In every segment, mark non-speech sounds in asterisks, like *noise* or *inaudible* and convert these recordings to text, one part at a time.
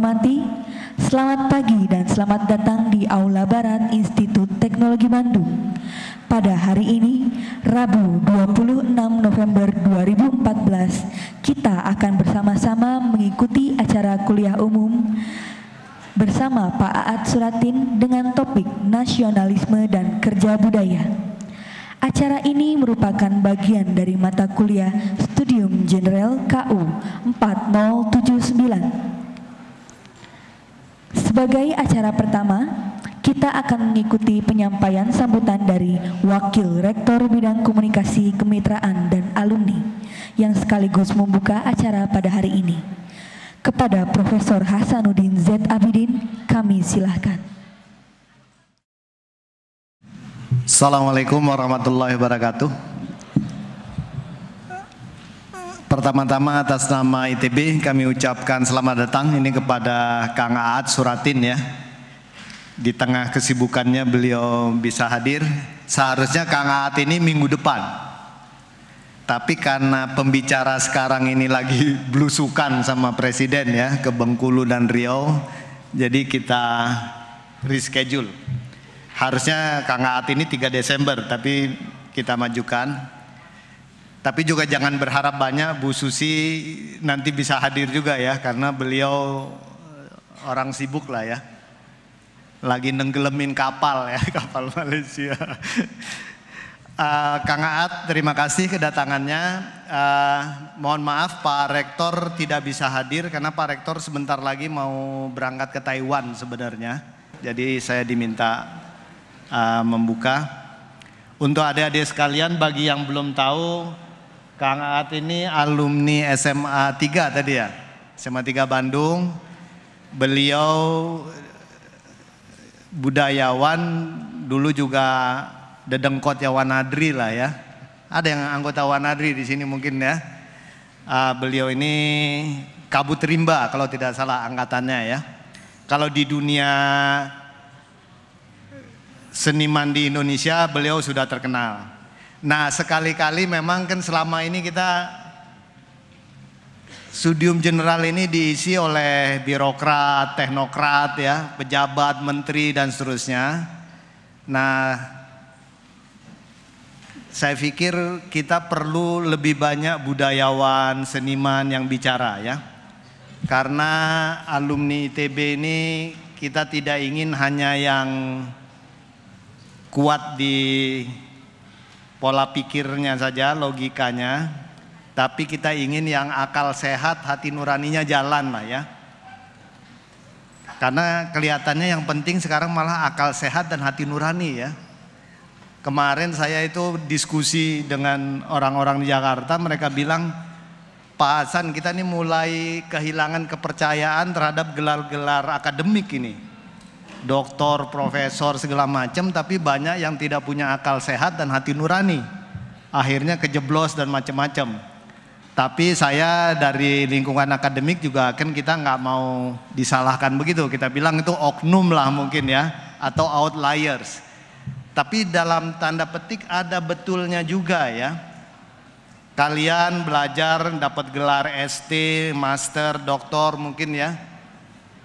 hormati, selamat pagi dan selamat datang di Aula Barat Institut Teknologi Bandung. Pada hari ini, Rabu 26 November 2014, kita akan bersama-sama mengikuti acara kuliah umum bersama Pak Aat Suratin dengan topik nasionalisme dan kerja budaya. Acara ini merupakan bagian dari mata kuliah Studium General KU 4079 sebagai acara pertama, kita akan mengikuti penyampaian sambutan dari Wakil Rektor Bidang Komunikasi Kemitraan dan Alumni yang sekaligus membuka acara pada hari ini. Kepada Profesor Hasanuddin Z. Abidin, kami silahkan. Assalamualaikum warahmatullahi wabarakatuh. Pertama-tama atas nama ITB kami ucapkan selamat datang ini kepada Kang Aat Suratin ya. Di tengah kesibukannya beliau bisa hadir. Seharusnya Kang Aat ini minggu depan. Tapi karena pembicara sekarang ini lagi *laughs* blusukan sama presiden ya ke Bengkulu dan Riau, jadi kita reschedule. Harusnya Kang Aat ini 3 Desember tapi kita majukan tapi juga jangan berharap banyak Bu Susi nanti bisa hadir juga ya karena beliau eh, orang sibuk lah ya. Lagi nenggelemin kapal ya, *laughs* kapal Malaysia. Uh, *laughs* Kang Aat, terima kasih kedatangannya. Uh, mohon maaf Pak Rektor tidak bisa hadir karena Pak Rektor sebentar lagi mau berangkat ke Taiwan sebenarnya. Jadi saya diminta uh, membuka. Untuk adik-adik sekalian bagi yang belum tahu, Kang Aat ini alumni SMA 3 tadi ya. SMA 3 Bandung. Beliau eh, budayawan dulu juga dedengkot ya Wanadri lah ya. Ada yang anggota Wanadri di sini mungkin ya. Ah, beliau ini kabut rimba kalau tidak salah angkatannya ya. Kalau di dunia seniman di Indonesia beliau sudah terkenal. Nah sekali-kali memang kan selama ini kita studium general ini diisi oleh birokrat, teknokrat ya, pejabat, menteri dan seterusnya. Nah saya pikir kita perlu lebih banyak budayawan, seniman yang bicara ya. Karena alumni ITB ini kita tidak ingin hanya yang kuat di pola pikirnya saja, logikanya. Tapi kita ingin yang akal sehat, hati nuraninya jalan lah ya. Karena kelihatannya yang penting sekarang malah akal sehat dan hati nurani ya. Kemarin saya itu diskusi dengan orang-orang di Jakarta, mereka bilang, Pak Hasan kita ini mulai kehilangan kepercayaan terhadap gelar-gelar akademik ini doktor, profesor segala macam tapi banyak yang tidak punya akal sehat dan hati nurani. Akhirnya kejeblos dan macam-macam. Tapi saya dari lingkungan akademik juga kan kita nggak mau disalahkan begitu. Kita bilang itu oknum lah mungkin ya atau outliers. Tapi dalam tanda petik ada betulnya juga ya. Kalian belajar dapat gelar ST, master, doktor mungkin ya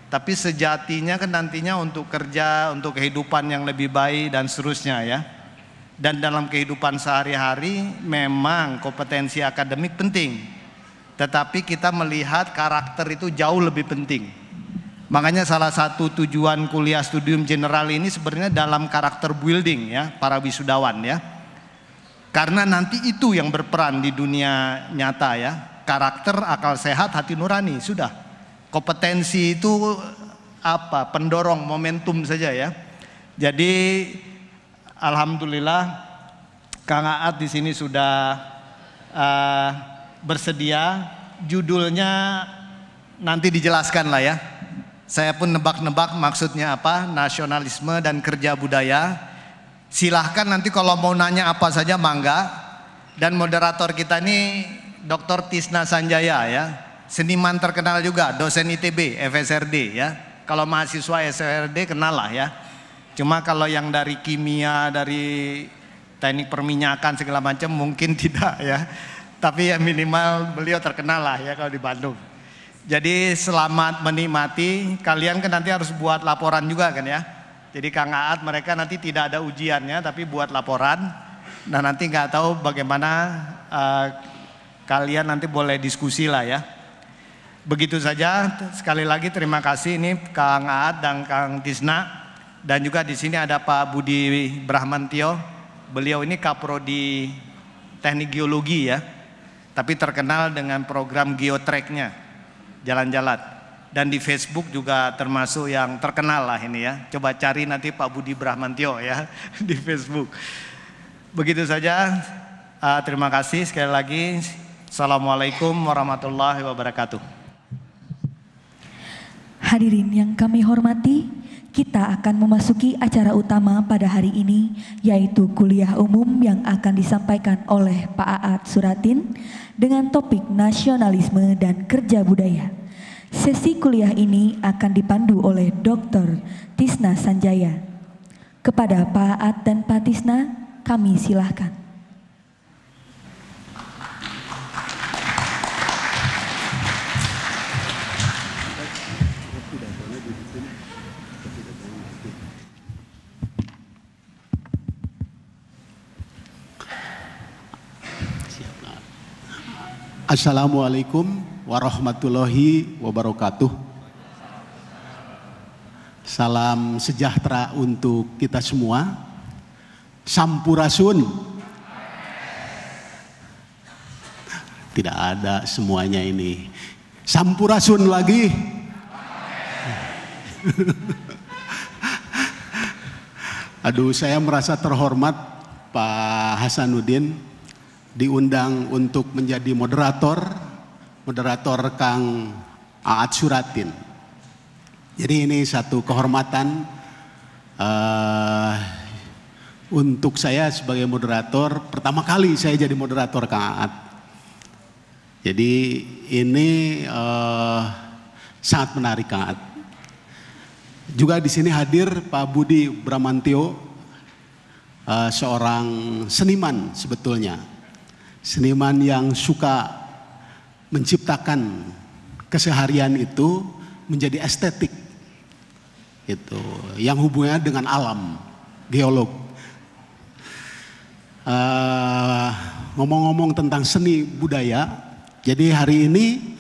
tapi sejatinya kan nantinya untuk kerja, untuk kehidupan yang lebih baik dan seterusnya ya. Dan dalam kehidupan sehari-hari memang kompetensi akademik penting. Tetapi kita melihat karakter itu jauh lebih penting. Makanya salah satu tujuan kuliah studium general ini sebenarnya dalam karakter building ya para wisudawan ya. Karena nanti itu yang berperan di dunia nyata ya. Karakter, akal sehat, hati nurani, sudah Kompetensi itu apa? Pendorong, momentum saja ya. Jadi alhamdulillah Kang Aat di sini sudah uh, bersedia. Judulnya nanti dijelaskan lah ya. Saya pun nebak-nebak maksudnya apa, nasionalisme dan kerja budaya. Silahkan nanti kalau mau nanya apa saja mangga. Dan moderator kita ini Dr. Tisna Sanjaya ya. Seniman terkenal juga, dosen ITB, FSRD ya. Kalau mahasiswa FSRD kenal lah ya. Cuma kalau yang dari kimia, dari teknik perminyakan segala macam mungkin *laughs* tidak ya. Tapi ya minimal beliau terkenal lah ya kalau di Bandung. Jadi selamat menikmati. Kalian kan nanti harus buat laporan juga kan ya. Jadi Kang Aat mereka nanti tidak ada ujiannya tapi buat laporan. Nah nanti nggak tahu bagaimana uh, kalian nanti boleh diskusi lah ya. Begitu saja, sekali lagi terima kasih ini Kang Aad dan Kang Tisna dan juga di sini ada Pak Budi Brahmantio. Beliau ini kaprodi teknik geologi ya, tapi terkenal dengan program geotreknya jalan-jalan. Dan di Facebook juga termasuk yang terkenal lah ini ya. Coba cari nanti Pak Budi Brahmantio ya *laughs* di Facebook. Begitu saja, ah, terima kasih sekali lagi. Assalamualaikum warahmatullahi wabarakatuh. Hadirin yang kami hormati, kita akan memasuki acara utama pada hari ini, yaitu kuliah umum yang akan disampaikan oleh Pak Aat Suratin dengan topik nasionalisme dan kerja budaya. Sesi kuliah ini akan dipandu oleh Dr. Tisna Sanjaya. Kepada Pak Aat dan Pak Tisna, kami silahkan. Assalamualaikum warahmatullahi wabarakatuh. Salam sejahtera untuk kita semua. Sampurasun. Tidak ada semuanya ini. Sampurasun lagi. Aduh, saya merasa terhormat Pak Hasanuddin diundang untuk menjadi moderator, moderator Kang Aat Suratin. Jadi ini satu kehormatan uh, untuk saya sebagai moderator. Pertama kali saya jadi moderator Kang Aat. Jadi ini uh, sangat menarik Kang Aat. Juga di sini hadir Pak Budi Bramantio, uh, seorang seniman sebetulnya seniman yang suka menciptakan keseharian itu menjadi estetik itu yang hubungannya dengan alam geolog ngomong eh, ngomong-ngomong tentang seni budaya jadi hari ini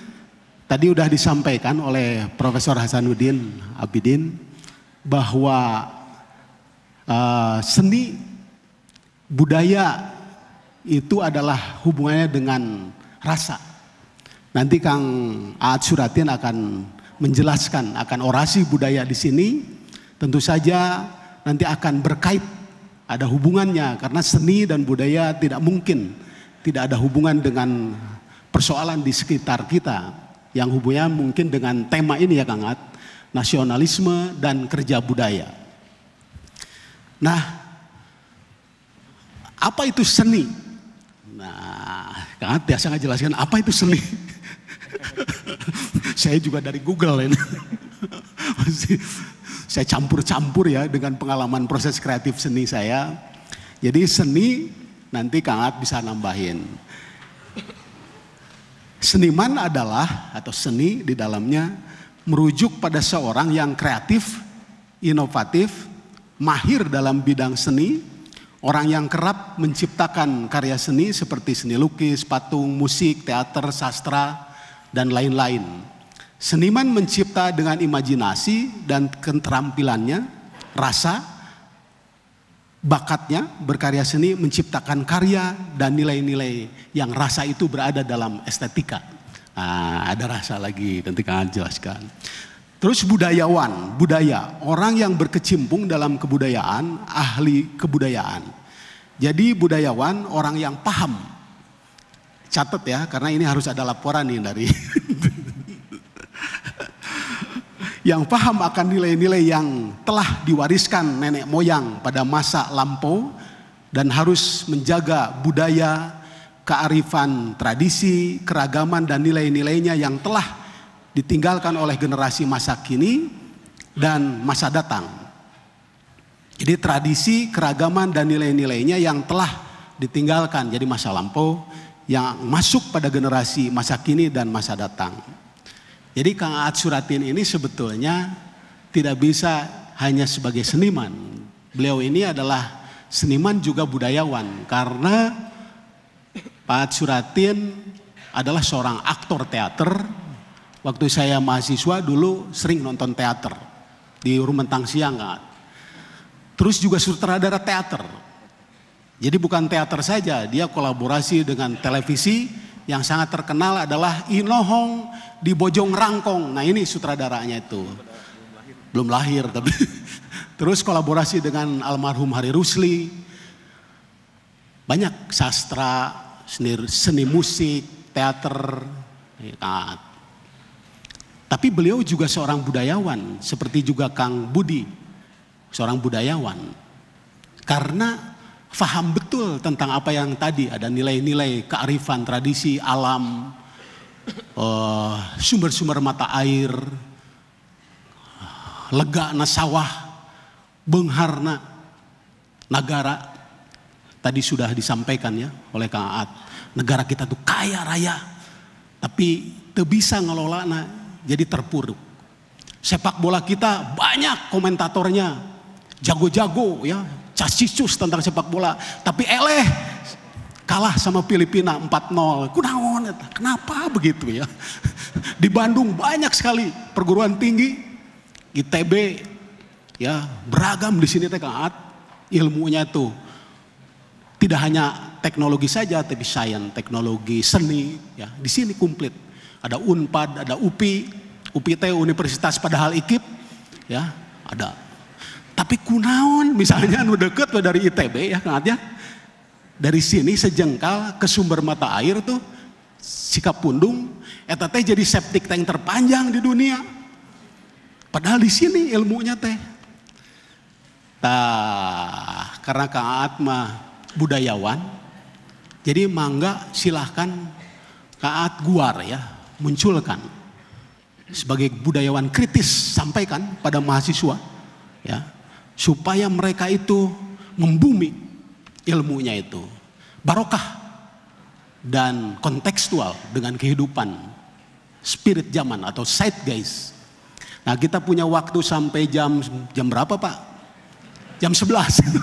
tadi sudah disampaikan oleh Profesor Hasanuddin Abidin bahwa uh, seni budaya itu adalah hubungannya dengan rasa. Nanti Kang Aat Suratin akan menjelaskan akan orasi budaya di sini. Tentu saja nanti akan berkait ada hubungannya karena seni dan budaya tidak mungkin tidak ada hubungan dengan persoalan di sekitar kita yang hubungannya mungkin dengan tema ini ya Kang Aat, nasionalisme dan kerja budaya. Nah, apa itu seni? Nah, Kang biasa jelaskan apa itu seni. *laughs* saya juga dari Google ini. *laughs* saya campur-campur ya dengan pengalaman proses kreatif seni saya. Jadi seni nanti Kang Ad bisa nambahin. Seniman adalah atau seni di dalamnya merujuk pada seorang yang kreatif, inovatif, mahir dalam bidang seni, Orang yang kerap menciptakan karya seni seperti seni lukis, patung, musik, teater, sastra, dan lain-lain. Seniman mencipta dengan imajinasi dan keterampilannya, rasa, bakatnya berkarya seni menciptakan karya dan nilai-nilai yang rasa itu berada dalam estetika. Nah, ada rasa lagi, nanti akan jelaskan. Terus budayawan, budaya, orang yang berkecimpung dalam kebudayaan, ahli kebudayaan. Jadi budayawan orang yang paham. Catat ya, karena ini harus ada laporan nih dari *laughs* yang paham akan nilai-nilai yang telah diwariskan nenek moyang pada masa lampau dan harus menjaga budaya, kearifan tradisi, keragaman dan nilai-nilainya yang telah ditinggalkan oleh generasi masa kini dan masa datang. Jadi tradisi, keragaman dan nilai-nilainya yang telah ditinggalkan jadi masa lampau yang masuk pada generasi masa kini dan masa datang. Jadi Kang Aat Suratin ini sebetulnya tidak bisa hanya sebagai seniman. Beliau ini adalah seniman juga budayawan karena Pak Aat Suratin adalah seorang aktor teater Waktu saya mahasiswa dulu sering nonton teater di rumah Rumentang kan. Terus juga sutradara teater. Jadi bukan teater saja, dia kolaborasi dengan televisi yang sangat terkenal adalah Inohong di Bojong Rangkong. Nah ini sutradaranya itu. Belum lahir tapi. *laughs* Terus kolaborasi dengan almarhum Hari Rusli. Banyak sastra, seni, seni musik, teater. Nah, tapi beliau juga seorang budayawan, seperti juga Kang Budi, seorang budayawan. Karena faham betul tentang apa yang tadi ada nilai-nilai kearifan, tradisi, alam, eh, sumber-sumber mata air, lega nasawah, bengharna, negara. Tadi sudah disampaikan ya oleh Kang Aat. Negara kita tuh kaya raya, tapi te bisa ngelola jadi terpuruk. Sepak bola kita banyak komentatornya, jago-jago ya, casisus tentang sepak bola, tapi eleh kalah sama Filipina 4-0. Kunaon Kenapa begitu ya? *laughs* Di Bandung banyak sekali perguruan tinggi ITB ya, beragam di sini teh ilmunya itu Tidak hanya teknologi saja tapi sains, teknologi, seni ya, di sini komplit ada Unpad, ada UPI, UPI Universitas padahal IKIP, ya ada. Tapi kunaon misalnya nu deket dari ITB ya kangatnya. Dari sini sejengkal ke sumber mata air tuh sikap pundung, eta teh jadi septic tank terpanjang di dunia. Padahal di sini ilmunya teh. Tah, karena Kang Atma budayawan, jadi mangga silahkan Kaat guar ya, munculkan sebagai budayawan kritis sampaikan pada mahasiswa ya supaya mereka itu membumi ilmunya itu barokah dan kontekstual dengan kehidupan spirit zaman atau guys Nah, kita punya waktu sampai jam jam berapa, Pak? Jam 11. *laughs*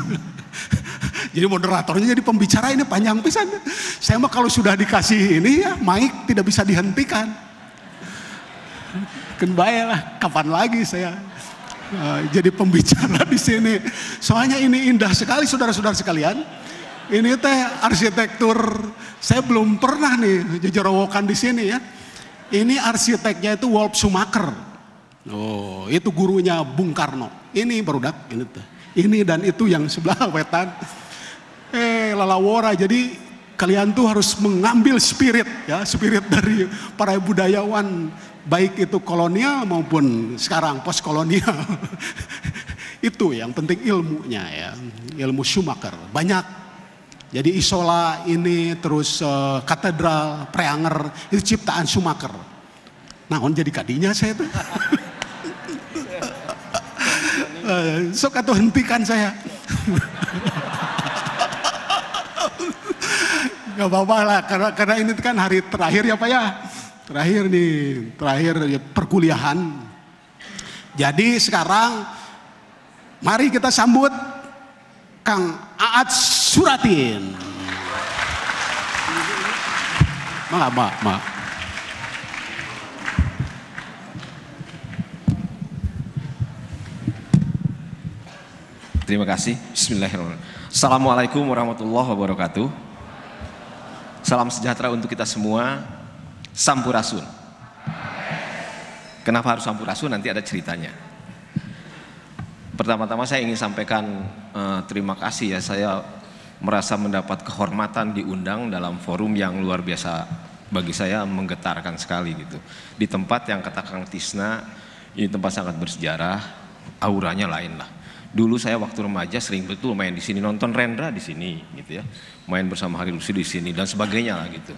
*laughs* jadi moderatornya jadi pembicara ini panjang pisan. Saya mah kalau sudah dikasih ini ya mic tidak bisa dihentikan. Kenbaya lah, kapan lagi saya eh, jadi pembicara di sini. Soalnya ini indah sekali saudara-saudara sekalian. Ini teh arsitektur saya belum pernah nih jejerowokan di sini ya. Ini arsiteknya itu Wolf Sumaker. Oh, itu gurunya Bung Karno. Ini dak, ini teh ini dan itu yang sebelah *laughs* wetan. Eh lalawora jadi kalian tuh harus mengambil spirit ya spirit dari para budayawan baik itu kolonial maupun sekarang pos kolonial *laughs* itu yang penting ilmunya ya ilmu Schumacher banyak jadi Isola ini terus uh, katedral Preanger itu ciptaan Schumacher nah on jadi kadinya saya tuh *laughs* Eh, sok atau hentikan saya. Gak apa-apa lah, karena, karena ini kan hari terakhir ya Pak ya. Terakhir nih, terakhir ya, perkuliahan. Jadi sekarang mari kita sambut Kang Aat Suratin. Maaf, maaf, maaf. Terima kasih. Bismillahirrahmanirrahim. Assalamualaikum warahmatullahi wabarakatuh. Salam sejahtera untuk kita semua. Sampurasun. Kenapa harus sampurasun? Nanti ada ceritanya. Pertama-tama saya ingin sampaikan eh, terima kasih ya saya merasa mendapat kehormatan diundang dalam forum yang luar biasa bagi saya menggetarkan sekali gitu. Di tempat yang kata Kang Tisna ini tempat sangat bersejarah, auranya lain lah Dulu saya waktu remaja sering betul main di sini, nonton Rendra di sini, gitu ya, main bersama Hari Lusi di sini dan sebagainya lah gitu.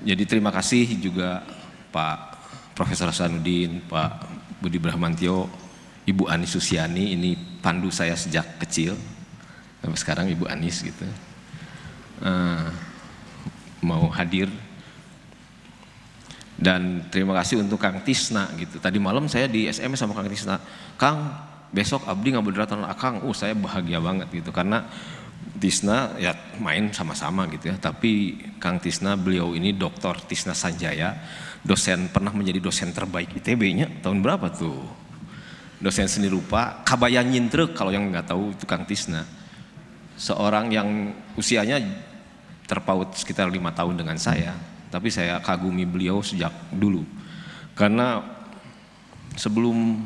Jadi terima kasih juga Pak Profesor Hasanuddin, Pak Budi Brahmantio, Ibu Ani Susiani, ini pandu saya sejak kecil sampai sekarang Ibu Anis gitu uh, mau hadir dan terima kasih untuk Kang Tisna gitu tadi malam saya di SMS sama Kang Tisna Kang besok Abdi ngabudratan Akang, uh saya bahagia banget gitu karena Tisna ya main sama-sama gitu ya, tapi Kang Tisna beliau ini Dokter Tisna Sanjaya, dosen pernah menjadi dosen terbaik ITB-nya tahun berapa tuh? Dosen seni rupa, kabayan nyintrek kalau yang nggak tahu itu Kang Tisna. Seorang yang usianya terpaut sekitar lima tahun dengan saya, tapi saya kagumi beliau sejak dulu. Karena sebelum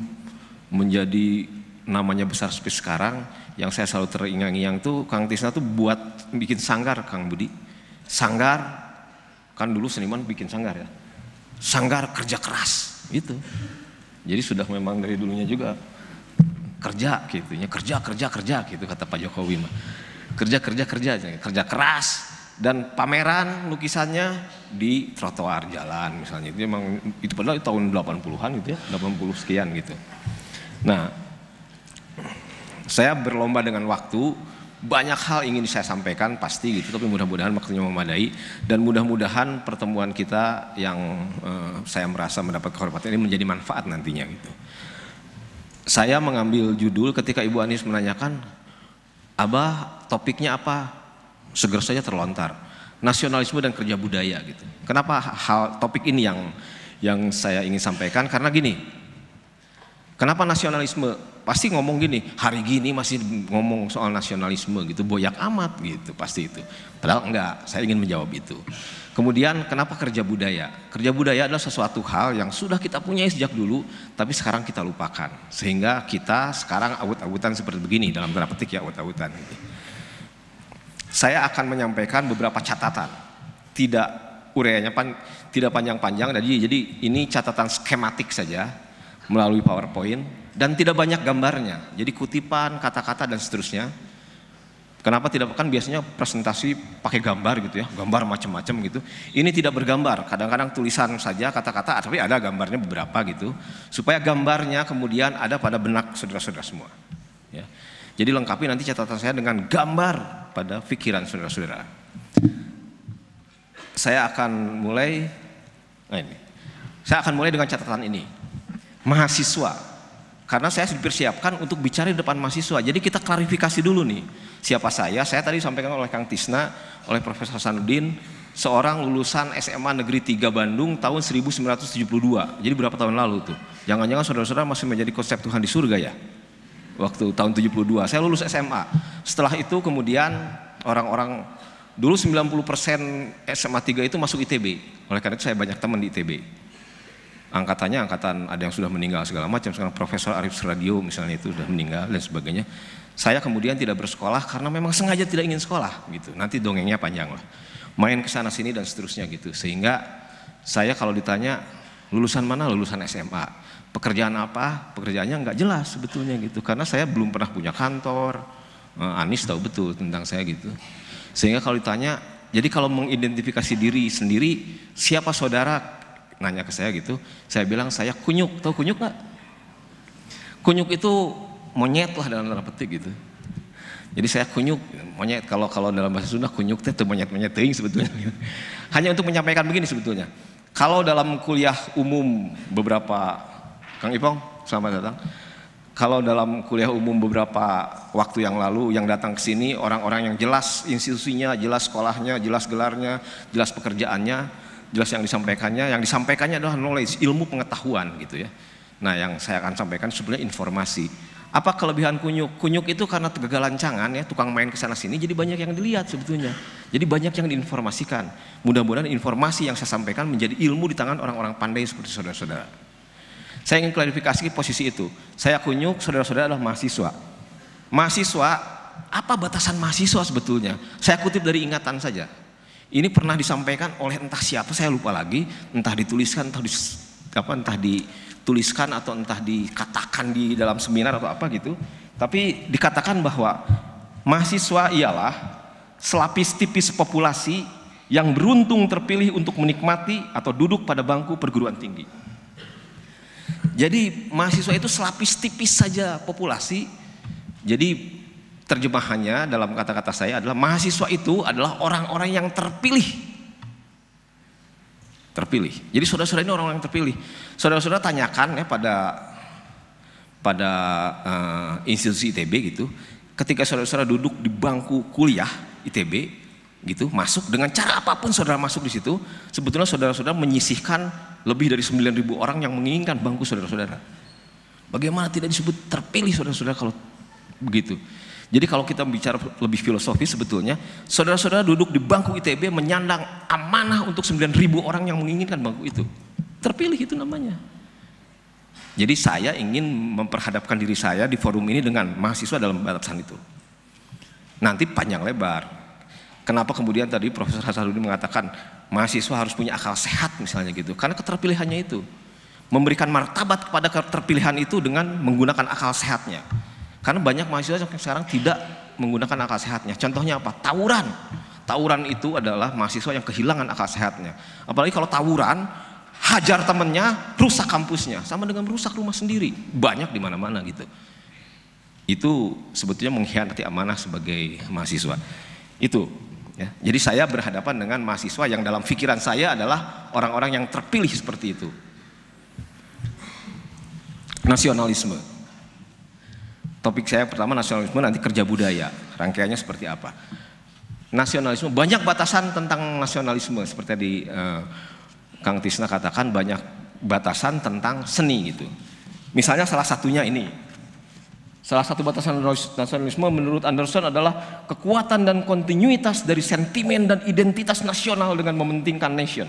menjadi namanya besar seperti sekarang, yang saya selalu teringat-ingat tuh Kang Tisna tuh buat bikin sanggar Kang Budi. Sanggar kan dulu seniman bikin sanggar ya. Sanggar kerja keras gitu. Jadi sudah memang dari dulunya juga kerja gitu ya, kerja kerja kerja gitu kata Pak Jokowi mah. Kerja kerja kerja kerja keras dan pameran lukisannya di trotoar jalan misalnya itu memang itu padahal tahun 80-an gitu ya, 80 sekian gitu. Nah, saya berlomba dengan waktu, banyak hal ingin saya sampaikan pasti gitu, tapi mudah-mudahan waktunya memadai dan mudah-mudahan pertemuan kita yang eh, saya merasa mendapat kehormatan ini menjadi manfaat nantinya gitu. Saya mengambil judul ketika Ibu Anies menanyakan, Abah topiknya apa? Seger saja terlontar. Nasionalisme dan kerja budaya gitu. Kenapa hal topik ini yang yang saya ingin sampaikan? Karena gini, Kenapa nasionalisme? Pasti ngomong gini, hari gini masih ngomong soal nasionalisme gitu, boyak amat gitu, pasti itu. Padahal enggak, saya ingin menjawab itu. Kemudian kenapa kerja budaya? Kerja budaya adalah sesuatu hal yang sudah kita punya sejak dulu, tapi sekarang kita lupakan. Sehingga kita sekarang awut-awutan seperti begini, dalam tanda petik ya awut-awutan. Saya akan menyampaikan beberapa catatan. Tidak ureanya pan, tidak panjang-panjang, jadi, jadi ini catatan skematik saja melalui PowerPoint dan tidak banyak gambarnya. Jadi kutipan, kata-kata dan seterusnya. Kenapa tidak kan biasanya presentasi pakai gambar gitu ya, gambar macam-macam gitu. Ini tidak bergambar, kadang-kadang tulisan saja kata-kata tapi ada gambarnya beberapa gitu. Supaya gambarnya kemudian ada pada benak saudara-saudara semua. Ya. Jadi lengkapi nanti catatan saya dengan gambar pada pikiran saudara-saudara. Saya akan mulai nah ini. Saya akan mulai dengan catatan ini mahasiswa karena saya sudah dipersiapkan untuk bicara di depan mahasiswa. Jadi kita klarifikasi dulu nih siapa saya. Saya tadi sampaikan oleh Kang Tisna, oleh Profesor Sanudin, seorang lulusan SMA Negeri 3 Bandung tahun 1972. Jadi berapa tahun lalu tuh? Jangan-jangan saudara-saudara masih menjadi konsep Tuhan di surga ya? Waktu tahun 72. Saya lulus SMA. Setelah itu kemudian orang-orang dulu 90% SMA 3 itu masuk ITB. Oleh karena itu saya banyak teman di ITB angkatannya angkatan ada yang sudah meninggal segala macam sekarang Profesor Arif Radio misalnya itu sudah meninggal dan sebagainya saya kemudian tidak bersekolah karena memang sengaja tidak ingin sekolah gitu nanti dongengnya panjang lah main ke sana sini dan seterusnya gitu sehingga saya kalau ditanya lulusan mana lulusan SMA pekerjaan apa pekerjaannya nggak jelas sebetulnya gitu karena saya belum pernah punya kantor eh, Anis tahu betul tentang saya gitu sehingga kalau ditanya jadi kalau mengidentifikasi diri sendiri siapa saudara nanya ke saya gitu, saya bilang saya kunyuk, tahu kunyuk nggak? Kunyuk itu monyet lah dalam tanda petik gitu. Jadi saya kunyuk, monyet kalau kalau dalam bahasa Sunda kunyuk itu monyet-monyet ting sebetulnya. *laughs* Hanya untuk menyampaikan begini sebetulnya. Kalau dalam kuliah umum beberapa Kang Ipong, selamat datang. Kalau dalam kuliah umum beberapa waktu yang lalu yang datang ke sini orang-orang yang jelas institusinya, jelas sekolahnya, jelas gelarnya, jelas pekerjaannya, jelas yang disampaikannya, yang disampaikannya adalah knowledge, ilmu pengetahuan gitu ya. Nah yang saya akan sampaikan sebenarnya informasi. Apa kelebihan kunyuk? Kunyuk itu karena kegagalan cangan ya, tukang main ke sana sini jadi banyak yang dilihat sebetulnya. Jadi banyak yang diinformasikan. Mudah-mudahan informasi yang saya sampaikan menjadi ilmu di tangan orang-orang pandai seperti saudara-saudara. Saya ingin klarifikasi posisi itu. Saya kunyuk, saudara-saudara adalah mahasiswa. Mahasiswa, apa batasan mahasiswa sebetulnya? Saya kutip dari ingatan saja ini pernah disampaikan oleh entah siapa, saya lupa lagi, entah dituliskan, entah, di, apa, entah dituliskan atau entah dikatakan di dalam seminar atau apa gitu. Tapi dikatakan bahwa mahasiswa ialah selapis tipis populasi yang beruntung terpilih untuk menikmati atau duduk pada bangku perguruan tinggi. Jadi mahasiswa itu selapis tipis saja populasi. Jadi terjemahannya dalam kata-kata saya adalah mahasiswa itu adalah orang-orang yang terpilih. Terpilih. Jadi saudara-saudara ini orang-orang yang terpilih. Saudara-saudara tanyakan ya pada pada uh, institusi ITB gitu, ketika saudara-saudara duduk di bangku kuliah ITB gitu, masuk dengan cara apapun saudara masuk di situ, sebetulnya saudara-saudara menyisihkan lebih dari 9000 orang yang menginginkan bangku saudara-saudara. Bagaimana tidak disebut terpilih saudara-saudara kalau begitu? Jadi kalau kita bicara lebih filosofi sebetulnya, saudara-saudara duduk di bangku ITB menyandang amanah untuk 9.000 orang yang menginginkan bangku itu. Terpilih itu namanya. Jadi saya ingin memperhadapkan diri saya di forum ini dengan mahasiswa dalam batasan itu. Nanti panjang lebar. Kenapa kemudian tadi Profesor Hasanuddin mengatakan mahasiswa harus punya akal sehat misalnya gitu. Karena keterpilihannya itu. Memberikan martabat kepada keterpilihan itu dengan menggunakan akal sehatnya karena banyak mahasiswa yang sekarang tidak menggunakan akal sehatnya. Contohnya apa? Tawuran. Tawuran itu adalah mahasiswa yang kehilangan akal sehatnya. Apalagi kalau tawuran, hajar temennya, rusak kampusnya. Sama dengan merusak rumah sendiri. Banyak di mana-mana gitu. Itu sebetulnya mengkhianati amanah sebagai mahasiswa. Itu. Ya. Jadi saya berhadapan dengan mahasiswa yang dalam pikiran saya adalah orang-orang yang terpilih seperti itu. Nasionalisme Topik saya pertama nasionalisme nanti kerja budaya. Rangkaiannya seperti apa? Nasionalisme banyak batasan tentang nasionalisme seperti di eh, Kang Tisna katakan banyak batasan tentang seni gitu. Misalnya salah satunya ini. Salah satu batasan nasionalisme menurut Anderson adalah kekuatan dan kontinuitas dari sentimen dan identitas nasional dengan mementingkan nation.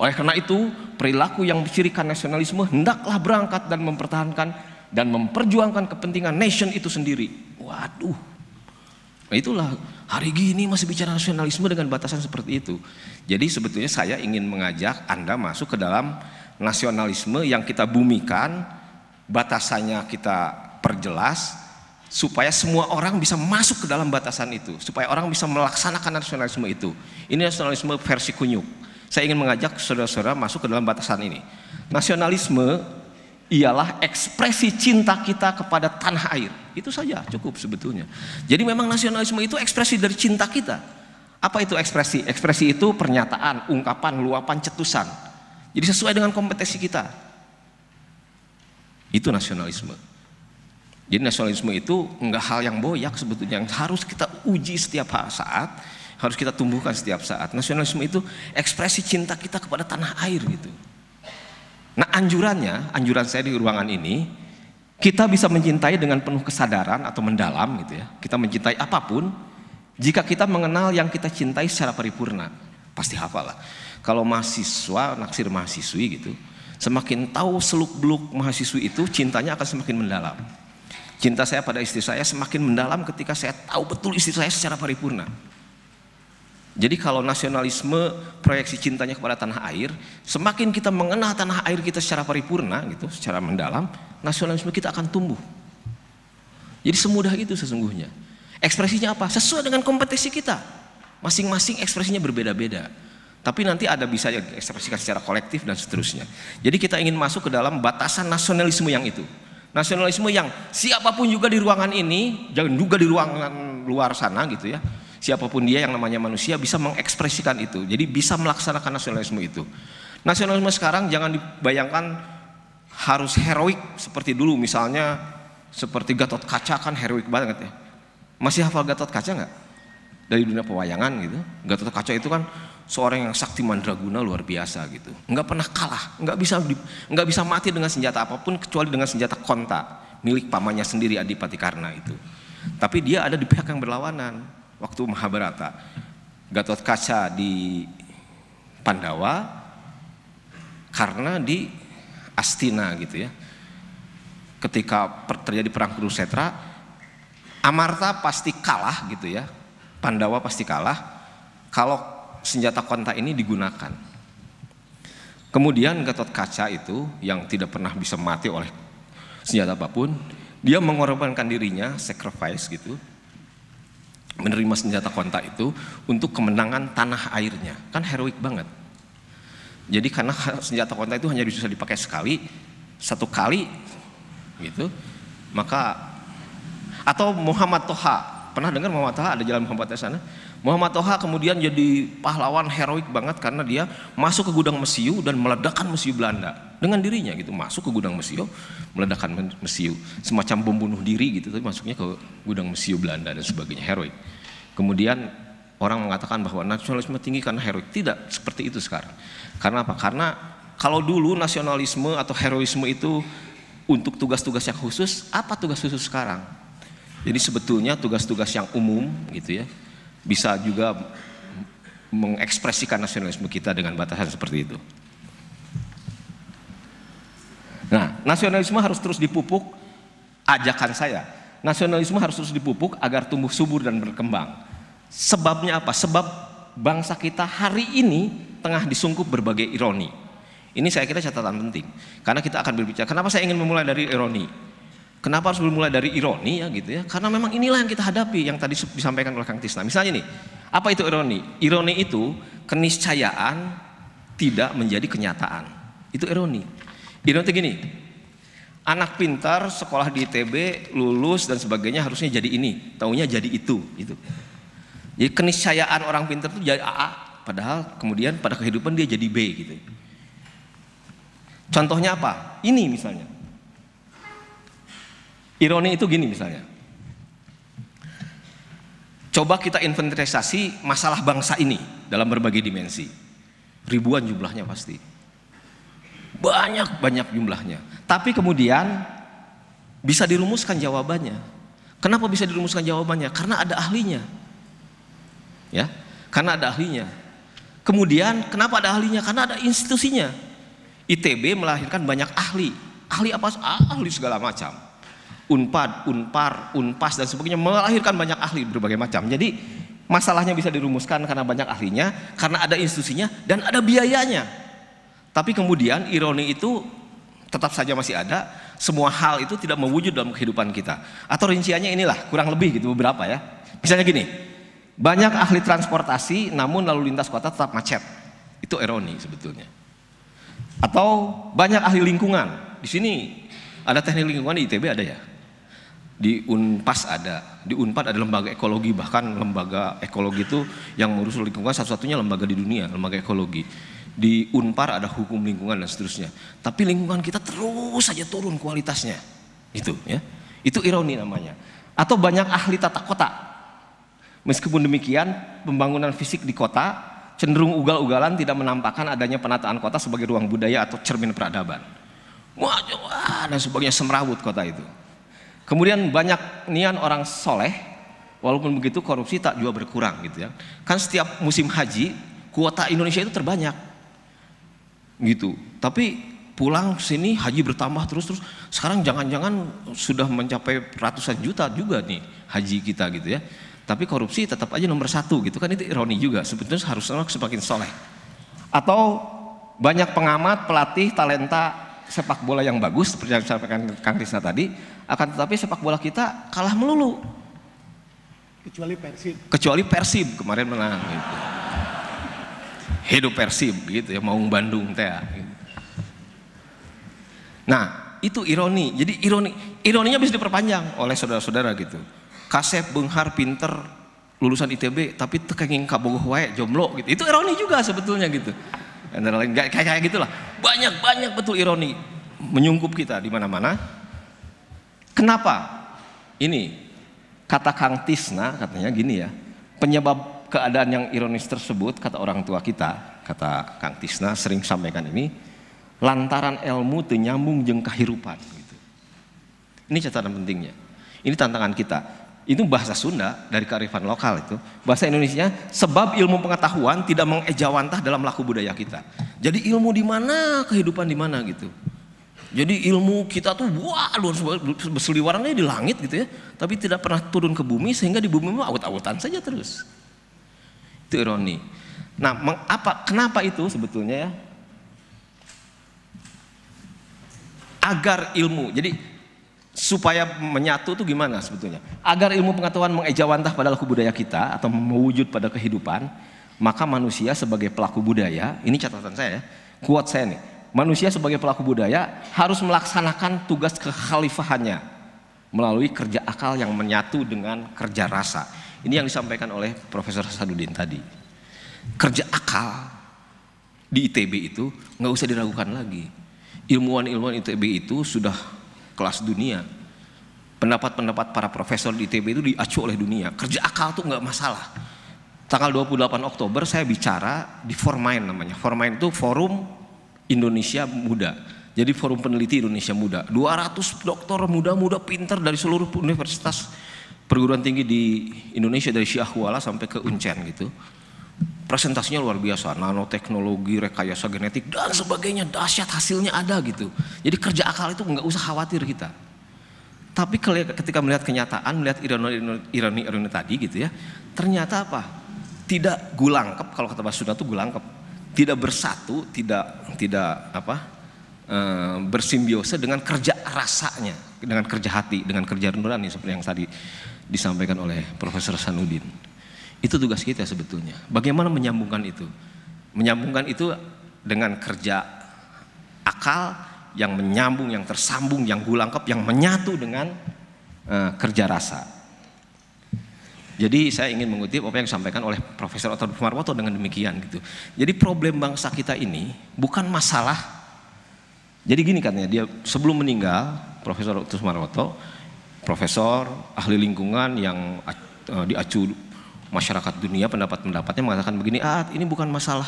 Oleh karena itu, perilaku yang mencirikan nasionalisme hendaklah berangkat dan mempertahankan dan memperjuangkan kepentingan nation itu sendiri. Waduh. Nah itulah hari gini masih bicara nasionalisme dengan batasan seperti itu. Jadi sebetulnya saya ingin mengajak Anda masuk ke dalam nasionalisme yang kita bumikan, batasannya kita perjelas supaya semua orang bisa masuk ke dalam batasan itu, supaya orang bisa melaksanakan nasionalisme itu. Ini nasionalisme versi kunyuk. Saya ingin mengajak saudara-saudara masuk ke dalam batasan ini. Nasionalisme ialah ekspresi cinta kita kepada tanah air. Itu saja cukup sebetulnya. Jadi memang nasionalisme itu ekspresi dari cinta kita. Apa itu ekspresi? Ekspresi itu pernyataan, ungkapan, luapan, cetusan. Jadi sesuai dengan kompetensi kita. Itu nasionalisme. Jadi nasionalisme itu enggak hal yang boyak sebetulnya, yang harus kita uji setiap saat, harus kita tumbuhkan setiap saat. Nasionalisme itu ekspresi cinta kita kepada tanah air gitu. Nah anjurannya, anjuran saya di ruangan ini, kita bisa mencintai dengan penuh kesadaran atau mendalam gitu ya. Kita mencintai apapun, jika kita mengenal yang kita cintai secara paripurna, pasti hafal lah. Kalau mahasiswa, naksir mahasiswi gitu, semakin tahu seluk-beluk mahasiswi itu, cintanya akan semakin mendalam. Cinta saya pada istri saya semakin mendalam ketika saya tahu betul istri saya secara paripurna. Jadi kalau nasionalisme proyeksi cintanya kepada tanah air, semakin kita mengenal tanah air kita secara paripurna gitu, secara mendalam, nasionalisme kita akan tumbuh. Jadi semudah itu sesungguhnya. Ekspresinya apa? Sesuai dengan kompetisi kita. Masing-masing ekspresinya berbeda-beda. Tapi nanti ada bisa ekspresikan secara kolektif dan seterusnya. Jadi kita ingin masuk ke dalam batasan nasionalisme yang itu. Nasionalisme yang siapapun juga di ruangan ini, jangan juga di ruangan luar sana gitu ya siapapun dia yang namanya manusia bisa mengekspresikan itu. Jadi bisa melaksanakan nasionalisme itu. Nasionalisme sekarang jangan dibayangkan harus heroik seperti dulu misalnya seperti Gatot Kaca kan heroik banget ya. Masih hafal Gatot Kaca nggak? Dari dunia pewayangan gitu. Gatot Kaca itu kan seorang yang sakti mandraguna luar biasa gitu. Nggak pernah kalah, nggak bisa nggak bisa mati dengan senjata apapun kecuali dengan senjata konta milik pamannya sendiri Adipati Karna itu. Tapi dia ada di pihak yang berlawanan waktu Mahabharata. Gatot kaca di Pandawa karena di Astina gitu ya. Ketika terjadi perang Kurusetra, Amarta pasti kalah gitu ya. Pandawa pasti kalah kalau senjata kontak ini digunakan. Kemudian Gatot Kaca itu yang tidak pernah bisa mati oleh senjata apapun, dia mengorbankan dirinya, sacrifice gitu, menerima senjata kontak itu untuk kemenangan tanah airnya. Kan heroik banget. Jadi karena senjata kontak itu hanya bisa dipakai sekali, satu kali gitu. Maka atau Muhammad Toha, pernah dengar Muhammad Toha ada jalan Muhammad Toha sana? Muhammad Toha kemudian jadi pahlawan heroik banget karena dia masuk ke gudang mesiu dan meledakkan mesiu Belanda dengan dirinya gitu masuk ke gudang Mesio meledakkan Mesio semacam bom diri gitu tapi masuknya ke gudang Mesio Belanda dan sebagainya heroik kemudian orang mengatakan bahwa nasionalisme tinggi karena heroik tidak seperti itu sekarang karena apa karena kalau dulu nasionalisme atau heroisme itu untuk tugas-tugas yang khusus apa tugas khusus sekarang jadi sebetulnya tugas-tugas yang umum gitu ya bisa juga mengekspresikan nasionalisme kita dengan batasan seperti itu. Nah, nasionalisme harus terus dipupuk ajakan saya. Nasionalisme harus terus dipupuk agar tumbuh subur dan berkembang. Sebabnya apa? Sebab bangsa kita hari ini tengah disungkup berbagai ironi. Ini saya kira catatan penting. Karena kita akan berbicara, kenapa saya ingin memulai dari ironi? Kenapa harus memulai dari ironi ya gitu ya? Karena memang inilah yang kita hadapi yang tadi disampaikan oleh Kang Tisna. Misalnya nih, apa itu ironi? Ironi itu keniscayaan tidak menjadi kenyataan. Itu ironi. Ironi itu gini, anak pintar sekolah di ITB lulus dan sebagainya harusnya jadi ini, taunya jadi itu, gitu. Jadi keniscayaan orang pintar itu jadi AA, padahal kemudian pada kehidupan dia jadi B, gitu. Contohnya apa? Ini misalnya. Ironi itu gini misalnya. Coba kita inventarisasi masalah bangsa ini dalam berbagai dimensi. Ribuan jumlahnya pasti banyak-banyak jumlahnya. Tapi kemudian bisa dirumuskan jawabannya. Kenapa bisa dirumuskan jawabannya? Karena ada ahlinya. Ya, karena ada ahlinya. Kemudian kenapa ada ahlinya? Karena ada institusinya. ITB melahirkan banyak ahli. Ahli apa? Ahli segala macam. Unpad, Unpar, Unpas dan sebagainya melahirkan banyak ahli berbagai macam. Jadi masalahnya bisa dirumuskan karena banyak ahlinya, karena ada institusinya dan ada biayanya. Tapi kemudian ironi itu tetap saja masih ada, semua hal itu tidak mewujud dalam kehidupan kita. Atau rinciannya inilah, kurang lebih gitu beberapa ya. Misalnya gini, banyak ahli transportasi namun lalu lintas kota tetap macet. Itu ironi sebetulnya. Atau banyak ahli lingkungan. Di sini ada teknik lingkungan di ITB ada ya? Di Unpas ada, di Unpad ada lembaga ekologi bahkan lembaga ekologi itu yang mengurus lingkungan satu-satunya lembaga di dunia, lembaga ekologi di Unpar ada hukum lingkungan dan seterusnya. Tapi lingkungan kita terus saja turun kualitasnya. Itu ya. Itu ironi namanya. Atau banyak ahli tata kota. Meskipun demikian, pembangunan fisik di kota cenderung ugal-ugalan tidak menampakkan adanya penataan kota sebagai ruang budaya atau cermin peradaban. Wah, wah dan sebagainya semrawut kota itu. Kemudian banyak nian orang soleh, walaupun begitu korupsi tak juga berkurang gitu ya. Kan setiap musim haji kuota Indonesia itu terbanyak gitu. Tapi pulang sini haji bertambah terus terus. Sekarang jangan-jangan sudah mencapai ratusan juta juga nih haji kita gitu ya. Tapi korupsi tetap aja nomor satu gitu kan itu ironi juga. Sebetulnya harusnya semakin soleh. Atau banyak pengamat, pelatih, talenta sepak bola yang bagus seperti yang disampaikan Kang Krisna tadi, akan tetapi sepak bola kita kalah melulu. Kecuali Persib. Kecuali Persib kemarin menang. Gitu hidup Persib gitu ya mau Bandung teh. Ya. Nah itu ironi. Jadi ironi ironinya bisa diperpanjang oleh saudara-saudara gitu. Kasep Benghar pinter lulusan ITB tapi tekenging kabogoh wae jomblo gitu. Itu ironi juga sebetulnya gitu. Antara lain kayak kayak gitulah. Banyak banyak betul ironi menyungkup kita di mana-mana. Kenapa? Ini kata Kang Tisna katanya gini ya. Penyebab keadaan yang ironis tersebut, kata orang tua kita, kata Kang Tisna sering sampaikan ini, lantaran ilmu ternyambung jeng kehirupan. Gitu. Ini catatan pentingnya. Ini tantangan kita. Itu bahasa Sunda dari kearifan lokal itu. Bahasa Indonesia sebab ilmu pengetahuan tidak mengejawantah dalam laku budaya kita. Jadi ilmu di mana, kehidupan di mana gitu. Jadi ilmu kita tuh wah luar berseliwarannya di langit gitu ya, tapi tidak pernah turun ke bumi sehingga di bumi mah awet-awetan saja terus ironi. Nah, apa, kenapa itu sebetulnya ya? Agar ilmu, jadi supaya menyatu itu gimana sebetulnya? Agar ilmu pengetahuan mengejawantah pada laku budaya kita atau mewujud pada kehidupan, maka manusia sebagai pelaku budaya, ini catatan saya ya, kuat saya nih, manusia sebagai pelaku budaya harus melaksanakan tugas kekhalifahannya melalui kerja akal yang menyatu dengan kerja rasa. Ini yang disampaikan oleh Profesor Sadudin tadi. Kerja akal di ITB itu nggak usah diragukan lagi. Ilmuwan-ilmuwan ITB itu sudah kelas dunia. Pendapat-pendapat para profesor di ITB itu diacu oleh dunia. Kerja akal tuh nggak masalah. Tanggal 28 Oktober saya bicara di Formain namanya. Formain itu Forum Indonesia Muda. Jadi Forum Peneliti Indonesia Muda. 200 dokter muda-muda pinter dari seluruh universitas perguruan tinggi di Indonesia dari Syiah Kuala sampai ke Uncen gitu. Presentasinya luar biasa, nanoteknologi, rekayasa genetik dan sebagainya dahsyat hasilnya ada gitu. Jadi kerja akal itu nggak usah khawatir kita. Tapi ketika melihat kenyataan, melihat ironi-ironi tadi gitu ya, ternyata apa? Tidak gulangkep kalau kata bahasa Sunda itu gulangkep. Tidak bersatu, tidak tidak apa? E, bersimbiosa dengan kerja rasanya, dengan kerja hati, dengan kerja nurani seperti yang tadi disampaikan oleh Profesor Sanudin. Itu tugas kita sebetulnya. Bagaimana menyambungkan itu? Menyambungkan itu dengan kerja akal yang menyambung, yang tersambung, yang gulangkep, yang menyatu dengan uh, kerja rasa. Jadi saya ingin mengutip apa yang disampaikan oleh Profesor Otto Marwoto dengan demikian gitu. Jadi problem bangsa kita ini bukan masalah. Jadi gini katanya dia sebelum meninggal Profesor Otto Marwoto profesor, ahli lingkungan yang uh, diacu masyarakat dunia pendapat-pendapatnya mengatakan begini, ah ini bukan masalah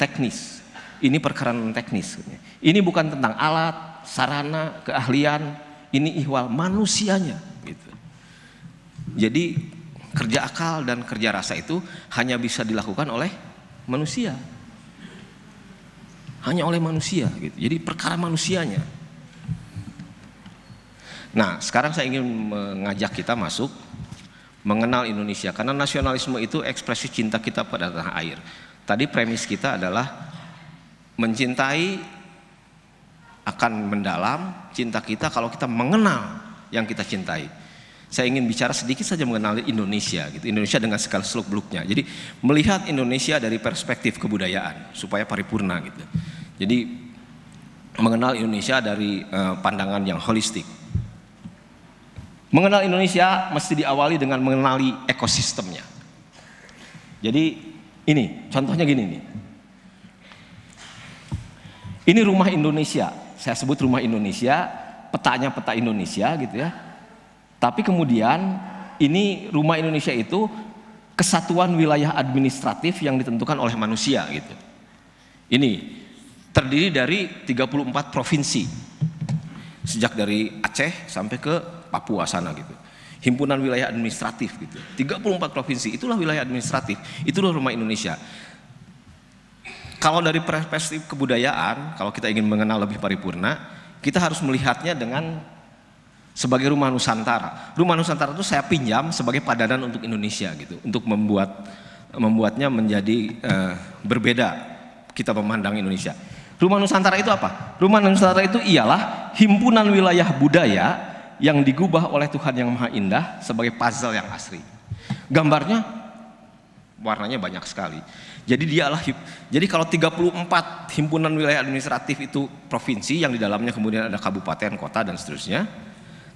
teknis, ini perkara teknis. Ini bukan tentang alat, sarana, keahlian, ini ihwal manusianya. Gitu. Jadi kerja akal dan kerja rasa itu hanya bisa dilakukan oleh manusia. Hanya oleh manusia gitu. Jadi perkara manusianya. Nah, sekarang saya ingin mengajak kita masuk mengenal Indonesia karena nasionalisme itu ekspresi cinta kita pada tanah air. Tadi premis kita adalah mencintai akan mendalam cinta kita kalau kita mengenal yang kita cintai. Saya ingin bicara sedikit saja mengenali Indonesia gitu. Indonesia dengan segala seluk-beluknya. Jadi melihat Indonesia dari perspektif kebudayaan supaya paripurna gitu. Jadi mengenal Indonesia dari eh, pandangan yang holistik Mengenal Indonesia mesti diawali dengan mengenali ekosistemnya. Jadi ini contohnya gini nih. Ini rumah Indonesia. Saya sebut rumah Indonesia, petanya peta Indonesia gitu ya. Tapi kemudian ini rumah Indonesia itu kesatuan wilayah administratif yang ditentukan oleh manusia gitu. Ini terdiri dari 34 provinsi. Sejak dari Aceh sampai ke Papua sana gitu. Himpunan wilayah administratif gitu. 34 provinsi itulah wilayah administratif, itulah rumah Indonesia. Kalau dari perspektif kebudayaan, kalau kita ingin mengenal lebih paripurna, kita harus melihatnya dengan sebagai rumah Nusantara. Rumah Nusantara itu saya pinjam sebagai padanan untuk Indonesia gitu, untuk membuat membuatnya menjadi uh, berbeda kita memandang Indonesia. Rumah Nusantara itu apa? Rumah Nusantara itu ialah himpunan wilayah budaya yang digubah oleh Tuhan yang Maha Indah sebagai puzzle yang asli. Gambarnya warnanya banyak sekali. Jadi dialah jadi kalau 34 himpunan wilayah administratif itu provinsi yang di dalamnya kemudian ada kabupaten, kota dan seterusnya.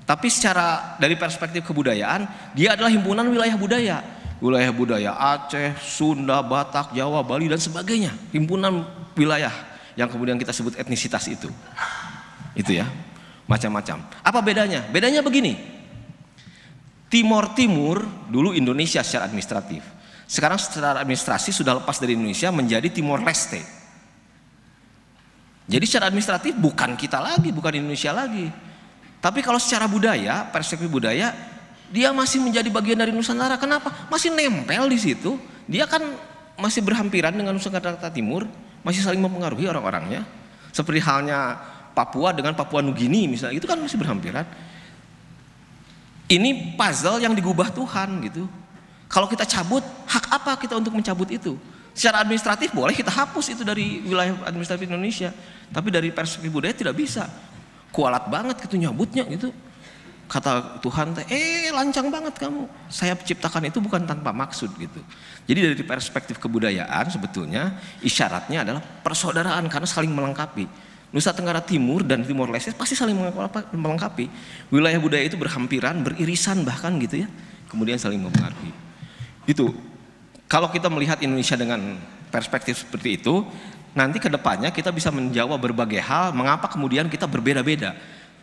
Tapi secara dari perspektif kebudayaan, dia adalah himpunan wilayah budaya. Wilayah budaya Aceh, Sunda, Batak, Jawa, Bali dan sebagainya. Himpunan wilayah yang kemudian kita sebut etnisitas itu. Itu ya macam-macam. Apa bedanya? Bedanya begini. Timor Timur dulu Indonesia secara administratif. Sekarang secara administrasi sudah lepas dari Indonesia menjadi Timor Leste. Jadi secara administratif bukan kita lagi, bukan Indonesia lagi. Tapi kalau secara budaya, persepsi budaya, dia masih menjadi bagian dari Nusantara. Kenapa? Masih nempel di situ. Dia kan masih berhampiran dengan Nusantara Timur, masih saling mempengaruhi orang-orangnya. Seperti halnya Papua dengan Papua Nugini misalnya itu kan masih berhampiran ini puzzle yang digubah Tuhan gitu kalau kita cabut hak apa kita untuk mencabut itu secara administratif boleh kita hapus itu dari wilayah administratif Indonesia tapi dari perspektif budaya tidak bisa kualat banget gitu nyabutnya gitu kata Tuhan eh lancang banget kamu saya ciptakan itu bukan tanpa maksud gitu jadi dari perspektif kebudayaan sebetulnya isyaratnya adalah persaudaraan karena saling melengkapi Nusa Tenggara Timur dan Timor Leste pasti saling melengkapi. Wilayah budaya itu berhampiran, beririsan bahkan gitu ya. Kemudian saling mempengaruhi. Itu kalau kita melihat Indonesia dengan perspektif seperti itu, nanti kedepannya kita bisa menjawab berbagai hal. Mengapa kemudian kita berbeda-beda?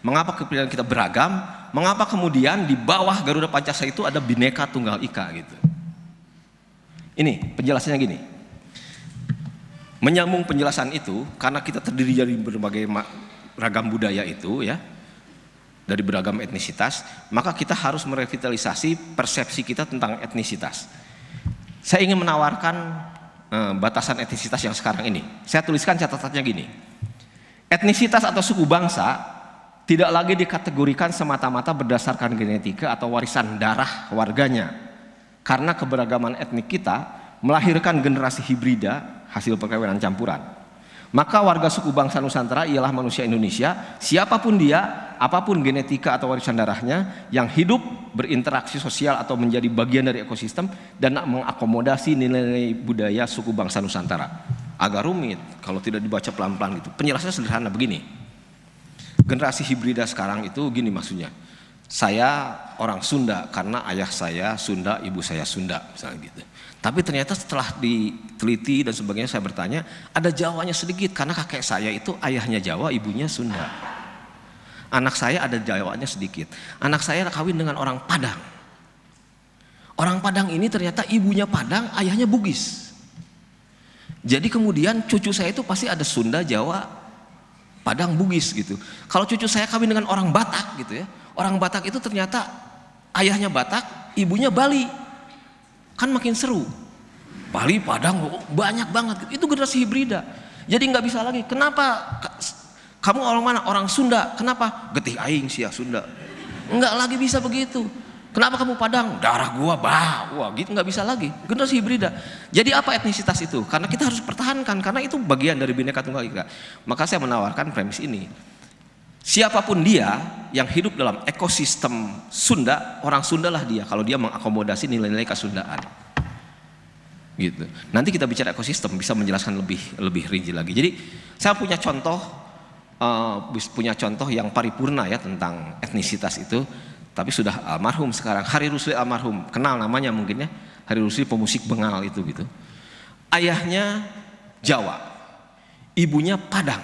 Mengapa kemudian kita beragam? Mengapa kemudian di bawah Garuda Pancasila itu ada bineka tunggal ika gitu? Ini penjelasannya gini. Menyambung penjelasan itu, karena kita terdiri dari berbagai ragam budaya itu ya, dari beragam etnisitas, maka kita harus merevitalisasi persepsi kita tentang etnisitas. Saya ingin menawarkan eh, batasan etnisitas yang sekarang ini. Saya tuliskan catatannya gini. Etnisitas atau suku bangsa tidak lagi dikategorikan semata-mata berdasarkan genetika atau warisan darah warganya. Karena keberagaman etnik kita melahirkan generasi hibrida hasil perkawinan campuran. Maka warga suku bangsa Nusantara ialah manusia Indonesia, siapapun dia, apapun genetika atau warisan darahnya, yang hidup berinteraksi sosial atau menjadi bagian dari ekosistem dan mengakomodasi nilai-nilai budaya suku bangsa Nusantara. Agak rumit kalau tidak dibaca pelan-pelan gitu. Penjelasannya sederhana begini. Generasi hibrida sekarang itu gini maksudnya. Saya orang Sunda karena ayah saya Sunda, ibu saya Sunda, misalnya gitu tapi ternyata setelah diteliti dan sebagainya saya bertanya, ada Jawanya sedikit karena kakek saya itu ayahnya Jawa, ibunya Sunda. Anak saya ada Jawanya sedikit. Anak saya kawin dengan orang Padang. Orang Padang ini ternyata ibunya Padang, ayahnya Bugis. Jadi kemudian cucu saya itu pasti ada Sunda, Jawa, Padang, Bugis gitu. Kalau cucu saya kawin dengan orang Batak gitu ya. Orang Batak itu ternyata ayahnya Batak, ibunya Bali kan makin seru. Bali, Padang, banyak banget. Itu generasi hibrida. Jadi nggak bisa lagi. Kenapa kamu orang mana? Orang Sunda. Kenapa? Getih aing sih ya Sunda. Nggak lagi bisa begitu. Kenapa kamu Padang? Darah gua bah, wah gitu nggak bisa lagi. Generasi hibrida. Jadi apa etnisitas itu? Karena kita harus pertahankan karena itu bagian dari bineka tunggal ika. Maka saya menawarkan premis ini. Siapapun dia yang hidup dalam ekosistem Sunda, orang Sunda lah dia kalau dia mengakomodasi nilai-nilai kesundaan. Gitu. Nanti kita bicara ekosistem bisa menjelaskan lebih lebih rinci lagi. Jadi saya punya contoh uh, punya contoh yang paripurna ya tentang etnisitas itu, tapi sudah almarhum sekarang Hari Rusli almarhum, kenal namanya mungkinnya Hari Rusli pemusik Bengal itu gitu. Ayahnya Jawa, ibunya Padang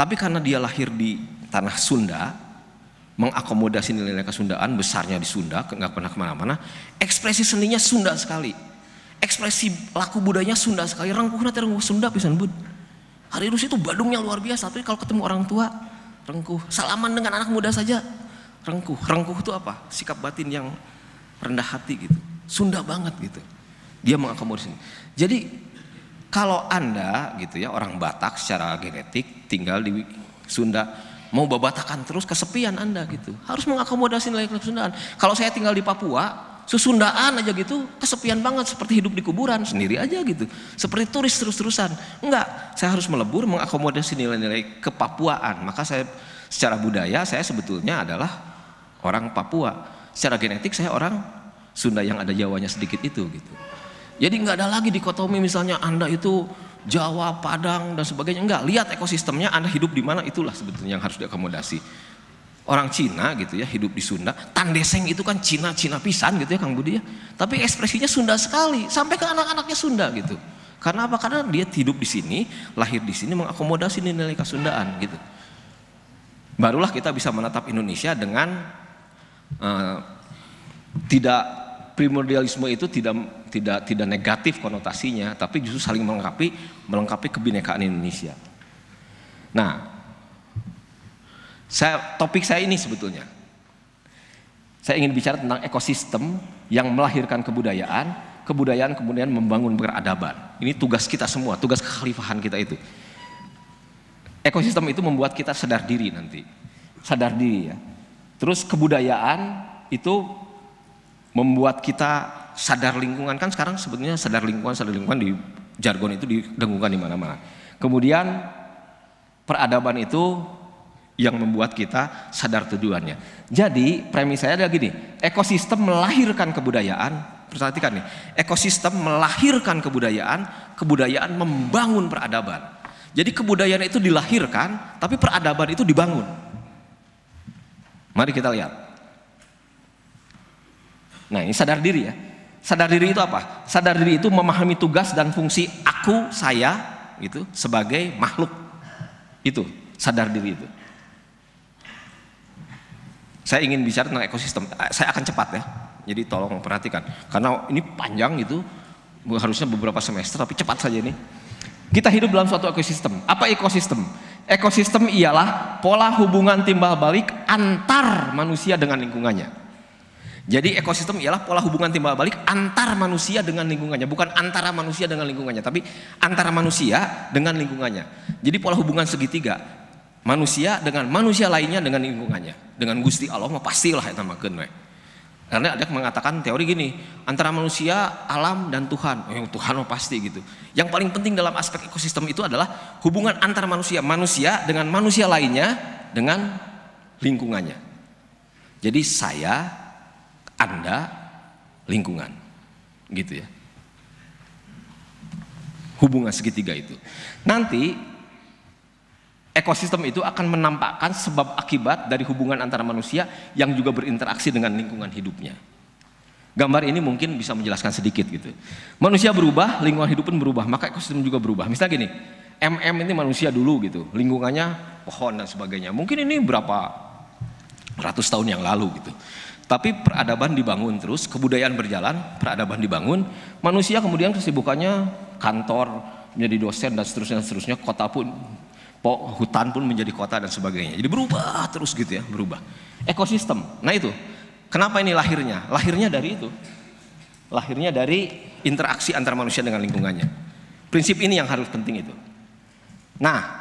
tapi karena dia lahir di tanah Sunda, mengakomodasi nilai-nilai kesundaan, besarnya di Sunda, nggak pernah kemana-mana, ekspresi seninya Sunda sekali. Ekspresi laku budayanya Sunda sekali, nanti rengkuh Sunda pisan bud. Hari Rus itu Badungnya luar biasa, tapi kalau ketemu orang tua, rengkuh. Salaman dengan anak muda saja, rengkuh. Rengkuh itu apa? Sikap batin yang rendah hati gitu. Sunda banget gitu. Dia mengakomodasi. Jadi kalau Anda gitu ya orang Batak secara genetik tinggal di Sunda mau babatakan terus kesepian Anda gitu. Harus mengakomodasi nilai kesundaan. Kalau saya tinggal di Papua, susundaan aja gitu, kesepian banget seperti hidup di kuburan sendiri aja gitu. Seperti turis terus-terusan. Enggak, saya harus melebur mengakomodasi nilai-nilai kepapuaan. Maka saya secara budaya saya sebetulnya adalah orang Papua. Secara genetik saya orang Sunda yang ada Jawanya sedikit itu gitu. Jadi nggak ada lagi dikotomi misalnya Anda itu Jawa, Padang dan sebagainya. Enggak, lihat ekosistemnya Anda hidup di mana itulah sebetulnya yang harus diakomodasi. Orang Cina gitu ya hidup di Sunda, Tandeseng itu kan Cina Cina pisan gitu ya Kang Budi ya. Tapi ekspresinya Sunda sekali sampai ke anak-anaknya Sunda gitu. Karena apa? Karena dia hidup di sini, lahir di sini mengakomodasi nilai kesundaan gitu. Barulah kita bisa menatap Indonesia dengan uh, tidak primordialisme itu tidak tidak tidak negatif konotasinya, tapi justru saling melengkapi melengkapi kebinekaan Indonesia. Nah, saya topik saya ini sebetulnya. Saya ingin bicara tentang ekosistem yang melahirkan kebudayaan, kebudayaan kemudian membangun peradaban. Ini tugas kita semua, tugas kekhalifahan kita itu. Ekosistem itu membuat kita sadar diri nanti. Sadar diri ya. Terus kebudayaan itu membuat kita sadar lingkungan kan sekarang sebetulnya sadar lingkungan sadar lingkungan di jargon itu didengungkan di mana-mana. Kemudian peradaban itu yang membuat kita sadar tujuannya. Jadi premis saya adalah gini, ekosistem melahirkan kebudayaan. Perhatikan nih, ekosistem melahirkan kebudayaan, kebudayaan membangun peradaban. Jadi kebudayaan itu dilahirkan, tapi peradaban itu dibangun. Mari kita lihat. Nah ini sadar diri ya. Sadar diri itu apa? Sadar diri itu memahami tugas dan fungsi aku, saya itu sebagai makhluk. Itu sadar diri itu. Saya ingin bicara tentang ekosistem. Eh, saya akan cepat ya. Jadi tolong perhatikan karena ini panjang itu, Harusnya beberapa semester tapi cepat saja ini. Kita hidup dalam suatu ekosistem. Apa ekosistem? Ekosistem ialah pola hubungan timbal balik antar manusia dengan lingkungannya. Jadi ekosistem ialah pola hubungan timbal balik antar manusia dengan lingkungannya, bukan antara manusia dengan lingkungannya, tapi antara manusia dengan lingkungannya. Jadi pola hubungan segitiga, manusia dengan manusia lainnya dengan lingkungannya, dengan Gusti Allah mah pastilah yang kenwe. Karena ada yang mengatakan teori gini, antara manusia, alam dan Tuhan. Oh, Tuhan mah pasti gitu. Yang paling penting dalam aspek ekosistem itu adalah hubungan antara manusia, manusia dengan manusia lainnya dengan lingkungannya. Jadi saya anda, lingkungan. Gitu ya. Hubungan segitiga itu. Nanti ekosistem itu akan menampakkan sebab akibat dari hubungan antara manusia yang juga berinteraksi dengan lingkungan hidupnya. Gambar ini mungkin bisa menjelaskan sedikit gitu. Manusia berubah, lingkungan hidup pun berubah, maka ekosistem juga berubah. Misalnya gini, MM ini manusia dulu gitu, lingkungannya pohon dan sebagainya. Mungkin ini berapa ratus tahun yang lalu gitu. Tapi peradaban dibangun terus, kebudayaan berjalan, peradaban dibangun, manusia kemudian kesibukannya kantor, menjadi dosen dan seterusnya dan seterusnya, kota pun po, hutan pun menjadi kota dan sebagainya. Jadi berubah terus gitu ya, berubah. Ekosistem. Nah itu. Kenapa ini lahirnya? Lahirnya dari itu. Lahirnya dari interaksi antara manusia dengan lingkungannya. Prinsip ini yang harus penting itu. Nah,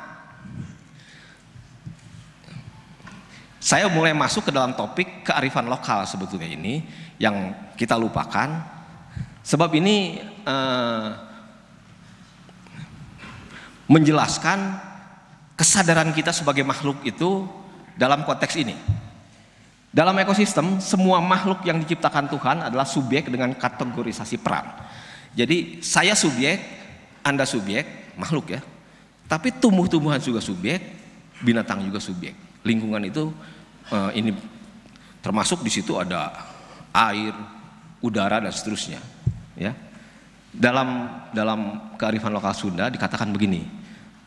Saya mulai masuk ke dalam topik kearifan lokal sebetulnya ini yang kita lupakan. Sebab ini eh, menjelaskan kesadaran kita sebagai makhluk itu dalam konteks ini. Dalam ekosistem, semua makhluk yang diciptakan Tuhan adalah subjek dengan kategorisasi peran. Jadi saya subjek, Anda subjek, makhluk ya. Tapi tumbuh-tumbuhan juga subjek, binatang juga subjek lingkungan itu uh, ini termasuk di situ ada air, udara dan seterusnya, ya. Dalam dalam kearifan lokal Sunda dikatakan begini,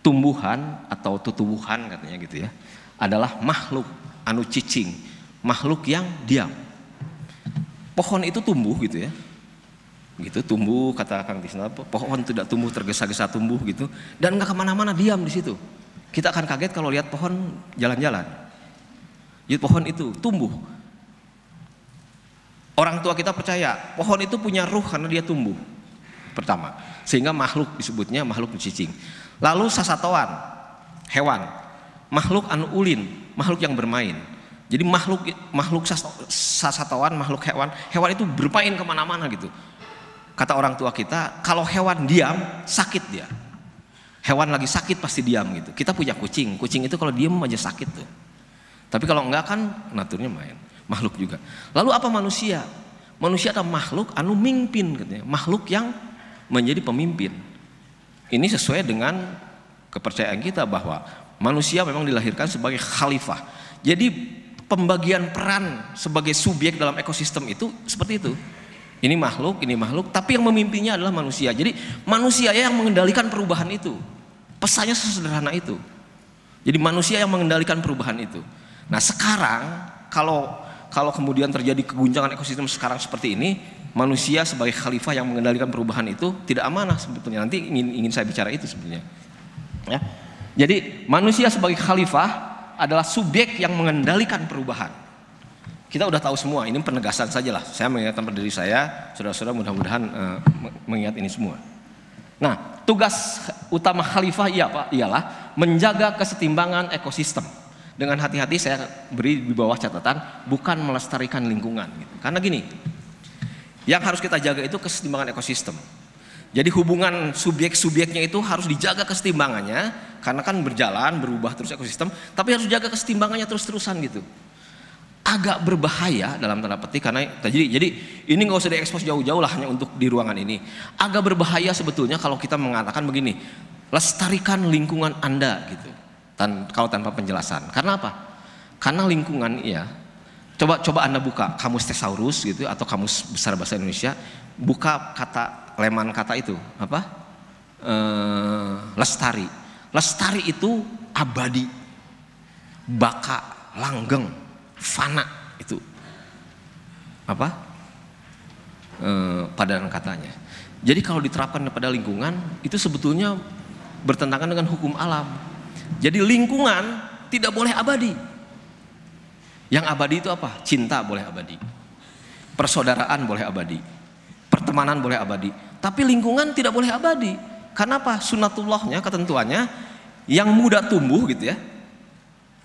tumbuhan atau tutubuhan katanya gitu ya, adalah makhluk anu cicing, makhluk yang diam. Pohon itu tumbuh gitu ya. Gitu tumbuh kata Kang Tisna, pohon tidak tumbuh tergesa-gesa tumbuh gitu dan nggak kemana-mana diam di situ kita akan kaget kalau lihat pohon jalan-jalan. Jadi pohon itu tumbuh. Orang tua kita percaya pohon itu punya ruh karena dia tumbuh. Pertama, sehingga makhluk disebutnya makhluk cicing. Lalu sasatoan, hewan, makhluk anu ulin, makhluk yang bermain. Jadi makhluk makhluk sasatoan, makhluk hewan, hewan itu bermain kemana-mana gitu. Kata orang tua kita, kalau hewan diam sakit dia. Hewan lagi sakit pasti diam gitu. Kita punya kucing, kucing itu kalau diam aja sakit tuh. Tapi kalau enggak kan naturnya main, makhluk juga. Lalu apa manusia? Manusia adalah makhluk anu mimpin katanya, makhluk yang menjadi pemimpin. Ini sesuai dengan kepercayaan kita bahwa manusia memang dilahirkan sebagai khalifah. Jadi pembagian peran sebagai subjek dalam ekosistem itu seperti itu. Ini makhluk, ini makhluk, tapi yang memimpinnya adalah manusia. Jadi manusia yang mengendalikan perubahan itu. Pesannya sesederhana itu. Jadi manusia yang mengendalikan perubahan itu. Nah sekarang kalau kalau kemudian terjadi keguncangan ekosistem sekarang seperti ini, manusia sebagai khalifah yang mengendalikan perubahan itu tidak amanah sebetulnya. Nanti ingin ingin saya bicara itu sebetulnya. Ya. Jadi manusia sebagai khalifah adalah subjek yang mengendalikan perubahan kita udah tahu semua. Ini penegasan sajalah. Saya mengingatkan pada diri saya, saudara-saudara mudah-mudahan uh, mengingat ini semua. Nah, tugas utama khalifah iya Pak, ialah menjaga kesetimbangan ekosistem. Dengan hati-hati saya beri di bawah catatan bukan melestarikan lingkungan gitu. Karena gini, yang harus kita jaga itu kesetimbangan ekosistem. Jadi hubungan subjek-subjeknya itu harus dijaga kesetimbangannya karena kan berjalan, berubah terus ekosistem, tapi harus jaga kesetimbangannya terus-terusan gitu agak berbahaya dalam tanda petik karena jadi jadi ini nggak usah diekspos jauh-jauh lah hanya untuk di ruangan ini agak berbahaya sebetulnya kalau kita mengatakan begini lestarikan lingkungan anda gitu tan kalau tanpa penjelasan karena apa karena lingkungan ya coba coba anda buka kamus tesaurus gitu atau kamus besar bahasa Indonesia buka kata leman kata itu apa e, lestari lestari itu abadi baka langgeng fana itu apa e, padanan katanya. Jadi kalau diterapkan pada lingkungan itu sebetulnya bertentangan dengan hukum alam. Jadi lingkungan tidak boleh abadi. Yang abadi itu apa? Cinta boleh abadi. Persaudaraan boleh abadi. Pertemanan boleh abadi. Tapi lingkungan tidak boleh abadi. Karena apa? Sunatullahnya, ketentuannya yang muda tumbuh gitu ya.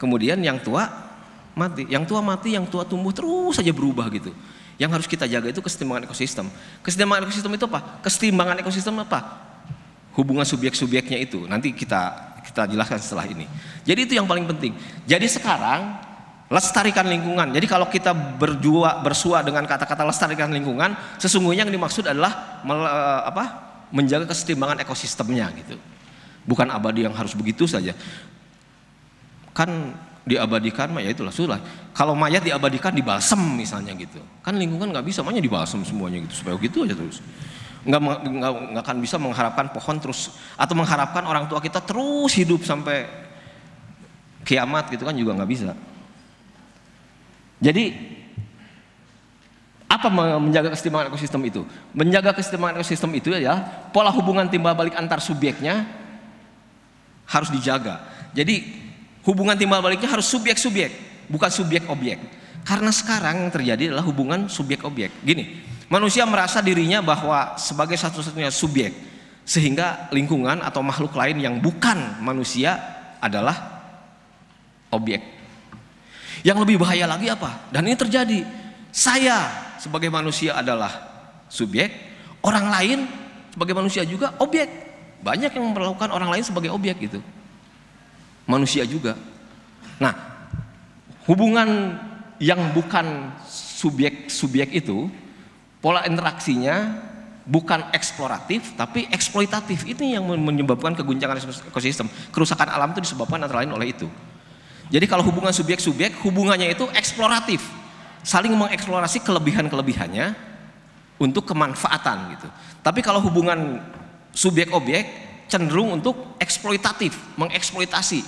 Kemudian yang tua mati. Yang tua mati, yang tua tumbuh terus saja berubah gitu. Yang harus kita jaga itu kesetimbangan ekosistem. Kesetimbangan ekosistem itu apa? Kesetimbangan ekosistem apa? Hubungan subjek-subjeknya itu. Nanti kita kita jelaskan setelah ini. Jadi itu yang paling penting. Jadi sekarang lestarikan lingkungan. Jadi kalau kita berjuak bersua dengan kata-kata lestarikan lingkungan, sesungguhnya yang dimaksud adalah eh, apa? menjaga kesetimbangan ekosistemnya gitu. Bukan abadi yang harus begitu saja. Kan diabadikan mah ya itulah sulah. Kalau mayat diabadikan di balsem misalnya gitu. Kan lingkungan nggak bisa di balsem semuanya gitu supaya gitu aja terus. Nggak, nggak, nggak akan bisa mengharapkan pohon terus atau mengharapkan orang tua kita terus hidup sampai kiamat gitu kan juga nggak bisa. Jadi apa menjaga kesetimbangan ekosistem itu? Menjaga kesetimbangan ekosistem itu ya pola hubungan timbal balik antar subjeknya harus dijaga. Jadi Hubungan timbal baliknya harus subjek-subjek, bukan subjek-objek. Karena sekarang yang terjadi adalah hubungan subjek-objek. Gini, manusia merasa dirinya bahwa sebagai satu-satunya subjek, sehingga lingkungan atau makhluk lain yang bukan manusia adalah objek. Yang lebih bahaya lagi apa? Dan ini terjadi. Saya sebagai manusia adalah subjek, orang lain sebagai manusia juga objek. Banyak yang memperlakukan orang lain sebagai objek gitu manusia juga. Nah, hubungan yang bukan subjek-subjek itu, pola interaksinya bukan eksploratif tapi eksploitatif. Ini yang menyebabkan keguncangan ekosistem. Kerusakan alam itu disebabkan antara lain oleh itu. Jadi kalau hubungan subjek-subjek, hubungannya itu eksploratif. Saling mengeksplorasi kelebihan-kelebihannya untuk kemanfaatan gitu. Tapi kalau hubungan subjek-objek, cenderung untuk eksploitatif, mengeksploitasi.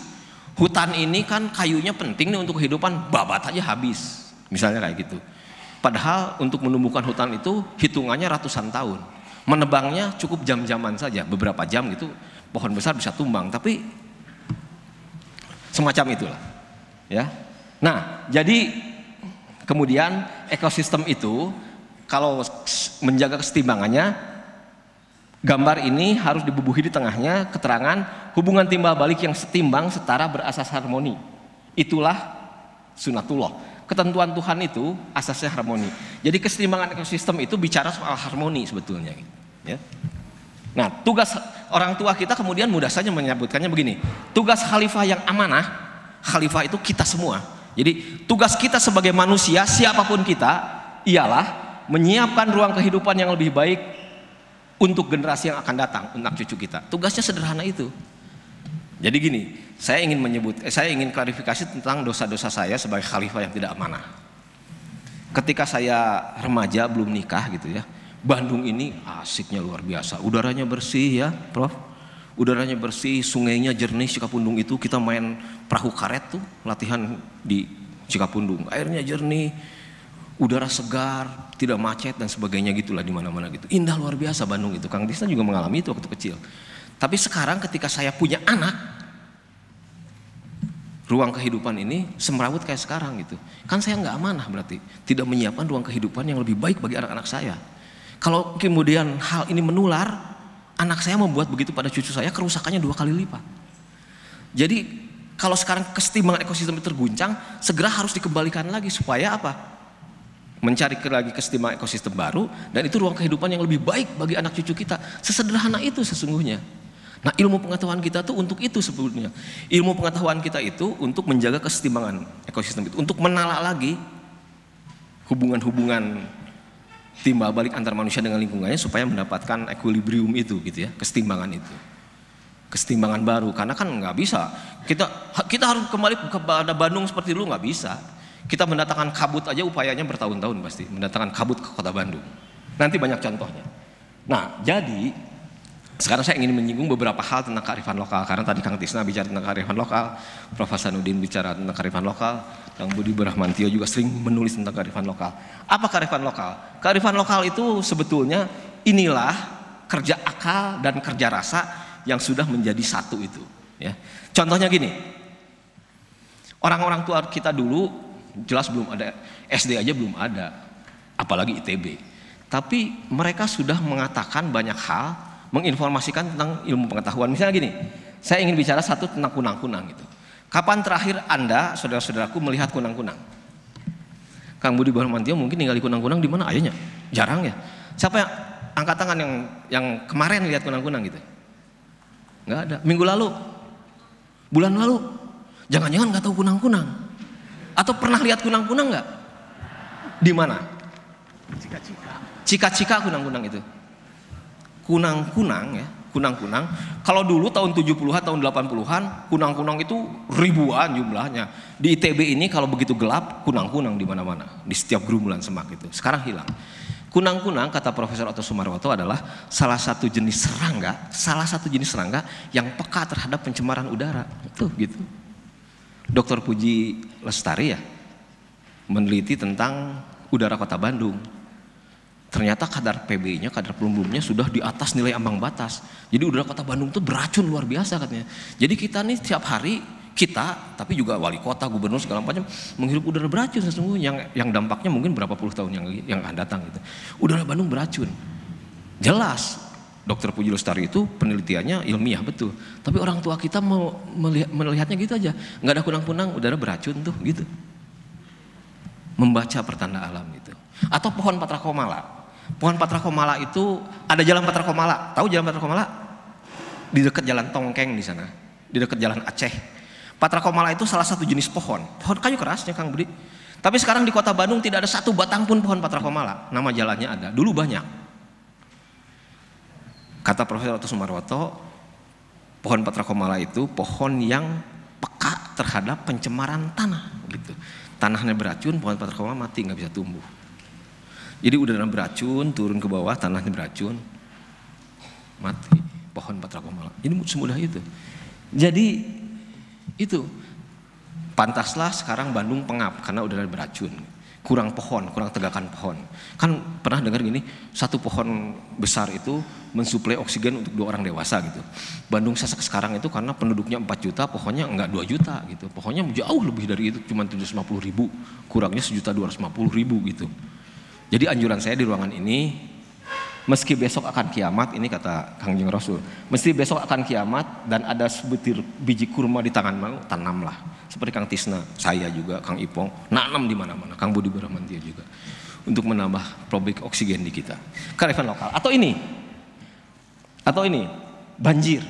Hutan ini kan kayunya penting nih untuk kehidupan, babat aja habis. Misalnya kayak gitu. Padahal untuk menumbuhkan hutan itu hitungannya ratusan tahun. Menebangnya cukup jam-jaman saja, beberapa jam gitu pohon besar bisa tumbang, tapi semacam itulah. Ya. Nah, jadi kemudian ekosistem itu kalau menjaga kesetimbangannya Gambar ini harus dibubuhi di tengahnya keterangan hubungan timbal balik yang setimbang setara berasas harmoni. Itulah sunatullah. Ketentuan Tuhan itu asasnya harmoni. Jadi kesetimbangan ekosistem itu bicara soal harmoni sebetulnya. Ya. Nah tugas orang tua kita kemudian mudah saja menyebutkannya begini. Tugas khalifah yang amanah, khalifah itu kita semua. Jadi tugas kita sebagai manusia siapapun kita ialah menyiapkan ruang kehidupan yang lebih baik untuk generasi yang akan datang, anak cucu kita. Tugasnya sederhana itu. Jadi gini, saya ingin menyebut, eh, saya ingin klarifikasi tentang dosa-dosa saya sebagai khalifah yang tidak amanah. Ketika saya remaja belum nikah gitu ya, Bandung ini asiknya luar biasa, udaranya bersih ya, Prof. Udaranya bersih, sungainya jernih Cikapundung itu kita main perahu karet tuh latihan di Cikapundung, airnya jernih, udara segar, tidak macet dan sebagainya gitulah di mana-mana gitu. Indah luar biasa Bandung itu. Kang Tisna juga mengalami itu waktu kecil. Tapi sekarang ketika saya punya anak, ruang kehidupan ini semrawut kayak sekarang gitu. Kan saya nggak amanah berarti, tidak menyiapkan ruang kehidupan yang lebih baik bagi anak-anak saya. Kalau kemudian hal ini menular, anak saya membuat begitu pada cucu saya kerusakannya dua kali lipat. Jadi kalau sekarang kesetimbangan ekosistem terguncang, segera harus dikembalikan lagi supaya apa? mencari lagi kestimewaan ekosistem baru dan itu ruang kehidupan yang lebih baik bagi anak cucu kita. Sesederhana itu sesungguhnya. Nah, ilmu pengetahuan kita tuh untuk itu sebetulnya. Ilmu pengetahuan kita itu untuk menjaga kesetimbangan ekosistem itu, untuk menala lagi hubungan-hubungan timbal balik antar manusia dengan lingkungannya supaya mendapatkan equilibrium itu gitu ya, kesetimbangan itu. Kesetimbangan baru karena kan nggak bisa kita kita harus kembali kepada Bandung seperti dulu nggak bisa kita mendatangkan kabut aja upayanya bertahun-tahun pasti, mendatangkan kabut ke kota Bandung. Nanti banyak contohnya. Nah, jadi sekarang saya ingin menyinggung beberapa hal tentang kearifan lokal karena tadi Kang Tisna bicara tentang kearifan lokal, Prof Hasanuddin bicara tentang kearifan lokal, Kang Budi Brahmantio juga sering menulis tentang kearifan lokal. Apa kearifan lokal? Kearifan lokal itu sebetulnya inilah kerja akal dan kerja rasa yang sudah menjadi satu itu. Ya. Contohnya gini, orang-orang tua kita dulu jelas belum ada SD aja belum ada, apalagi ITB. Tapi mereka sudah mengatakan banyak hal, menginformasikan tentang ilmu pengetahuan. Misalnya gini, saya ingin bicara satu tentang kunang-kunang gitu. Kapan terakhir Anda, saudara-saudaraku melihat kunang-kunang? Kang Budi Barmantio mungkin tinggal di kunang-kunang di mana ayahnya? Jarang ya. Siapa yang angkat tangan yang yang kemarin lihat kunang-kunang gitu? nggak ada. Minggu lalu, bulan lalu, jangan-jangan nggak tahu kunang-kunang. Atau pernah lihat kunang-kunang nggak? Di mana? Cika-cika. Cika-cika kunang-kunang itu. Kunang-kunang ya, kunang-kunang. Kalau dulu tahun 70-an, tahun 80-an, kunang-kunang itu ribuan jumlahnya. Di ITB ini kalau begitu gelap, kunang-kunang di mana-mana, di setiap gerumulan semak itu. Sekarang hilang. Kunang-kunang kata Profesor Otto Sumarwoto adalah salah satu jenis serangga, salah satu jenis serangga yang peka terhadap pencemaran udara. Itu gitu. Dokter Puji Lestari ya meneliti tentang udara kota Bandung. Ternyata kadar PB-nya, kadar plumbumnya sudah di atas nilai ambang batas. Jadi udara kota Bandung itu beracun luar biasa katanya. Jadi kita nih setiap hari kita, tapi juga wali kota, gubernur segala macam menghirup udara beracun sesungguhnya yang yang dampaknya mungkin berapa puluh tahun yang yang akan datang gitu. Udara Bandung beracun. Jelas Dokter Puji Lestari itu penelitiannya ilmiah betul. Tapi orang tua kita melihat, melihatnya gitu aja. Nggak ada kunang-kunang, udara beracun tuh gitu. Membaca pertanda alam itu. Atau pohon patra komala. Pohon patra komala itu ada jalan patra komala. Tahu jalan patra komala? Di dekat jalan Tongkeng di sana. Di dekat jalan Aceh. Patra komala itu salah satu jenis pohon. Pohon kayu kerasnya Kang Budi. Tapi sekarang di kota Bandung tidak ada satu batang pun pohon patra komala. Nama jalannya ada. Dulu banyak. Kata Profesor Otto Sumarwoto, pohon patrakomala itu pohon yang peka terhadap pencemaran tanah gitu. Tanahnya beracun, pohon patrakomala mati nggak bisa tumbuh. Jadi udara beracun, turun ke bawah, tanahnya beracun, mati pohon patrakomala. Ini semudah itu. Jadi itu pantaslah sekarang Bandung pengap karena udara beracun kurang pohon, kurang tegakan pohon. Kan pernah dengar gini, satu pohon besar itu mensuplai oksigen untuk dua orang dewasa gitu. Bandung sesak sekarang itu karena penduduknya 4 juta, pohonnya enggak 2 juta gitu. Pohonnya jauh lebih dari itu, cuma 750 ribu, kurangnya sejuta 250 ribu gitu. Jadi anjuran saya di ruangan ini, meski besok akan kiamat, ini kata Kang Jeng Rasul, meski besok akan kiamat dan ada sebutir biji kurma di tanganmu, tanamlah seperti Kang Tisna, saya juga, Kang Ipong, nanam di mana-mana, Kang Budi Bramantia juga untuk menambah pabrik oksigen di kita. Karifan lokal atau ini atau ini banjir.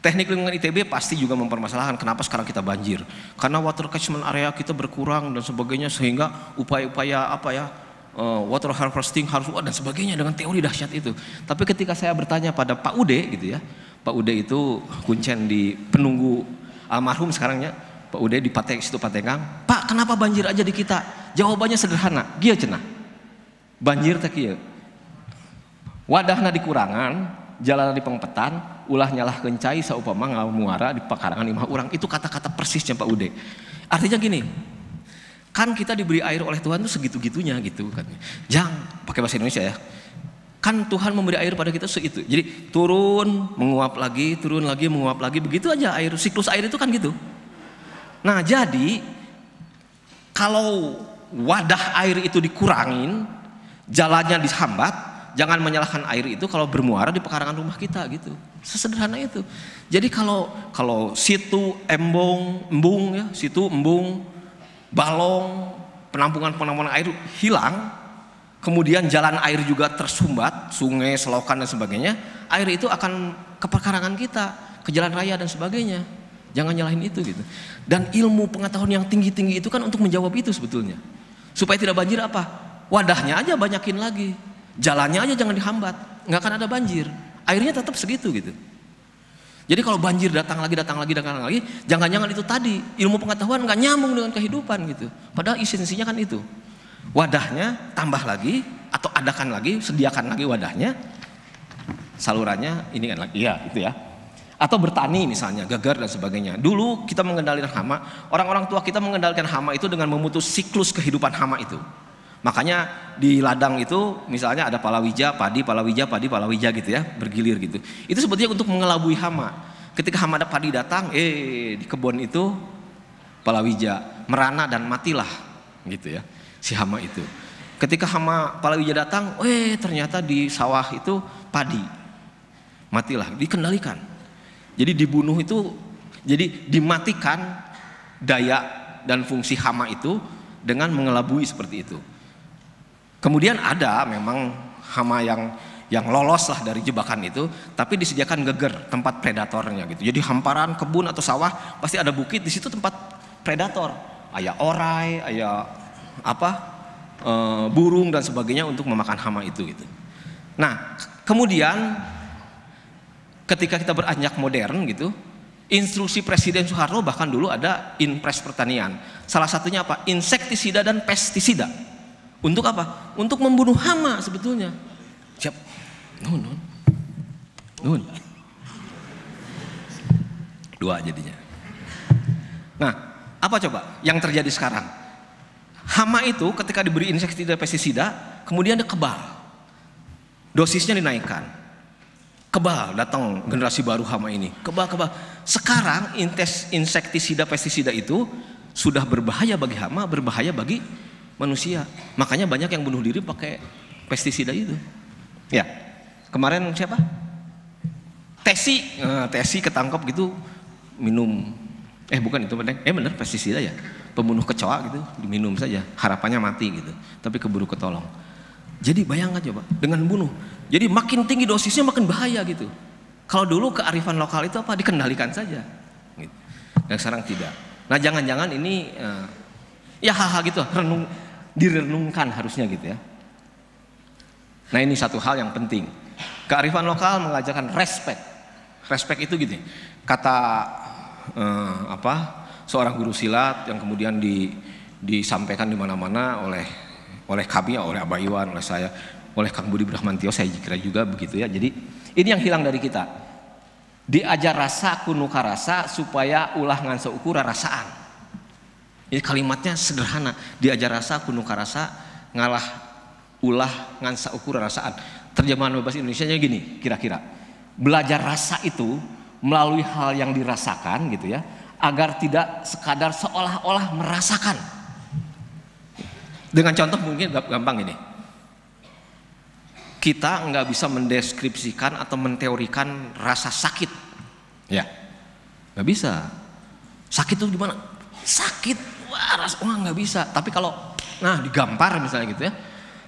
Teknik lingkungan ITB pasti juga mempermasalahkan kenapa sekarang kita banjir. Karena water catchment area kita berkurang dan sebagainya sehingga upaya-upaya apa ya eh, water harvesting harus oh, dan sebagainya dengan teori dahsyat itu. Tapi ketika saya bertanya pada Pak Ude gitu ya, Pak Ude itu kuncen di penunggu almarhum sekarangnya Pak Ude di Patek situ Pak kenapa banjir aja di kita? Jawabannya sederhana, dia cenah. Banjir tak kieu. Wadahna dikurangan, jalan di pengpetan, ulah nyalah kencai saupama muara di pekarangan imah orang. Itu kata-kata persisnya Pak Ude. Artinya gini, kan kita diberi air oleh Tuhan tuh segitu-gitunya gitu kan. Jang, pakai bahasa Indonesia ya Kan Tuhan memberi air pada kita seitu. Jadi turun, menguap lagi, turun lagi, menguap lagi. Begitu aja air, siklus air itu kan gitu. Nah jadi kalau wadah air itu dikurangin, jalannya dihambat, jangan menyalahkan air itu kalau bermuara di pekarangan rumah kita gitu. Sesederhana itu. Jadi kalau kalau situ embung, embung ya, situ embung, balong, penampungan-penampungan air hilang, kemudian jalan air juga tersumbat, sungai, selokan dan sebagainya, air itu akan ke perkarangan kita, ke jalan raya dan sebagainya. Jangan nyalahin itu gitu. Dan ilmu pengetahuan yang tinggi-tinggi itu kan untuk menjawab itu sebetulnya. Supaya tidak banjir apa? Wadahnya aja banyakin lagi. Jalannya aja jangan dihambat. Nggak akan ada banjir. Airnya tetap segitu gitu. Jadi kalau banjir datang lagi, datang lagi, datang lagi, jangan-jangan itu tadi ilmu pengetahuan nggak nyambung dengan kehidupan gitu. Padahal esensinya kan itu wadahnya tambah lagi atau adakan lagi, sediakan lagi wadahnya, salurannya ini kan lagi, iya gitu ya. Atau bertani misalnya, gagar dan sebagainya. Dulu kita mengendalikan hama, orang-orang tua kita mengendalikan hama itu dengan memutus siklus kehidupan hama itu. Makanya di ladang itu misalnya ada palawija, padi, palawija, padi, palawija gitu ya, bergilir gitu. Itu sebetulnya untuk mengelabui hama. Ketika hama ada padi datang, eh di kebun itu palawija merana dan matilah gitu ya si hama itu. Ketika hama palawija datang, eh ternyata di sawah itu padi. Matilah, dikendalikan. Jadi dibunuh itu jadi dimatikan daya dan fungsi hama itu dengan mengelabui seperti itu. Kemudian ada memang hama yang yang lolos lah dari jebakan itu, tapi disediakan geger tempat predatornya gitu. Jadi hamparan kebun atau sawah pasti ada bukit di situ tempat predator. Ayah orai, ayah apa e, burung dan sebagainya untuk memakan hama itu gitu. Nah, kemudian ketika kita beranjak modern gitu, instruksi Presiden Soeharto bahkan dulu ada Inpres pertanian. Salah satunya apa? Insektisida dan pestisida. Untuk apa? Untuk membunuh hama sebetulnya. Siap. Nun, nun. Nun. Dua jadinya. Nah, apa coba yang terjadi sekarang? Hama itu ketika diberi insektisida pestisida, kemudian dia kebal. Dosisnya dinaikkan. Kebal datang generasi baru hama ini. Kebal-kebal. Sekarang insektisida pestisida itu sudah berbahaya bagi hama, berbahaya bagi manusia. Makanya banyak yang bunuh diri pakai pestisida itu. Ya. Kemarin siapa? Tesi, eh, Tesi ketangkap gitu minum eh bukan itu benar. Eh benar pestisida ya pembunuh kecoa gitu diminum saja harapannya mati gitu tapi keburu ketolong jadi bayangkan coba dengan bunuh jadi makin tinggi dosisnya makin bahaya gitu kalau dulu kearifan lokal itu apa dikendalikan saja gitu. dan nah, sekarang tidak nah jangan-jangan ini uh, ya hal-hal gitu renung direnungkan harusnya gitu ya nah ini satu hal yang penting kearifan lokal mengajarkan respect respect itu gitu kata uh, apa seorang guru silat yang kemudian di, disampaikan di mana-mana oleh oleh kami, oleh Abah Iwan, oleh saya, oleh Kang Budi Brahmantio, saya kira juga begitu ya. Jadi ini yang hilang dari kita. Diajar rasa kunuka rasa supaya ulah ngan seukura rasaan. Ini kalimatnya sederhana. Diajar rasa kunuka rasa ngalah ulah ngan seukura rasaan. Terjemahan bebas Indonesia nya gini kira-kira. Belajar rasa itu melalui hal yang dirasakan gitu ya agar tidak sekadar seolah-olah merasakan. Dengan contoh mungkin gampang ini. Kita nggak bisa mendeskripsikan atau menteorikan rasa sakit. Ya, nggak bisa. Sakit itu gimana? Sakit, wah, ras, wah nggak bisa. Tapi kalau, nah digampar misalnya gitu ya,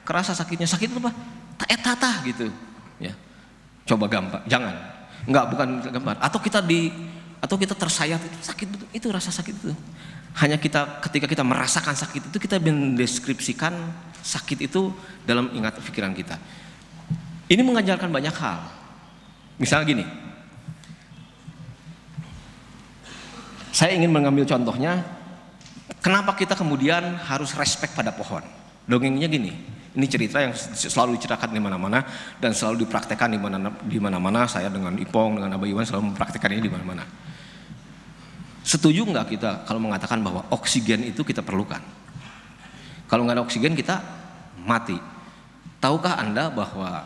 kerasa sakitnya sakit itu apa? Taetatah gitu. Ya, coba gampar, jangan. Nggak, bukan gambar. Atau kita di atau kita tersayat itu sakit itu, itu rasa sakit itu hanya kita ketika kita merasakan sakit itu kita mendeskripsikan sakit itu dalam ingat pikiran kita ini mengajarkan banyak hal misalnya gini saya ingin mengambil contohnya kenapa kita kemudian harus respect pada pohon dongengnya gini ini cerita yang selalu diceritakan di mana-mana dan selalu dipraktekkan di mana mana-mana. Saya dengan Ipong, dengan Abah Iwan selalu mempraktekkan ini di mana-mana. Setuju nggak kita kalau mengatakan bahwa oksigen itu kita perlukan? Kalau nggak ada oksigen kita mati. Tahukah Anda bahwa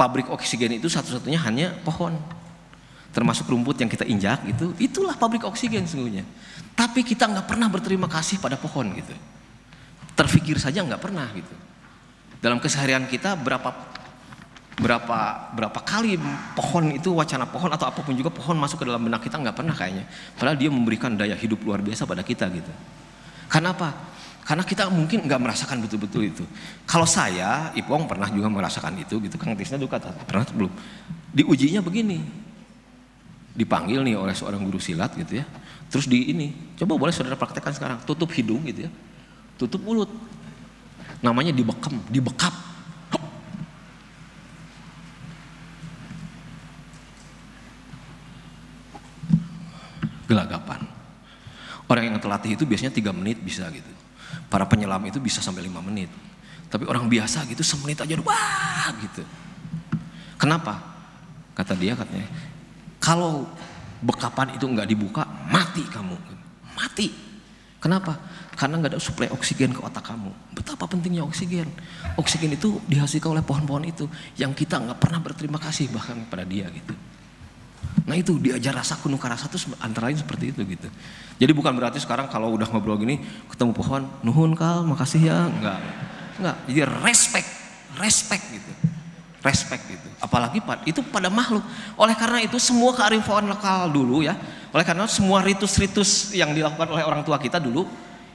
pabrik oksigen itu satu-satunya hanya pohon? Termasuk rumput yang kita injak itu itulah pabrik oksigen sesungguhnya. Tapi kita nggak pernah berterima kasih pada pohon gitu. Terfikir saja nggak pernah gitu. Dalam keseharian kita berapa berapa berapa kali pohon itu wacana pohon atau apapun juga pohon masuk ke dalam benak kita nggak pernah kayaknya padahal dia memberikan daya hidup luar biasa pada kita gitu karena apa karena kita mungkin nggak merasakan betul-betul itu kalau saya Ipong pernah juga merasakan itu gitu Kang Tisna juga pernah belum diujinya begini dipanggil nih oleh seorang guru silat gitu ya terus di ini coba boleh saudara praktekkan sekarang tutup hidung gitu ya tutup mulut namanya dibekem dibekap gelagapan. Orang yang terlatih itu biasanya tiga menit bisa gitu. Para penyelam itu bisa sampai lima menit. Tapi orang biasa gitu semenit aja wah gitu. Kenapa? Kata dia katanya, kalau bekapan itu nggak dibuka, mati kamu. Mati. Kenapa? Karena nggak ada suplai oksigen ke otak kamu. Betapa pentingnya oksigen. Oksigen itu dihasilkan oleh pohon-pohon itu yang kita nggak pernah berterima kasih bahkan pada dia gitu. Nah itu diajar rasa kuno karasa itu antara lain seperti itu gitu. Jadi bukan berarti sekarang kalau udah ngobrol gini ketemu pohon nuhun kal makasih ya enggak enggak jadi respect respect gitu respect gitu apalagi pad, itu pada makhluk oleh karena itu semua kearifan lokal dulu ya oleh karena semua ritus-ritus yang dilakukan oleh orang tua kita dulu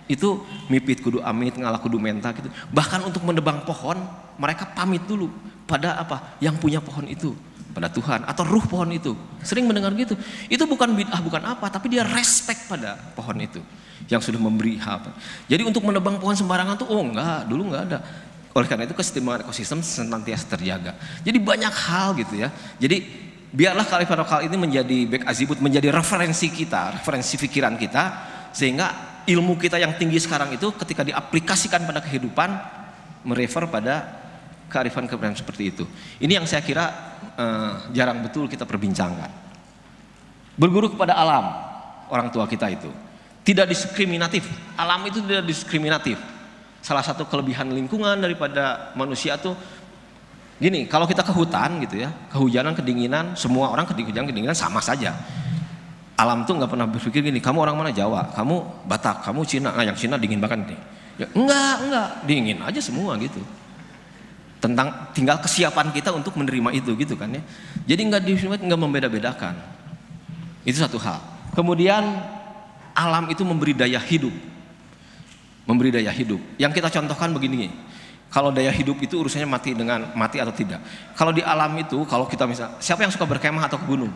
itu mipit kudu amit ngalah kudu menta gitu bahkan untuk menebang pohon mereka pamit dulu pada apa yang punya pohon itu pada Tuhan atau ruh pohon itu. Sering mendengar gitu. Itu bukan bid'ah, bukan apa, tapi dia respect pada pohon itu yang sudah memberi apa. Jadi untuk menebang pohon sembarangan tuh oh enggak, dulu enggak ada. Oleh karena itu kesetimbangan ekosistem senantiasa terjaga. Jadi banyak hal gitu ya. Jadi biarlah kalifah lokal ini menjadi back azibut menjadi referensi kita, referensi pikiran kita sehingga ilmu kita yang tinggi sekarang itu ketika diaplikasikan pada kehidupan merefer pada kearifan kebenaran seperti itu. Ini yang saya kira Eh, jarang betul kita perbincangkan. Berguru kepada alam, orang tua kita itu. Tidak diskriminatif, alam itu tidak diskriminatif. Salah satu kelebihan lingkungan daripada manusia itu gini, kalau kita ke hutan gitu ya, kehujanan, kedinginan, semua orang kedinginan, kedinginan sama saja. Alam tuh nggak pernah berpikir gini, kamu orang mana Jawa, kamu Batak, kamu Cina, nah yang Cina dingin banget nih. Ya, enggak, enggak, dingin aja semua gitu tentang tinggal kesiapan kita untuk menerima itu gitu kan ya. Jadi nggak di nggak membeda-bedakan. Itu satu hal. Kemudian alam itu memberi daya hidup. Memberi daya hidup. Yang kita contohkan begini. Kalau daya hidup itu urusannya mati dengan mati atau tidak. Kalau di alam itu kalau kita misal siapa yang suka berkemah atau ke gunung?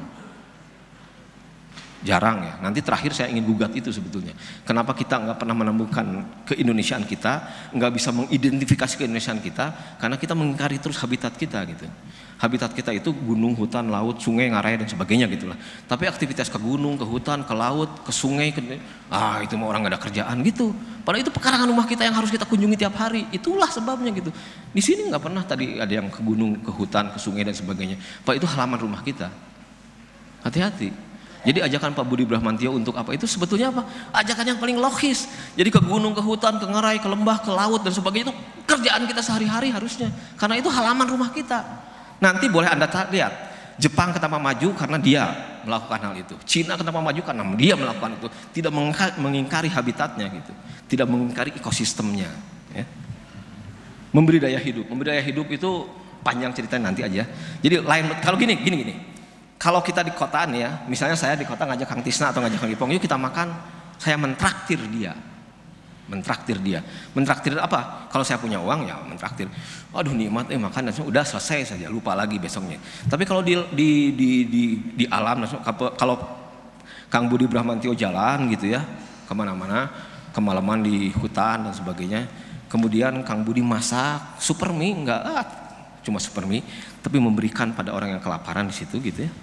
jarang ya. Nanti terakhir saya ingin gugat itu sebetulnya. Kenapa kita nggak pernah menemukan keindonesiaan kita, nggak bisa mengidentifikasi keindonesiaan kita, karena kita mengingkari terus habitat kita gitu. Habitat kita itu gunung, hutan, laut, sungai, ngarai dan sebagainya gitulah. Tapi aktivitas ke gunung, ke hutan, ke laut, ke sungai, ke... ah itu mah orang nggak ada kerjaan gitu. Padahal itu pekarangan rumah kita yang harus kita kunjungi tiap hari. Itulah sebabnya gitu. Di sini nggak pernah tadi ada yang ke gunung, ke hutan, ke sungai dan sebagainya. Pak itu halaman rumah kita. Hati-hati jadi ajakan Pak Budi Brahmantio untuk apa itu sebetulnya apa? Ajakan yang paling logis. Jadi ke gunung, ke hutan, ke ngerai, ke lembah, ke laut dan sebagainya itu kerjaan kita sehari-hari harusnya. Karena itu halaman rumah kita. Nanti boleh Anda lihat. Jepang kenapa maju karena dia melakukan hal itu. Cina kenapa maju karena dia melakukan itu. Tidak mengingkari habitatnya gitu. Tidak mengingkari ekosistemnya. Ya. Memberi daya hidup. Memberi daya hidup itu panjang cerita nanti aja. Jadi lain kalau gini, gini, gini. Kalau kita di kotaan ya, misalnya saya di kota ngajak Kang Tisna atau ngajak Kang Ipong, yuk kita makan. Saya mentraktir dia. Mentraktir dia. Mentraktir apa? Kalau saya punya uang ya mentraktir. Aduh nikmat, eh makan dan udah selesai saja, lupa lagi besoknya. Tapi kalau di di di di, di alam kalau Kang Budi Brahmantio jalan gitu ya, kemana-mana, kemalaman di hutan dan sebagainya. Kemudian Kang Budi masak super mie enggak ah, cuma super mie, tapi memberikan pada orang yang kelaparan di situ gitu ya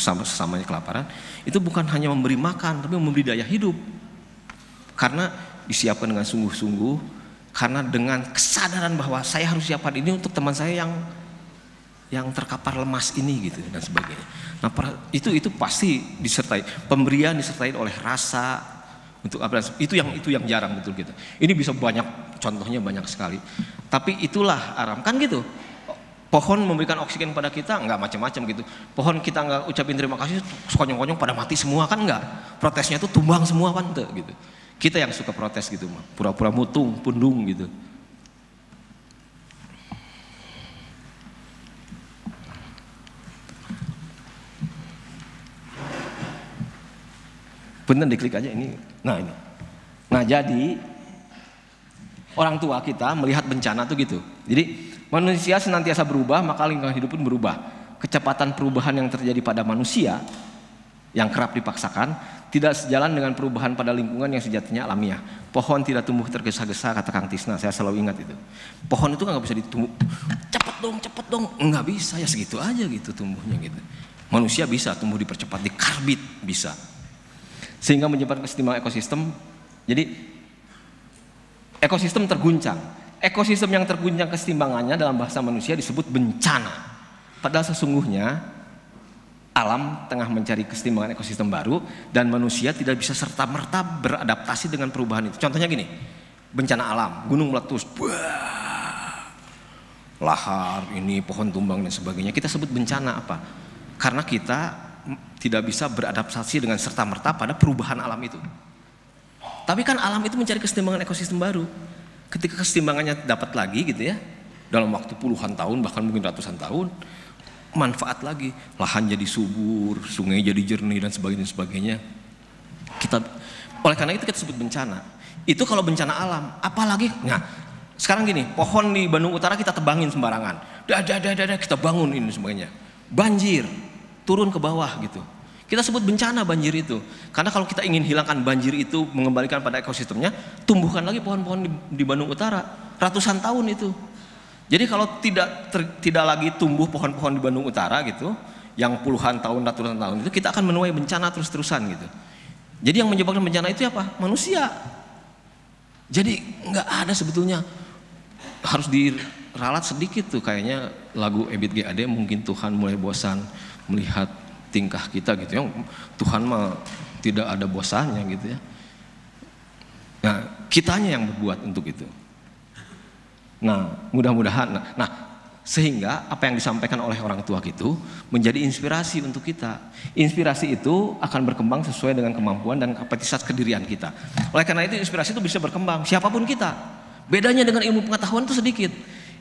sama sesamanya kelaparan, itu bukan hanya memberi makan, tapi memberi daya hidup. Karena disiapkan dengan sungguh-sungguh, karena dengan kesadaran bahwa saya harus siapkan ini untuk teman saya yang yang terkapar lemas ini gitu dan sebagainya. Nah itu itu pasti disertai pemberian disertai oleh rasa untuk apa itu yang itu yang jarang betul gitu. Ini bisa banyak contohnya banyak sekali. Tapi itulah aram kan gitu. Pohon memberikan oksigen pada kita nggak macam-macam gitu. Pohon kita nggak ucapin terima kasih, konyong-konyong pada mati semua kan nggak. Protesnya itu tumbang semua kan tuh gitu. Kita yang suka protes gitu mah, pura-pura mutung, pundung gitu. Bener diklik aja ini. Nah ini. Nah jadi orang tua kita melihat bencana tuh gitu. Jadi Manusia senantiasa berubah, maka lingkungan hidup pun berubah. Kecepatan perubahan yang terjadi pada manusia yang kerap dipaksakan tidak sejalan dengan perubahan pada lingkungan yang sejatinya alamiah. Pohon tidak tumbuh tergesa-gesa kata Kang Tisna, saya selalu ingat itu. Pohon itu kan nggak bisa ditumbuh, cepet dong, cepet dong, nggak bisa ya segitu aja gitu tumbuhnya gitu. Manusia bisa tumbuh dipercepat, dikarbit bisa. Sehingga menyebabkan kesetimbangan ekosistem. Jadi ekosistem terguncang ekosistem yang terguncang kesetimbangannya dalam bahasa manusia disebut bencana. Padahal sesungguhnya alam tengah mencari kesetimbangan ekosistem baru dan manusia tidak bisa serta-merta beradaptasi dengan perubahan itu. Contohnya gini, bencana alam, gunung meletus, lahar ini pohon tumbang dan sebagainya. Kita sebut bencana apa? Karena kita tidak bisa beradaptasi dengan serta-merta pada perubahan alam itu. Tapi kan alam itu mencari kesetimbangan ekosistem baru ketika kesetimbangannya dapat lagi gitu ya, dalam waktu puluhan tahun bahkan mungkin ratusan tahun, manfaat lagi, lahan jadi subur, sungai jadi jernih dan sebagainya sebagainya. Kita oleh karena itu kita sebut bencana. Itu kalau bencana alam, apalagi nah sekarang gini, pohon di Bandung Utara kita tebangin sembarangan. Ada-ada dadah kita bangun ini sebagainya. Banjir turun ke bawah gitu kita sebut bencana banjir itu. Karena kalau kita ingin hilangkan banjir itu, mengembalikan pada ekosistemnya, tumbuhkan lagi pohon-pohon di, Bandung Utara. Ratusan tahun itu. Jadi kalau tidak ter, tidak lagi tumbuh pohon-pohon di Bandung Utara gitu, yang puluhan tahun, ratusan tahun itu, kita akan menuai bencana terus-terusan gitu. Jadi yang menyebabkan bencana itu apa? Manusia. Jadi nggak ada sebetulnya harus diralat sedikit tuh kayaknya lagu Ebit GAD mungkin Tuhan mulai bosan melihat tingkah kita gitu ya Tuhan mah tidak ada bosannya gitu ya nah kitanya yang berbuat untuk itu nah mudah-mudahan nah, nah, sehingga apa yang disampaikan oleh orang tua itu menjadi inspirasi untuk kita inspirasi itu akan berkembang sesuai dengan kemampuan dan kapasitas kedirian kita oleh karena itu inspirasi itu bisa berkembang siapapun kita bedanya dengan ilmu pengetahuan itu sedikit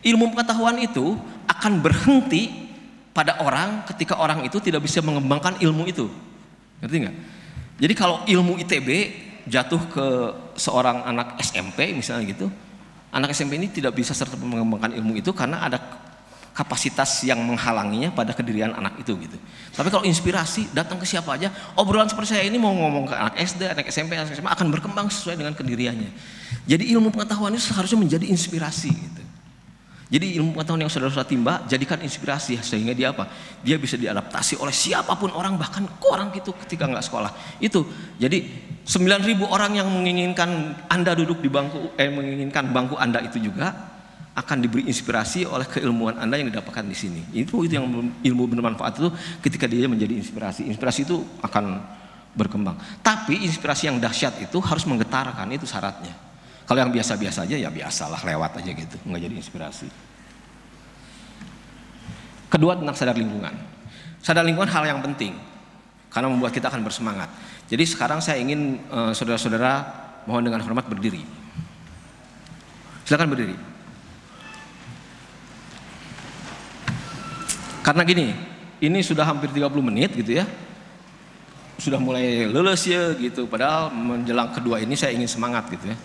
ilmu pengetahuan itu akan berhenti pada orang ketika orang itu tidak bisa mengembangkan ilmu itu. Ngerti nggak? Jadi kalau ilmu ITB jatuh ke seorang anak SMP misalnya gitu, anak SMP ini tidak bisa serta mengembangkan ilmu itu karena ada kapasitas yang menghalanginya pada kedirian anak itu gitu. Tapi kalau inspirasi datang ke siapa aja, obrolan seperti saya ini mau ngomong ke anak SD, anak SMP, anak SMA akan berkembang sesuai dengan kediriannya. Jadi ilmu pengetahuan itu seharusnya menjadi inspirasi gitu. Jadi ilmu pengetahuan yang saudara-saudara timba jadikan inspirasi sehingga dia apa? Dia bisa diadaptasi oleh siapapun orang bahkan orang itu ketika nggak sekolah. Itu. Jadi 9000 orang yang menginginkan Anda duduk di bangku eh menginginkan bangku Anda itu juga akan diberi inspirasi oleh keilmuan Anda yang didapatkan di sini. Itu itu yang ilmu bermanfaat itu ketika dia menjadi inspirasi. Inspirasi itu akan berkembang. Tapi inspirasi yang dahsyat itu harus menggetarkan itu syaratnya. Kalau yang biasa-biasa aja ya biasalah lewat aja gitu, nggak jadi inspirasi. Kedua tentang sadar lingkungan. Sadar lingkungan hal yang penting karena membuat kita akan bersemangat. Jadi sekarang saya ingin eh, saudara-saudara eh, mohon dengan hormat berdiri. Silakan berdiri. Karena gini, ini sudah hampir 30 menit gitu ya. Sudah mulai lulus ya gitu. Padahal menjelang kedua ini saya ingin semangat gitu ya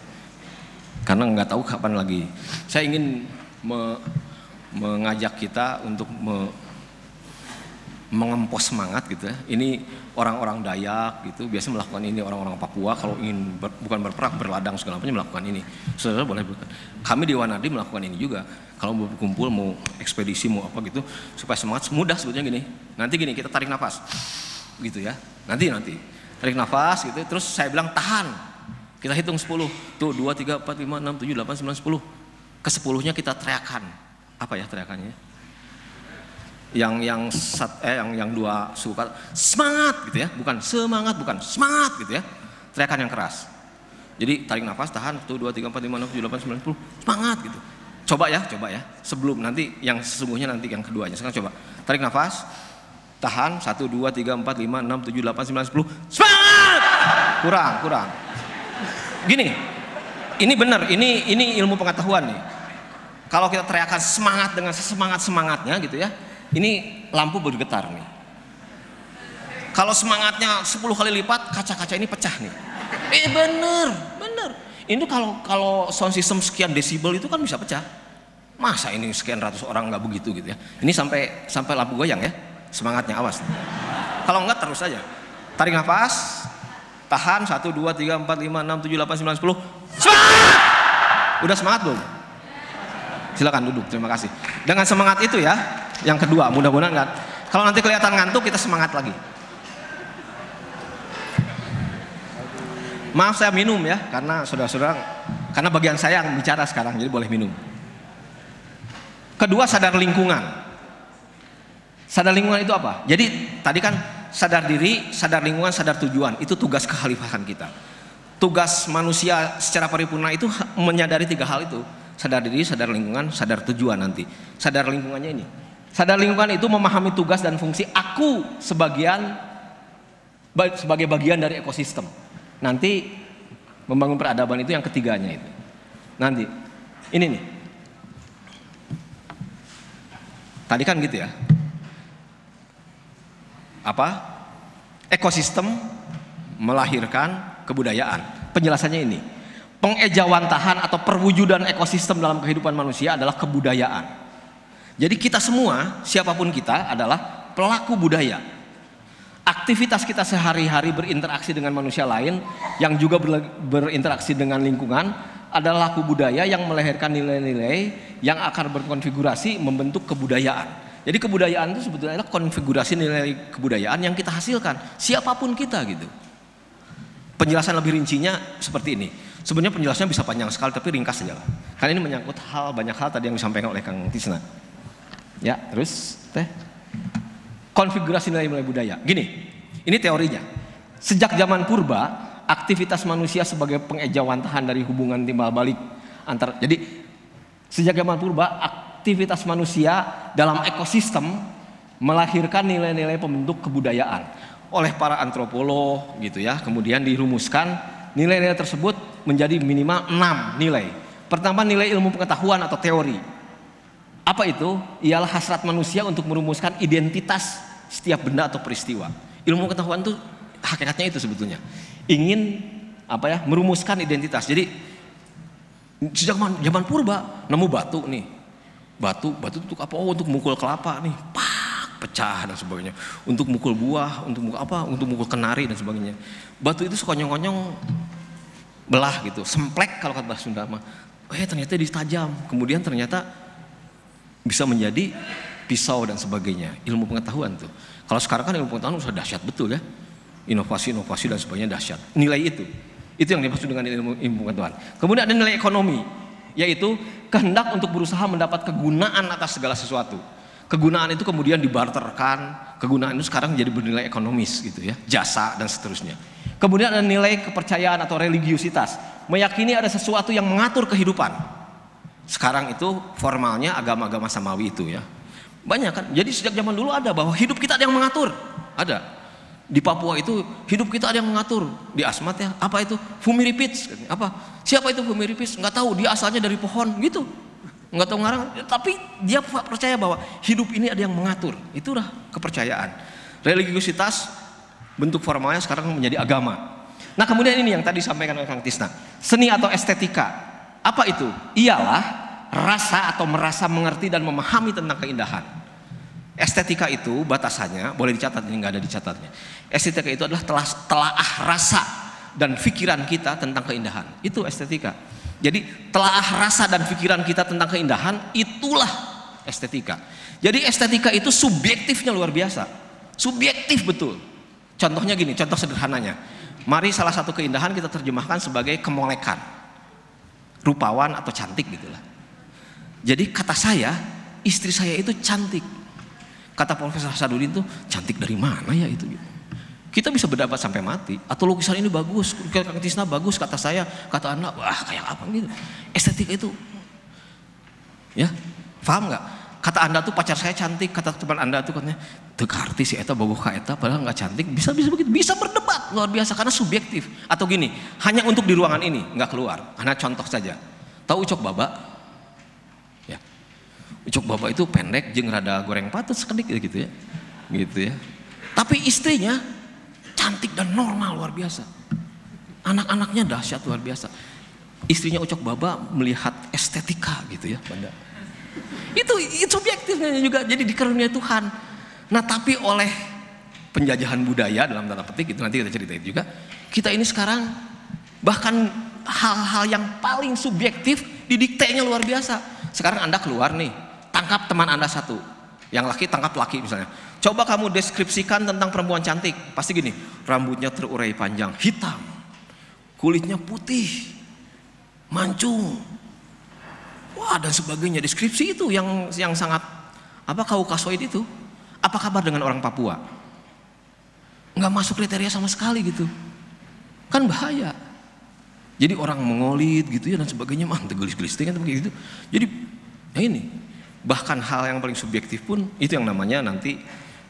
karena nggak tahu kapan lagi. Saya ingin me, mengajak kita untuk me, mengempos semangat gitu ya. Ini orang-orang Dayak gitu biasa melakukan ini orang-orang Papua kalau ingin ber, bukan berperang berladang segala macam melakukan ini. Saudara boleh bukan. Kami di Wanadi melakukan ini juga. Kalau mau berkumpul mau ekspedisi mau apa gitu supaya semangat mudah sebetulnya gini. Nanti gini kita tarik nafas. Gitu ya. Nanti nanti tarik nafas gitu terus saya bilang tahan kita hitung 10. Tuh 2 3 4 5 6 7 8 9 10. Ke 10-nya kita teriakan. Apa ya teriakannya? Yang yang sat, eh yang yang dua suka semangat gitu ya, bukan semangat bukan semangat gitu ya. Teriakan yang keras. Jadi tarik nafas, tahan Tuh 2 3 4 5 6 7 8 9 10. Semangat gitu. Coba ya, coba ya. Sebelum nanti yang sesungguhnya nanti yang keduanya. Sekarang coba. Tarik nafas, tahan 1 2 3 4 5 6 7 8 9 10. Semangat! Kurang, kurang gini, ini benar, ini ini ilmu pengetahuan nih. Kalau kita teriakan semangat dengan sesemangat semangatnya gitu ya, ini lampu bergetar nih. Kalau semangatnya 10 kali lipat, kaca-kaca ini pecah nih. Eh iya, bener, bener. Ini kalau kalau sound system sekian desibel itu kan bisa pecah. Masa ini sekian ratus orang nggak begitu gitu ya? Ini sampai sampai lampu goyang ya, semangatnya awas. Kalau enggak terus aja. Tarik nafas, Tahan 1 2 3 4 5 6 7 8 9 10. Semangat! Udah semangat belum? Silakan duduk. Terima kasih. Dengan semangat itu ya, yang kedua mudah-mudahan enggak Kalau nanti kelihatan ngantuk kita semangat lagi. Maaf saya minum ya, karena saudara-saudara, karena bagian saya yang bicara sekarang, jadi boleh minum. Kedua sadar lingkungan. Sadar lingkungan itu apa? Jadi tadi kan sadar diri, sadar lingkungan, sadar tujuan. Itu tugas kehalifahan kita. Tugas manusia secara paripurna itu menyadari tiga hal itu. Sadar diri, sadar lingkungan, sadar tujuan nanti. Sadar lingkungannya ini. Sadar lingkungan itu memahami tugas dan fungsi aku sebagian sebagai bagian dari ekosistem. Nanti membangun peradaban itu yang ketiganya itu. Nanti ini nih. Tadi kan gitu ya apa ekosistem melahirkan kebudayaan. Penjelasannya ini, pengejawantahan atau perwujudan ekosistem dalam kehidupan manusia adalah kebudayaan. Jadi kita semua, siapapun kita adalah pelaku budaya. Aktivitas kita sehari-hari berinteraksi dengan manusia lain yang juga berinteraksi dengan lingkungan adalah laku budaya yang melahirkan nilai-nilai yang akan berkonfigurasi membentuk kebudayaan. Jadi kebudayaan itu sebetulnya adalah konfigurasi nilai kebudayaan yang kita hasilkan siapapun kita gitu. Penjelasan lebih rincinya seperti ini. Sebenarnya penjelasannya bisa panjang sekali tapi ringkas saja lah. Karena ini menyangkut hal banyak hal tadi yang disampaikan oleh Kang Tisna. Ya, terus teh konfigurasi nilai-nilai budaya. Gini, ini teorinya. Sejak zaman purba, aktivitas manusia sebagai pengejawantahan dari hubungan timbal balik antar. Jadi sejak zaman purba aktivitas manusia dalam ekosistem melahirkan nilai-nilai pembentuk kebudayaan oleh para antropolog gitu ya. Kemudian dirumuskan nilai-nilai tersebut menjadi minimal enam nilai. Pertama nilai ilmu pengetahuan atau teori. Apa itu? Ialah hasrat manusia untuk merumuskan identitas setiap benda atau peristiwa. Ilmu pengetahuan itu hakikatnya itu sebetulnya. Ingin apa ya merumuskan identitas. Jadi sejak zaman purba nemu batu nih batu, batu untuk apa? Oh, untuk mukul kelapa nih. Pak, pecah dan sebagainya. Untuk mukul buah, untuk mukul apa? Untuk mukul kenari dan sebagainya. Batu itu sekonyong-konyong belah gitu, semplek kalau kata bahasa Sunda mah. Oh, ya, ternyata ditajam. Kemudian ternyata bisa menjadi pisau dan sebagainya. Ilmu pengetahuan tuh. Kalau sekarang kan ilmu pengetahuan sudah dahsyat betul ya. Inovasi-inovasi dan sebagainya dahsyat. Nilai itu. Itu yang dimaksud dengan ilmu, ilmu pengetahuan. Kemudian ada nilai ekonomi yaitu kehendak untuk berusaha mendapat kegunaan atas segala sesuatu. Kegunaan itu kemudian dibarterkan, kegunaan itu sekarang menjadi bernilai ekonomis gitu ya, jasa dan seterusnya. Kemudian ada nilai kepercayaan atau religiusitas, meyakini ada sesuatu yang mengatur kehidupan. Sekarang itu formalnya agama-agama samawi itu ya. Banyak kan? Jadi sejak zaman dulu ada bahwa hidup kita ada yang mengatur. Ada di Papua itu hidup kita ada yang mengatur di Asmat ya apa itu Fumiripits apa siapa itu Fumiripits nggak tahu dia asalnya dari pohon gitu nggak tahu ngarang tapi dia percaya bahwa hidup ini ada yang mengatur itulah kepercayaan religiositas bentuk formalnya sekarang menjadi agama nah kemudian ini yang tadi disampaikan oleh Kang Tisna seni atau estetika apa itu ialah rasa atau merasa mengerti dan memahami tentang keindahan estetika itu batasannya boleh dicatat ini nggak ada dicatatnya Estetika itu adalah telah telaah rasa dan pikiran kita tentang keindahan. Itu estetika. Jadi telaah rasa dan pikiran kita tentang keindahan itulah estetika. Jadi estetika itu subjektifnya luar biasa. Subjektif betul. Contohnya gini, contoh sederhananya. Mari salah satu keindahan kita terjemahkan sebagai kemolekan. Rupawan atau cantik gitulah. Jadi kata saya, istri saya itu cantik. Kata Profesor Hasanuddin tuh cantik dari mana ya itu gitu. Kita bisa berdebat sampai mati. Atau lukisan ini bagus, kata Tisna bagus, kata saya, kata anak, wah kayak apa gitu. Estetika itu. Ya, paham nggak? Kata anda tuh pacar saya cantik, kata teman anda tuh katanya, tuh artis si Eta bagus kak Eta padahal nggak cantik, bisa bisa begitu, bisa berdebat luar biasa karena subjektif. Atau gini, hanya untuk di ruangan ini nggak keluar. Karena contoh saja, tahu ucok baba? Ya, ucok baba itu pendek, jeng rada goreng patut sekedik gitu ya, gitu ya. Tapi istrinya cantik dan normal luar biasa. Anak-anaknya dahsyat luar biasa. Istrinya Ucok Baba melihat estetika gitu ya, Banda. Itu itu subjektifnya juga jadi dikarunia Tuhan. Nah, tapi oleh penjajahan budaya dalam tanda petik itu nanti kita ceritain juga, kita ini sekarang bahkan hal-hal yang paling subjektif didiktenya luar biasa. Sekarang Anda keluar nih, tangkap teman Anda satu. Yang laki tangkap laki misalnya Coba kamu deskripsikan tentang perempuan cantik. Pasti gini, rambutnya terurai panjang, hitam. Kulitnya putih, mancung. Wah, dan sebagainya. Deskripsi itu yang yang sangat apa kau kasoid itu? Apa kabar dengan orang Papua? Nggak masuk kriteria sama sekali gitu. Kan bahaya. Jadi orang mengolit gitu ya dan sebagainya, mah gelis-gelis kan begitu. Gitu. Jadi ya ini bahkan hal yang paling subjektif pun itu yang namanya nanti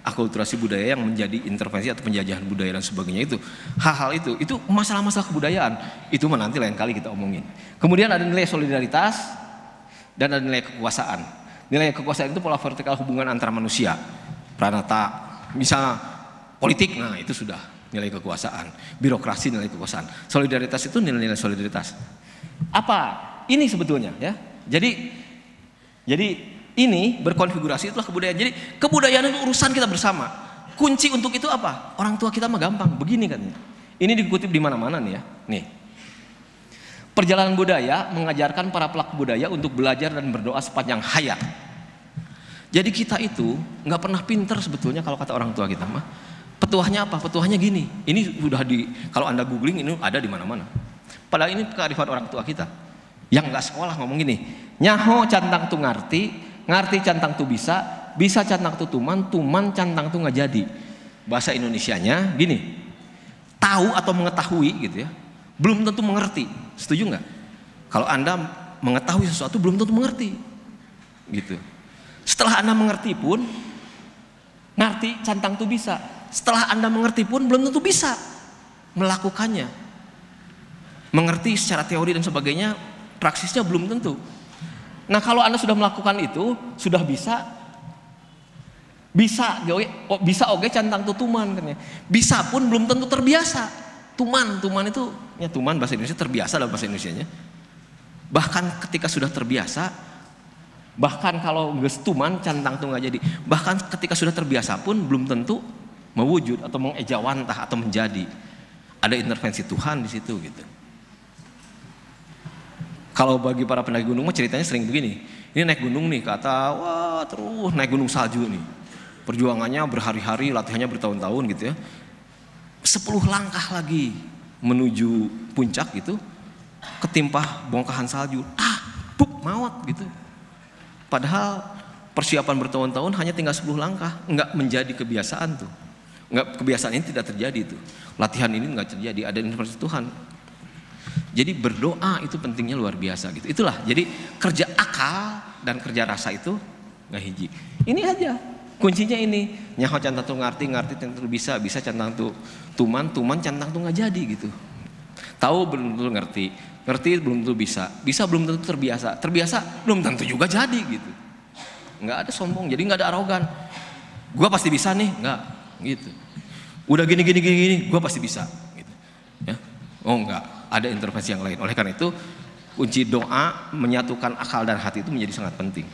akulturasi budaya yang menjadi intervensi atau penjajahan budaya dan sebagainya itu. Hal-hal itu, itu masalah-masalah kebudayaan. Itu menanti lain kali kita omongin. Kemudian ada nilai solidaritas dan ada nilai kekuasaan. Nilai kekuasaan itu pola vertikal hubungan antar manusia. Pranata, misalnya politik, nah itu sudah nilai kekuasaan. Birokrasi nilai kekuasaan. Solidaritas itu nilai-nilai solidaritas. Apa? Ini sebetulnya ya. Jadi jadi ini berkonfigurasi itulah kebudayaan. Jadi kebudayaan itu urusan kita bersama. Kunci untuk itu apa? Orang tua kita mah gampang, begini kan? Ini dikutip di mana-mana nih ya. Nih. Perjalanan budaya mengajarkan para pelaku budaya untuk belajar dan berdoa sepanjang hayat. Jadi kita itu nggak pernah pinter sebetulnya kalau kata orang tua kita mah. Petuahnya apa? Petuahnya gini. Ini sudah di kalau anda googling ini ada di mana-mana. Padahal ini kearifan orang tua kita. Yang nggak sekolah ngomong gini. Nyaho cantang tungarti ngerti cantang tu bisa, bisa cantang tu tuman, tuman cantang tu nggak jadi. Bahasa Indonesianya gini, tahu atau mengetahui gitu ya, belum tentu mengerti. Setuju nggak? Kalau anda mengetahui sesuatu belum tentu mengerti, gitu. Setelah anda mengerti pun, ngerti cantang tu bisa. Setelah anda mengerti pun belum tentu bisa melakukannya. Mengerti secara teori dan sebagainya, praksisnya belum tentu. Nah kalau Anda sudah melakukan itu, sudah bisa, bisa, ya, oh, bisa oke cantang tutuman. Kan ya. Bisa pun belum tentu terbiasa. Tuman, tuman itu, ya tuman bahasa Indonesia terbiasa dalam bahasa nya Bahkan ketika sudah terbiasa, bahkan kalau nggak tuman cantang tuh nggak jadi. Bahkan ketika sudah terbiasa pun belum tentu mewujud atau mengejawantah atau menjadi. Ada intervensi Tuhan di situ gitu. Kalau bagi para pendaki gunung mah ceritanya sering begini. Ini naik gunung nih kata wah terus naik gunung salju nih. Perjuangannya berhari-hari, latihannya bertahun-tahun gitu ya. Sepuluh langkah lagi menuju puncak gitu ketimpa bongkahan salju. Ah, buk mawat gitu. Padahal persiapan bertahun-tahun hanya tinggal sepuluh langkah, enggak menjadi kebiasaan tuh. Enggak kebiasaan ini tidak terjadi tuh. Latihan ini enggak terjadi, ada informasi Tuhan jadi berdoa itu pentingnya luar biasa gitu. Itulah jadi kerja akal dan kerja rasa itu nggak hiji. Ini aja kuncinya ini. Nyaho cantang tuh ngerti ngerti tentu bisa bisa cantang tuh tuman tuman cantang tuh nggak jadi gitu. Tahu belum tentu ngerti, ngerti belum tentu bisa, bisa belum tentu terbiasa, terbiasa belum tentu juga jadi gitu. Nggak ada sombong, jadi nggak ada arogan. Gua pasti bisa nih, nggak gitu. Udah gini gini gini gini, gue pasti bisa. Gitu. Ya? Oh enggak, ada intervensi yang lain. Oleh karena itu, kunci doa menyatukan akal dan hati itu menjadi sangat penting.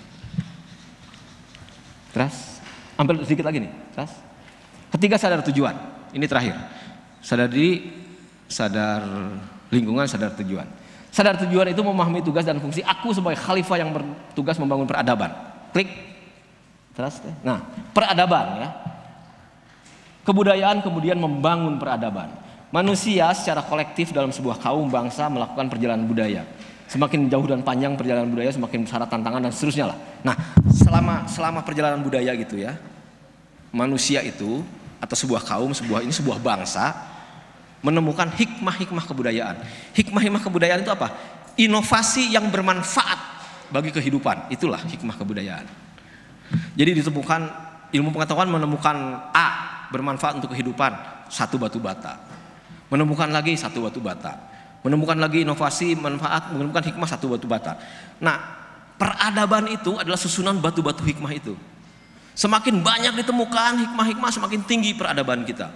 Terus, ambil sedikit lagi nih, Terus, Ketiga sadar tujuan, ini terakhir. Sadar diri, sadar lingkungan, sadar tujuan. Sadar tujuan itu memahami tugas dan fungsi aku sebagai khalifah yang bertugas membangun peradaban. Klik. Terus Nah, peradaban ya. Kebudayaan kemudian membangun peradaban. Manusia secara kolektif dalam sebuah kaum bangsa melakukan perjalanan budaya. Semakin jauh dan panjang perjalanan budaya, semakin besar tantangan dan seterusnya lah. Nah, selama selama perjalanan budaya gitu ya, manusia itu atau sebuah kaum, sebuah ini sebuah bangsa menemukan hikmah-hikmah kebudayaan. Hikmah-hikmah kebudayaan itu apa? Inovasi yang bermanfaat bagi kehidupan. Itulah hikmah kebudayaan. Jadi ditemukan ilmu pengetahuan menemukan A bermanfaat untuk kehidupan satu batu bata menemukan lagi satu batu bata, menemukan lagi inovasi, manfaat, menemukan hikmah satu batu bata. Nah, peradaban itu adalah susunan batu-batu hikmah itu. Semakin banyak ditemukan hikmah-hikmah, semakin tinggi peradaban kita.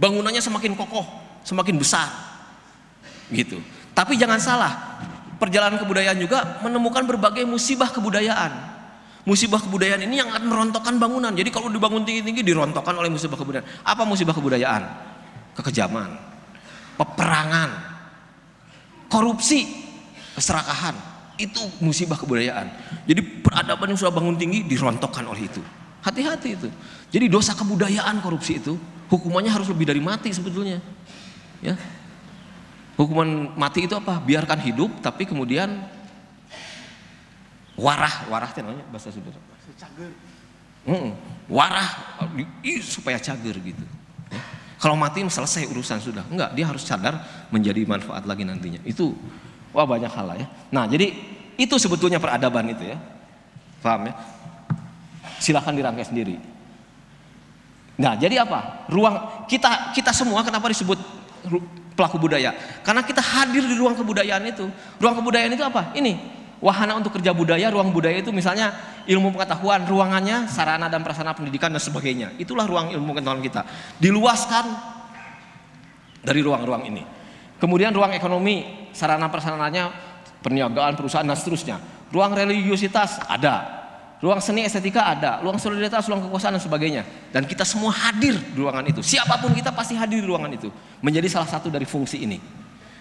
Bangunannya semakin kokoh, semakin besar. Gitu. Tapi jangan salah, perjalanan kebudayaan juga menemukan berbagai musibah kebudayaan musibah kebudayaan ini yang akan merontokkan bangunan. Jadi kalau dibangun tinggi-tinggi dirontokkan oleh musibah kebudayaan. Apa musibah kebudayaan? Kekejaman peperangan, korupsi, keserakahan. Itu musibah kebudayaan. Jadi peradaban yang sudah bangun tinggi dirontokkan oleh itu. Hati-hati itu. Jadi dosa kebudayaan korupsi itu hukumannya harus lebih dari mati sebetulnya. Ya. Hukuman mati itu apa? Biarkan hidup tapi kemudian warah, warah itu namanya bahasa Sunda. Warah supaya cager gitu. Kalau mati selesai urusan sudah. Enggak, dia harus sadar menjadi manfaat lagi nantinya. Itu wah banyak hal ya. Nah, jadi itu sebetulnya peradaban itu ya. Paham ya? Silahkan dirangkai sendiri. Nah, jadi apa? Ruang kita kita semua kenapa disebut pelaku budaya? Karena kita hadir di ruang kebudayaan itu. Ruang kebudayaan itu apa? Ini wahana untuk kerja budaya, ruang budaya itu misalnya ilmu pengetahuan, ruangannya, sarana dan prasarana pendidikan dan sebagainya. Itulah ruang ilmu pengetahuan kita. Diluaskan dari ruang-ruang ini. Kemudian ruang ekonomi, sarana prasarananya, perniagaan, perusahaan dan seterusnya. Ruang religiositas ada. Ruang seni estetika ada, ruang solidaritas, ruang kekuasaan dan sebagainya. Dan kita semua hadir di ruangan itu. Siapapun kita pasti hadir di ruangan itu. Menjadi salah satu dari fungsi ini.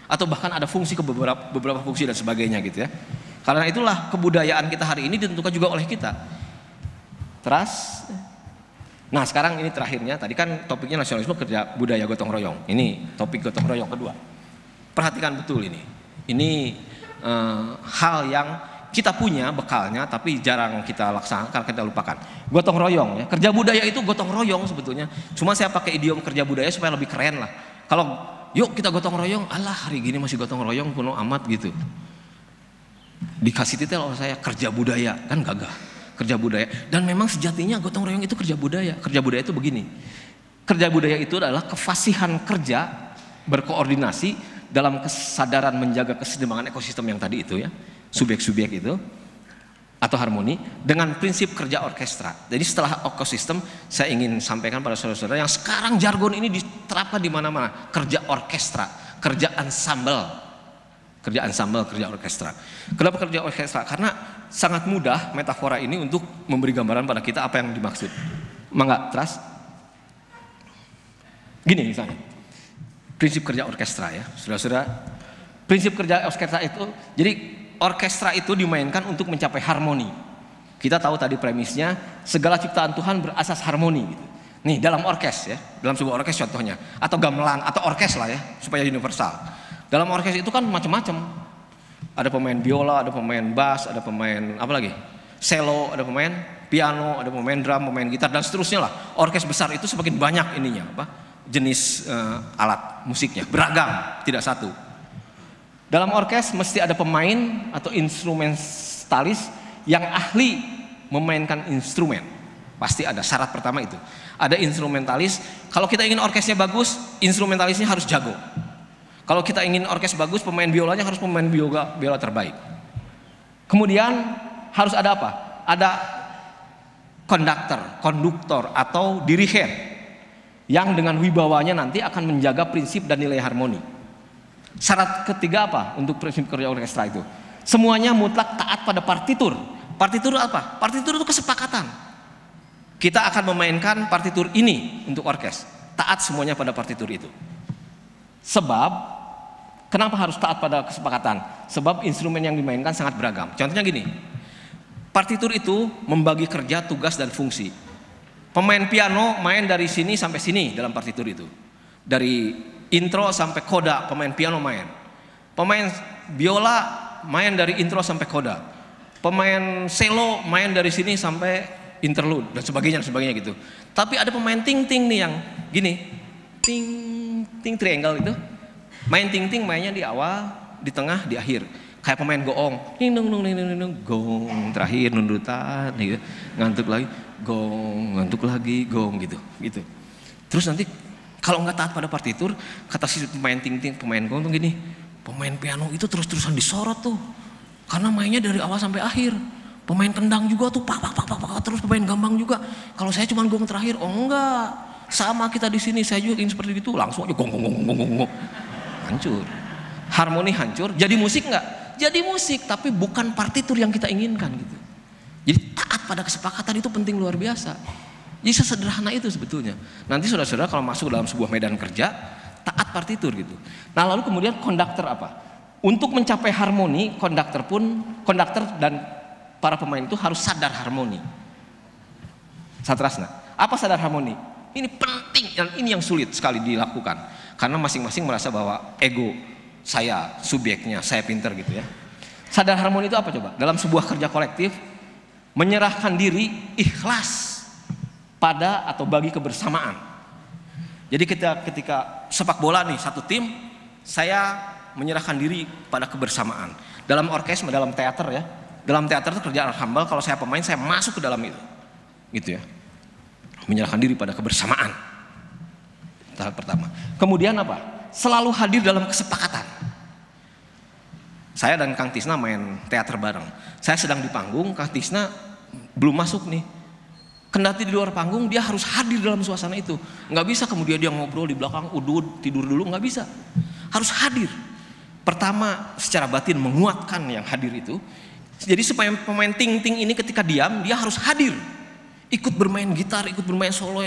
Atau bahkan ada fungsi ke beberapa, beberapa fungsi dan sebagainya gitu ya. Karena itulah kebudayaan kita hari ini ditentukan juga oleh kita. Trust. Nah sekarang ini terakhirnya, tadi kan topiknya nasionalisme kerja budaya gotong royong. Ini topik gotong royong kedua. Perhatikan betul ini. Ini eh, hal yang kita punya bekalnya tapi jarang kita laksanakan kita lupakan gotong royong ya kerja budaya itu gotong royong sebetulnya cuma saya pakai idiom kerja budaya supaya lebih keren lah kalau yuk kita gotong royong alah hari gini masih gotong royong penuh amat gitu dikasih titel oleh saya kerja budaya kan gagah kerja budaya dan memang sejatinya gotong royong itu kerja budaya kerja budaya itu begini kerja budaya itu adalah kefasihan kerja berkoordinasi dalam kesadaran menjaga keseimbangan ekosistem yang tadi itu ya subjek-subjek itu atau harmoni dengan prinsip kerja orkestra. Jadi setelah ekosistem saya ingin sampaikan pada saudara-saudara yang sekarang jargon ini diterapkan di mana-mana kerja orkestra, kerja ensemble kerja ensemble, kerja orkestra. Kenapa kerja orkestra? Karena sangat mudah metafora ini untuk memberi gambaran pada kita apa yang dimaksud. Mangga, teras. Gini misalnya, prinsip kerja orkestra ya, sudah-sudah. Prinsip kerja orkestra itu, jadi orkestra itu dimainkan untuk mencapai harmoni. Kita tahu tadi premisnya, segala ciptaan Tuhan berasas harmoni. Gitu. Nih dalam orkes ya, dalam sebuah orkes contohnya, atau gamelan, atau orkes lah ya, supaya universal. Dalam orkes itu kan macam-macam. Ada pemain biola, ada pemain bass, ada pemain apa lagi? cello, ada pemain piano, ada pemain drum, pemain gitar dan seterusnya lah. Orkes besar itu semakin banyak ininya apa? jenis uh, alat musiknya, beragam, tidak satu. Dalam orkes mesti ada pemain atau instrumentalis yang ahli memainkan instrumen. Pasti ada syarat pertama itu. Ada instrumentalis, kalau kita ingin orkesnya bagus, instrumentalisnya harus jago. Kalau kita ingin orkes bagus, pemain biolanya harus pemain biola, biola terbaik. Kemudian harus ada apa? Ada konduktor, konduktor atau dirigen yang dengan wibawanya nanti akan menjaga prinsip dan nilai harmoni. Syarat ketiga apa untuk prinsip kerja orkestra itu? Semuanya mutlak taat pada partitur. Partitur apa? Partitur itu kesepakatan. Kita akan memainkan partitur ini untuk orkes. Taat semuanya pada partitur itu. Sebab Kenapa harus taat pada kesepakatan? Sebab instrumen yang dimainkan sangat beragam. Contohnya gini, partitur itu membagi kerja, tugas, dan fungsi. Pemain piano main dari sini sampai sini dalam partitur itu. Dari intro sampai koda pemain piano main. Pemain biola main dari intro sampai koda. Pemain selo main dari sini sampai interlude dan sebagainya sebagainya gitu. Tapi ada pemain ting ting nih yang gini. Ting ting triangle itu Main ting-ting mainnya di awal, di tengah, di akhir. Kayak pemain goong, nung nung nung nung nung gong terakhir nundutan gitu. Ngantuk lagi, gong, ngantuk lagi, gong gitu, gitu. Terus nanti kalau nggak taat pada partitur, kata si pemain ting-ting, pemain goong tuh gini, pemain piano itu terus-terusan disorot tuh. Karena mainnya dari awal sampai akhir. Pemain kendang juga tuh pak pak pak pak, pak terus pemain gambang juga. Kalau saya cuma gong terakhir, oh enggak. Sama kita di sini, saya juga ingin seperti itu, langsung aja gong gong gong gong gong. gong hancur. Harmoni hancur, jadi musik nggak? Jadi musik, tapi bukan partitur yang kita inginkan gitu. Jadi taat pada kesepakatan itu penting luar biasa. Jadi sesederhana itu sebetulnya. Nanti saudara-saudara kalau masuk dalam sebuah medan kerja, taat partitur gitu. Nah lalu kemudian konduktor apa? Untuk mencapai harmoni, konduktor pun, konduktor dan para pemain itu harus sadar harmoni. Satrasna, apa sadar harmoni? Ini penting dan ini yang sulit sekali dilakukan. Karena masing-masing merasa bahwa ego saya subjeknya, saya pinter gitu ya. Sadar harmoni itu apa coba? Dalam sebuah kerja kolektif menyerahkan diri ikhlas pada atau bagi kebersamaan. Jadi kita ketika sepak bola nih satu tim, saya menyerahkan diri pada kebersamaan. Dalam orkes, dalam teater ya. Dalam teater itu kerjaan humble, kalau saya pemain saya masuk ke dalam itu. Gitu ya. Menyerahkan diri pada kebersamaan tahap pertama. Kemudian apa? Selalu hadir dalam kesepakatan. Saya dan Kang Tisna main teater bareng. Saya sedang di panggung, Kang Tisna belum masuk nih. Kendati di luar panggung, dia harus hadir dalam suasana itu. Nggak bisa kemudian dia ngobrol di belakang, udut, tidur dulu, nggak bisa. Harus hadir. Pertama, secara batin menguatkan yang hadir itu. Jadi supaya pemain ting-ting ini ketika diam, dia harus hadir. Ikut bermain gitar, ikut bermain solo,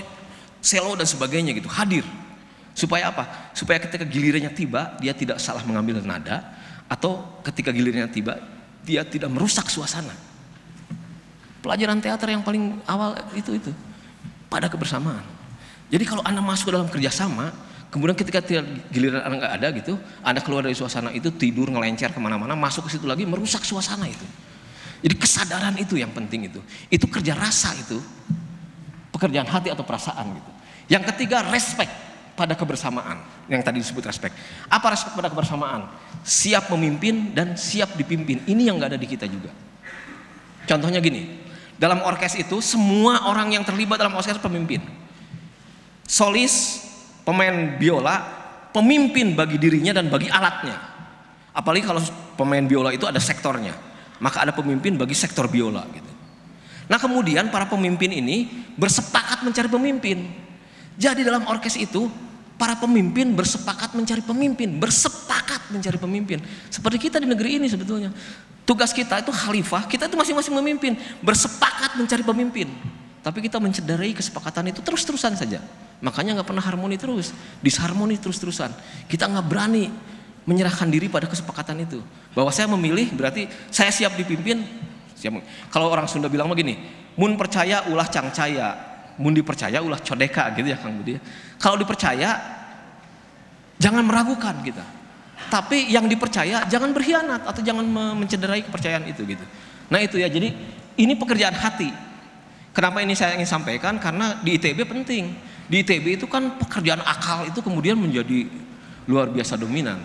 selo dan sebagainya gitu hadir. Supaya apa? Supaya ketika gilirannya tiba, dia tidak salah mengambil nada atau ketika gilirannya tiba, dia tidak merusak suasana. Pelajaran teater yang paling awal itu itu pada kebersamaan. Jadi kalau Anda masuk dalam kerjasama, kemudian ketika giliran Anda nggak ada gitu, Anda keluar dari suasana itu tidur ngelencer kemana-mana, masuk ke situ lagi merusak suasana itu. Jadi kesadaran itu yang penting itu. Itu kerja rasa itu pekerjaan hati atau perasaan gitu. Yang ketiga respect pada kebersamaan yang tadi disebut respect. Apa respect pada kebersamaan? Siap memimpin dan siap dipimpin. Ini yang nggak ada di kita juga. Contohnya gini, dalam orkes itu semua orang yang terlibat dalam orkes pemimpin. Solis, pemain biola, pemimpin bagi dirinya dan bagi alatnya. Apalagi kalau pemain biola itu ada sektornya, maka ada pemimpin bagi sektor biola gitu. Nah kemudian para pemimpin ini bersepakat mencari pemimpin. Jadi dalam orkes itu para pemimpin bersepakat mencari pemimpin, bersepakat mencari pemimpin. Seperti kita di negeri ini sebetulnya. Tugas kita itu khalifah, kita itu masing-masing memimpin, bersepakat mencari pemimpin. Tapi kita mencederai kesepakatan itu terus-terusan saja. Makanya nggak pernah harmoni terus, disharmoni terus-terusan. Kita nggak berani menyerahkan diri pada kesepakatan itu. Bahwa saya memilih berarti saya siap dipimpin, Siap. Kalau orang Sunda bilang begini, mun percaya ulah cangcaya, mun dipercaya ulah codeka gitu ya Kang Budi. Ya. Kalau dipercaya jangan meragukan kita. Tapi yang dipercaya jangan berkhianat atau jangan mencederai kepercayaan itu gitu. Nah itu ya, jadi ini pekerjaan hati. Kenapa ini saya ingin sampaikan? Karena di ITB penting. Di ITB itu kan pekerjaan akal itu kemudian menjadi luar biasa dominan.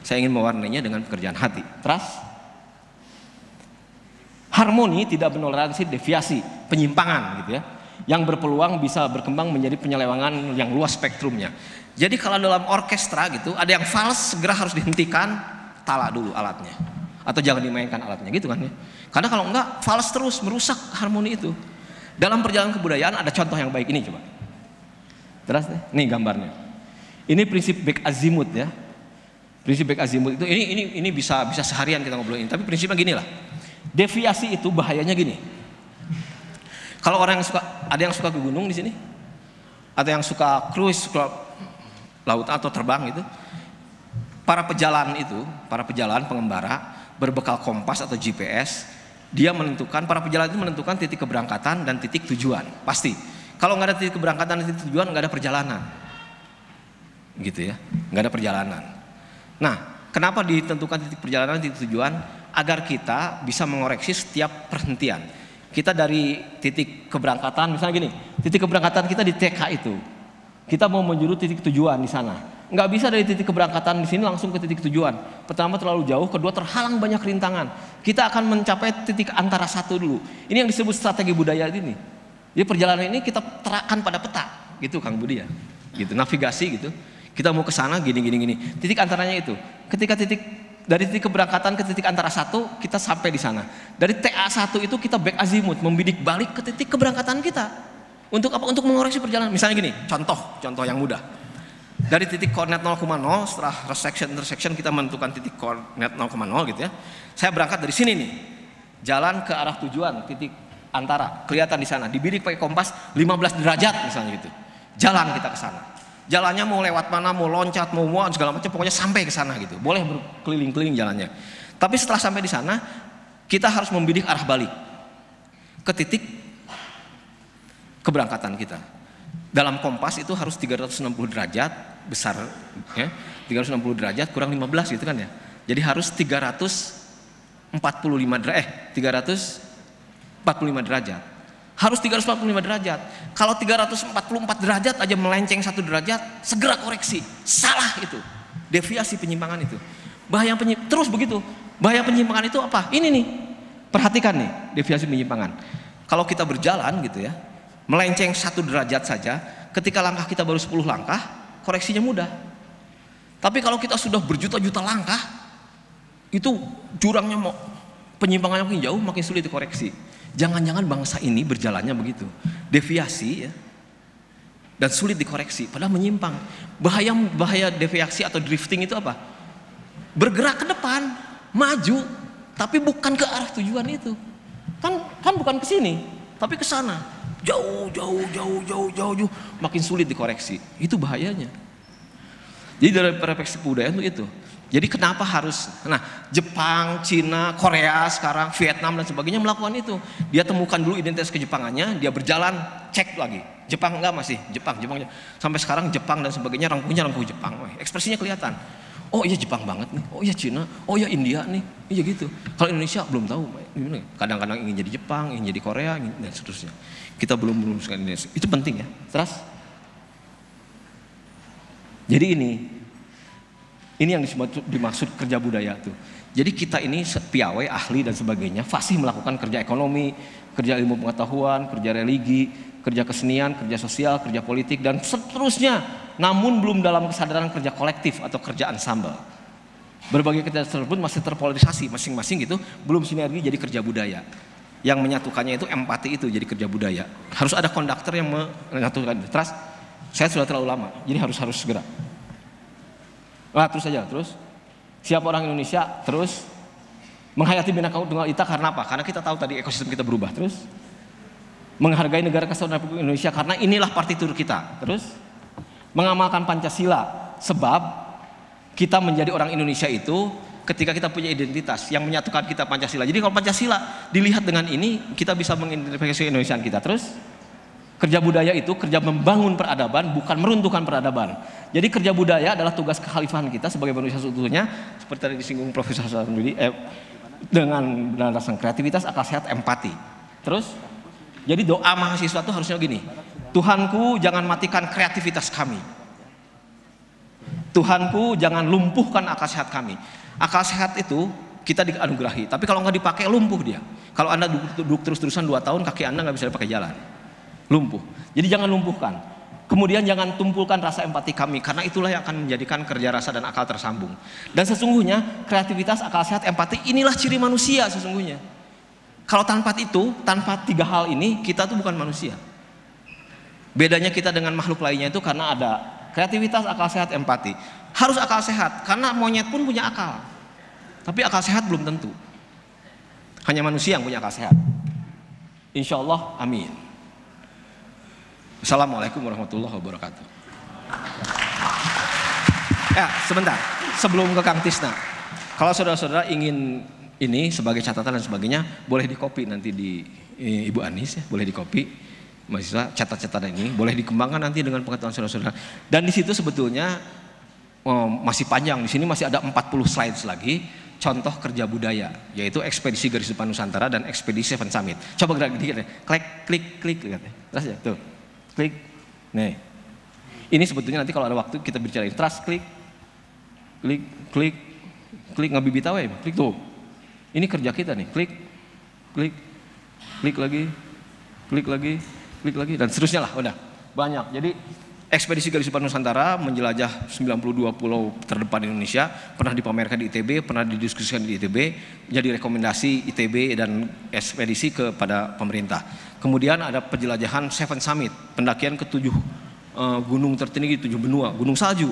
Saya ingin mewarnainya dengan pekerjaan hati. Trust Harmoni tidak menoleransi deviasi, penyimpangan gitu ya. Yang berpeluang bisa berkembang menjadi penyelewangan yang luas spektrumnya. Jadi kalau dalam orkestra gitu ada yang fals segera harus dihentikan, tala dulu alatnya. Atau jangan dimainkan alatnya gitu kan ya. Karena kalau enggak fals terus merusak harmoni itu. Dalam perjalanan kebudayaan ada contoh yang baik ini coba. Terus deh, nih gambarnya. Ini prinsip back azimut ya. Prinsip back azimut itu ini ini ini bisa bisa seharian kita ngobrolin, tapi prinsipnya gini lah Deviasi itu bahayanya gini. Kalau orang yang suka ada yang suka ke gunung di sini, ada yang suka cruise ke laut atau terbang gitu, para pejalan itu, para pejalan pengembara berbekal kompas atau GPS, dia menentukan para pejalan itu menentukan titik keberangkatan dan titik tujuan pasti. Kalau nggak ada titik keberangkatan dan titik tujuan nggak ada perjalanan, gitu ya, nggak ada perjalanan. Nah, kenapa ditentukan titik perjalanan, titik tujuan? agar kita bisa mengoreksi setiap perhentian. Kita dari titik keberangkatan, misalnya gini, titik keberangkatan kita di TK itu, kita mau menjuru titik tujuan di sana. Nggak bisa dari titik keberangkatan di sini langsung ke titik tujuan. Pertama terlalu jauh, kedua terhalang banyak rintangan. Kita akan mencapai titik antara satu dulu. Ini yang disebut strategi budaya ini. Jadi perjalanan ini kita terakan pada peta, gitu Kang Budi ya. Gitu, navigasi gitu. Kita mau ke sana gini gini gini. Titik antaranya itu. Ketika titik dari titik keberangkatan ke titik antara satu kita sampai di sana. Dari ta satu itu kita back azimut, membidik balik ke titik keberangkatan kita. Untuk apa? Untuk mengoreksi perjalanan. Misalnya gini, contoh, contoh yang mudah. Dari titik koordinat 0,0 setelah resection intersection kita menentukan titik koordinat 0,0 gitu ya. Saya berangkat dari sini nih. Jalan ke arah tujuan titik antara kelihatan di sana. Dibidik pakai kompas 15 derajat misalnya gitu. Jalan kita ke sana jalannya mau lewat mana, mau loncat, mau muat segala macam, pokoknya sampai ke sana gitu. Boleh berkeliling-keliling jalannya. Tapi setelah sampai di sana, kita harus membidik arah balik ke titik keberangkatan kita. Dalam kompas itu harus 360 derajat besar ya. 360 derajat kurang 15 gitu kan ya. Jadi harus 345 eh, derajat eh 345 derajat. Harus 345 derajat. Kalau 344 derajat aja melenceng satu derajat, segera koreksi. Salah itu. Deviasi penyimpangan itu. Bahaya penyimpangan, terus begitu. Bahaya penyimpangan itu apa? Ini nih. Perhatikan nih, deviasi penyimpangan. Kalau kita berjalan gitu ya, melenceng satu derajat saja, ketika langkah kita baru 10 langkah, koreksinya mudah. Tapi kalau kita sudah berjuta-juta langkah, itu jurangnya mau penyimpangannya makin jauh, makin sulit dikoreksi. Jangan-jangan bangsa ini berjalannya begitu. Deviasi ya. Dan sulit dikoreksi, padahal menyimpang. Bahaya bahaya deviasi atau drifting itu apa? Bergerak ke depan, maju, tapi bukan ke arah tujuan itu. Kan kan bukan ke sini, tapi ke sana. Jauh, jauh, jauh, jauh, jauh, jauh. Makin sulit dikoreksi. Itu bahayanya. Jadi dari perspektif budaya itu itu. Jadi kenapa harus, nah Jepang, Cina, Korea sekarang, Vietnam dan sebagainya melakukan itu. Dia temukan dulu identitas kejepangannya, dia berjalan, cek lagi. Jepang enggak masih, Jepang, Jepang. Sampai sekarang Jepang dan sebagainya rangkunya rangku Jepang. Ekspresinya kelihatan. Oh iya Jepang banget nih, oh iya Cina, oh iya India nih, iya gitu. Kalau Indonesia belum tahu, kadang-kadang ingin jadi Jepang, ingin jadi Korea, ingin, dan seterusnya. Kita belum merumuskan Indonesia, itu penting ya. Terus, jadi ini, ini yang dimaksud, dimaksud kerja budaya tuh. Jadi kita ini piawai, ahli dan sebagainya, fasih melakukan kerja ekonomi, kerja ilmu pengetahuan, kerja religi, kerja kesenian, kerja sosial, kerja politik dan seterusnya. Namun belum dalam kesadaran kerja kolektif atau kerja ensemble. Berbagai kerja tersebut masih terpolarisasi masing-masing gitu, belum sinergi jadi kerja budaya. Yang menyatukannya itu empati itu jadi kerja budaya. Harus ada konduktor yang menyatukan. Terus saya sudah terlalu lama, jadi harus harus segera. Nah, terus saja, terus. Siapa orang Indonesia? Terus menghayati bineka tunggal kita karena apa? Karena kita tahu tadi ekosistem kita berubah. Terus menghargai negara kesatuan Republik Indonesia karena inilah partitur kita. Terus mengamalkan Pancasila sebab kita menjadi orang Indonesia itu ketika kita punya identitas yang menyatukan kita Pancasila. Jadi kalau Pancasila dilihat dengan ini, kita bisa mengidentifikasi Indonesia kita. Terus Kerja budaya itu kerja membangun peradaban, bukan meruntuhkan peradaban. Jadi kerja budaya adalah tugas kekhalifahan kita sebagai manusia seutuhnya, seperti tadi disinggung Profesor Sarmudi, eh, dengan landasan kreativitas, akal sehat, empati. Terus, jadi doa mahasiswa itu harusnya gini, Tuhanku jangan matikan kreativitas kami. Tuhanku jangan lumpuhkan akal sehat kami. Akal sehat itu kita dianugerahi, tapi kalau nggak dipakai lumpuh dia. Kalau Anda duduk terus-terusan dua tahun, kaki Anda nggak bisa dipakai jalan lumpuh. Jadi jangan lumpuhkan. Kemudian jangan tumpulkan rasa empati kami karena itulah yang akan menjadikan kerja rasa dan akal tersambung. Dan sesungguhnya kreativitas, akal sehat, empati inilah ciri manusia sesungguhnya. Kalau tanpa itu, tanpa tiga hal ini kita tuh bukan manusia. Bedanya kita dengan makhluk lainnya itu karena ada kreativitas, akal sehat, empati. Harus akal sehat karena monyet pun punya akal. Tapi akal sehat belum tentu. Hanya manusia yang punya akal sehat. Insya Allah, amin. Assalamualaikum warahmatullahi wabarakatuh. Ya, sebentar. Sebelum ke Kang Tisna. Kalau saudara-saudara ingin ini sebagai catatan dan sebagainya, boleh dikopi nanti di eh, Ibu Anis ya, boleh dikopi. Mahasiswa catat-catatan ini boleh dikembangkan nanti dengan pengetahuan saudara-saudara. Dan di situ sebetulnya oh, masih panjang. Di sini masih ada 40 slides lagi contoh kerja budaya yaitu ekspedisi garis depan Nusantara dan ekspedisi Seven Summit. Coba gerak dikit ya. Klik klik klik Terus ya. ya tuh klik. Nih. Ini sebetulnya nanti kalau ada waktu kita bicara trust klik. Klik, klik, klik ngabibita we, ya, klik tuh. Ini kerja kita nih, klik, klik, klik lagi, klik lagi, klik lagi dan seterusnya lah udah. Banyak. Jadi Ekspedisi Garis Depan Nusantara menjelajah 92 pulau terdepan Indonesia, pernah dipamerkan di ITB, pernah didiskusikan di ITB, jadi rekomendasi ITB dan ekspedisi kepada pemerintah. Kemudian ada penjelajahan Seven Summit, pendakian ke tujuh eh, gunung tertinggi, tujuh benua, gunung salju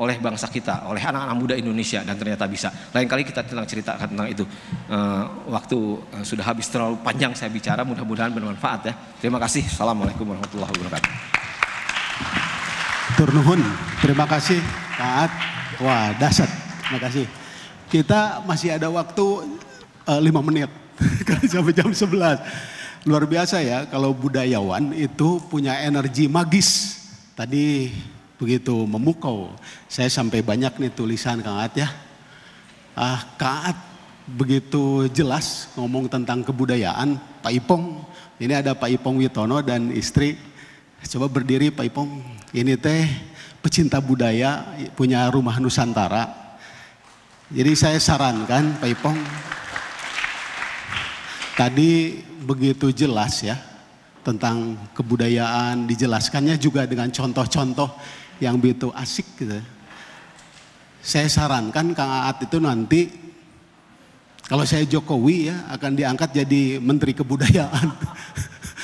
oleh bangsa kita, oleh anak-anak muda Indonesia dan ternyata bisa. Lain kali kita tentang cerita tentang itu. Eh, waktu eh, sudah habis terlalu panjang saya bicara, mudah-mudahan bermanfaat ya. Terima kasih. Assalamualaikum warahmatullahi wabarakatuh. Turnuhun, terima kasih Taat. Wah, dasar. Terima kasih. Kita masih ada waktu uh, 5 menit. *laughs* Sampai jam sebelas. Luar biasa ya kalau budayawan itu punya energi magis. Tadi begitu memukau. Saya sampai banyak nih tulisan Kang At ya. Ah, Kang At begitu jelas ngomong tentang kebudayaan Pak Ipong. Ini ada Pak Ipong Witono dan istri. Coba berdiri Pak Ipong. Ini teh pecinta budaya punya rumah Nusantara. Jadi saya sarankan Pak Ipong Tadi begitu jelas ya tentang kebudayaan dijelaskannya juga dengan contoh-contoh yang begitu asik gitu. Saya sarankan Kang Aat itu nanti kalau saya Jokowi ya akan diangkat jadi Menteri Kebudayaan.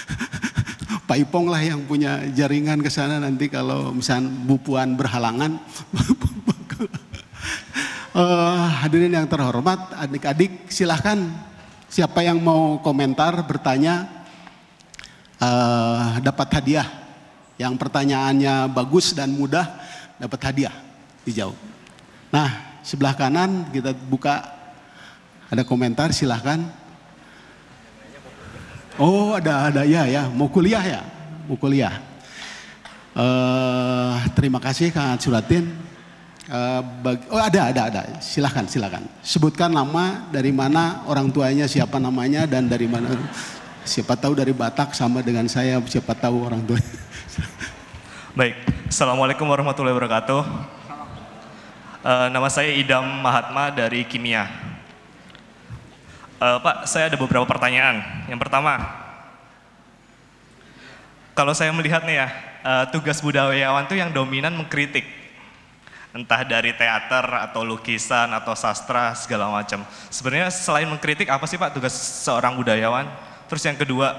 *laughs* Pak Ipong lah yang punya jaringan ke sana nanti kalau misalnya Bu berhalangan. uh, *laughs* hadirin yang terhormat, adik-adik silahkan Siapa yang mau komentar, bertanya, uh, dapat hadiah. Yang pertanyaannya bagus dan mudah, dapat hadiah dijawab. Nah, sebelah kanan kita buka, ada komentar, silahkan. Oh, ada, ada, ya, ya, mau kuliah ya, mau kuliah. Uh, terima kasih Kang Suratin. Eh, oh ada, ada, ada. Silahkan, silahkan. Sebutkan nama, dari mana orang tuanya, siapa namanya, dan dari mana. Siapa tahu dari Batak sama dengan saya, siapa tahu orang tuanya. *laughs* Baik, Assalamualaikum warahmatullahi wabarakatuh. Uh, nama saya Idam Mahatma dari Kimia. Uh, Pak, saya ada beberapa pertanyaan. Yang pertama, kalau saya melihat nih ya, uh, tugas budayawan tuh yang dominan mengkritik entah dari teater atau lukisan atau sastra segala macam. Sebenarnya selain mengkritik apa sih Pak tugas seorang budayawan? Terus yang kedua,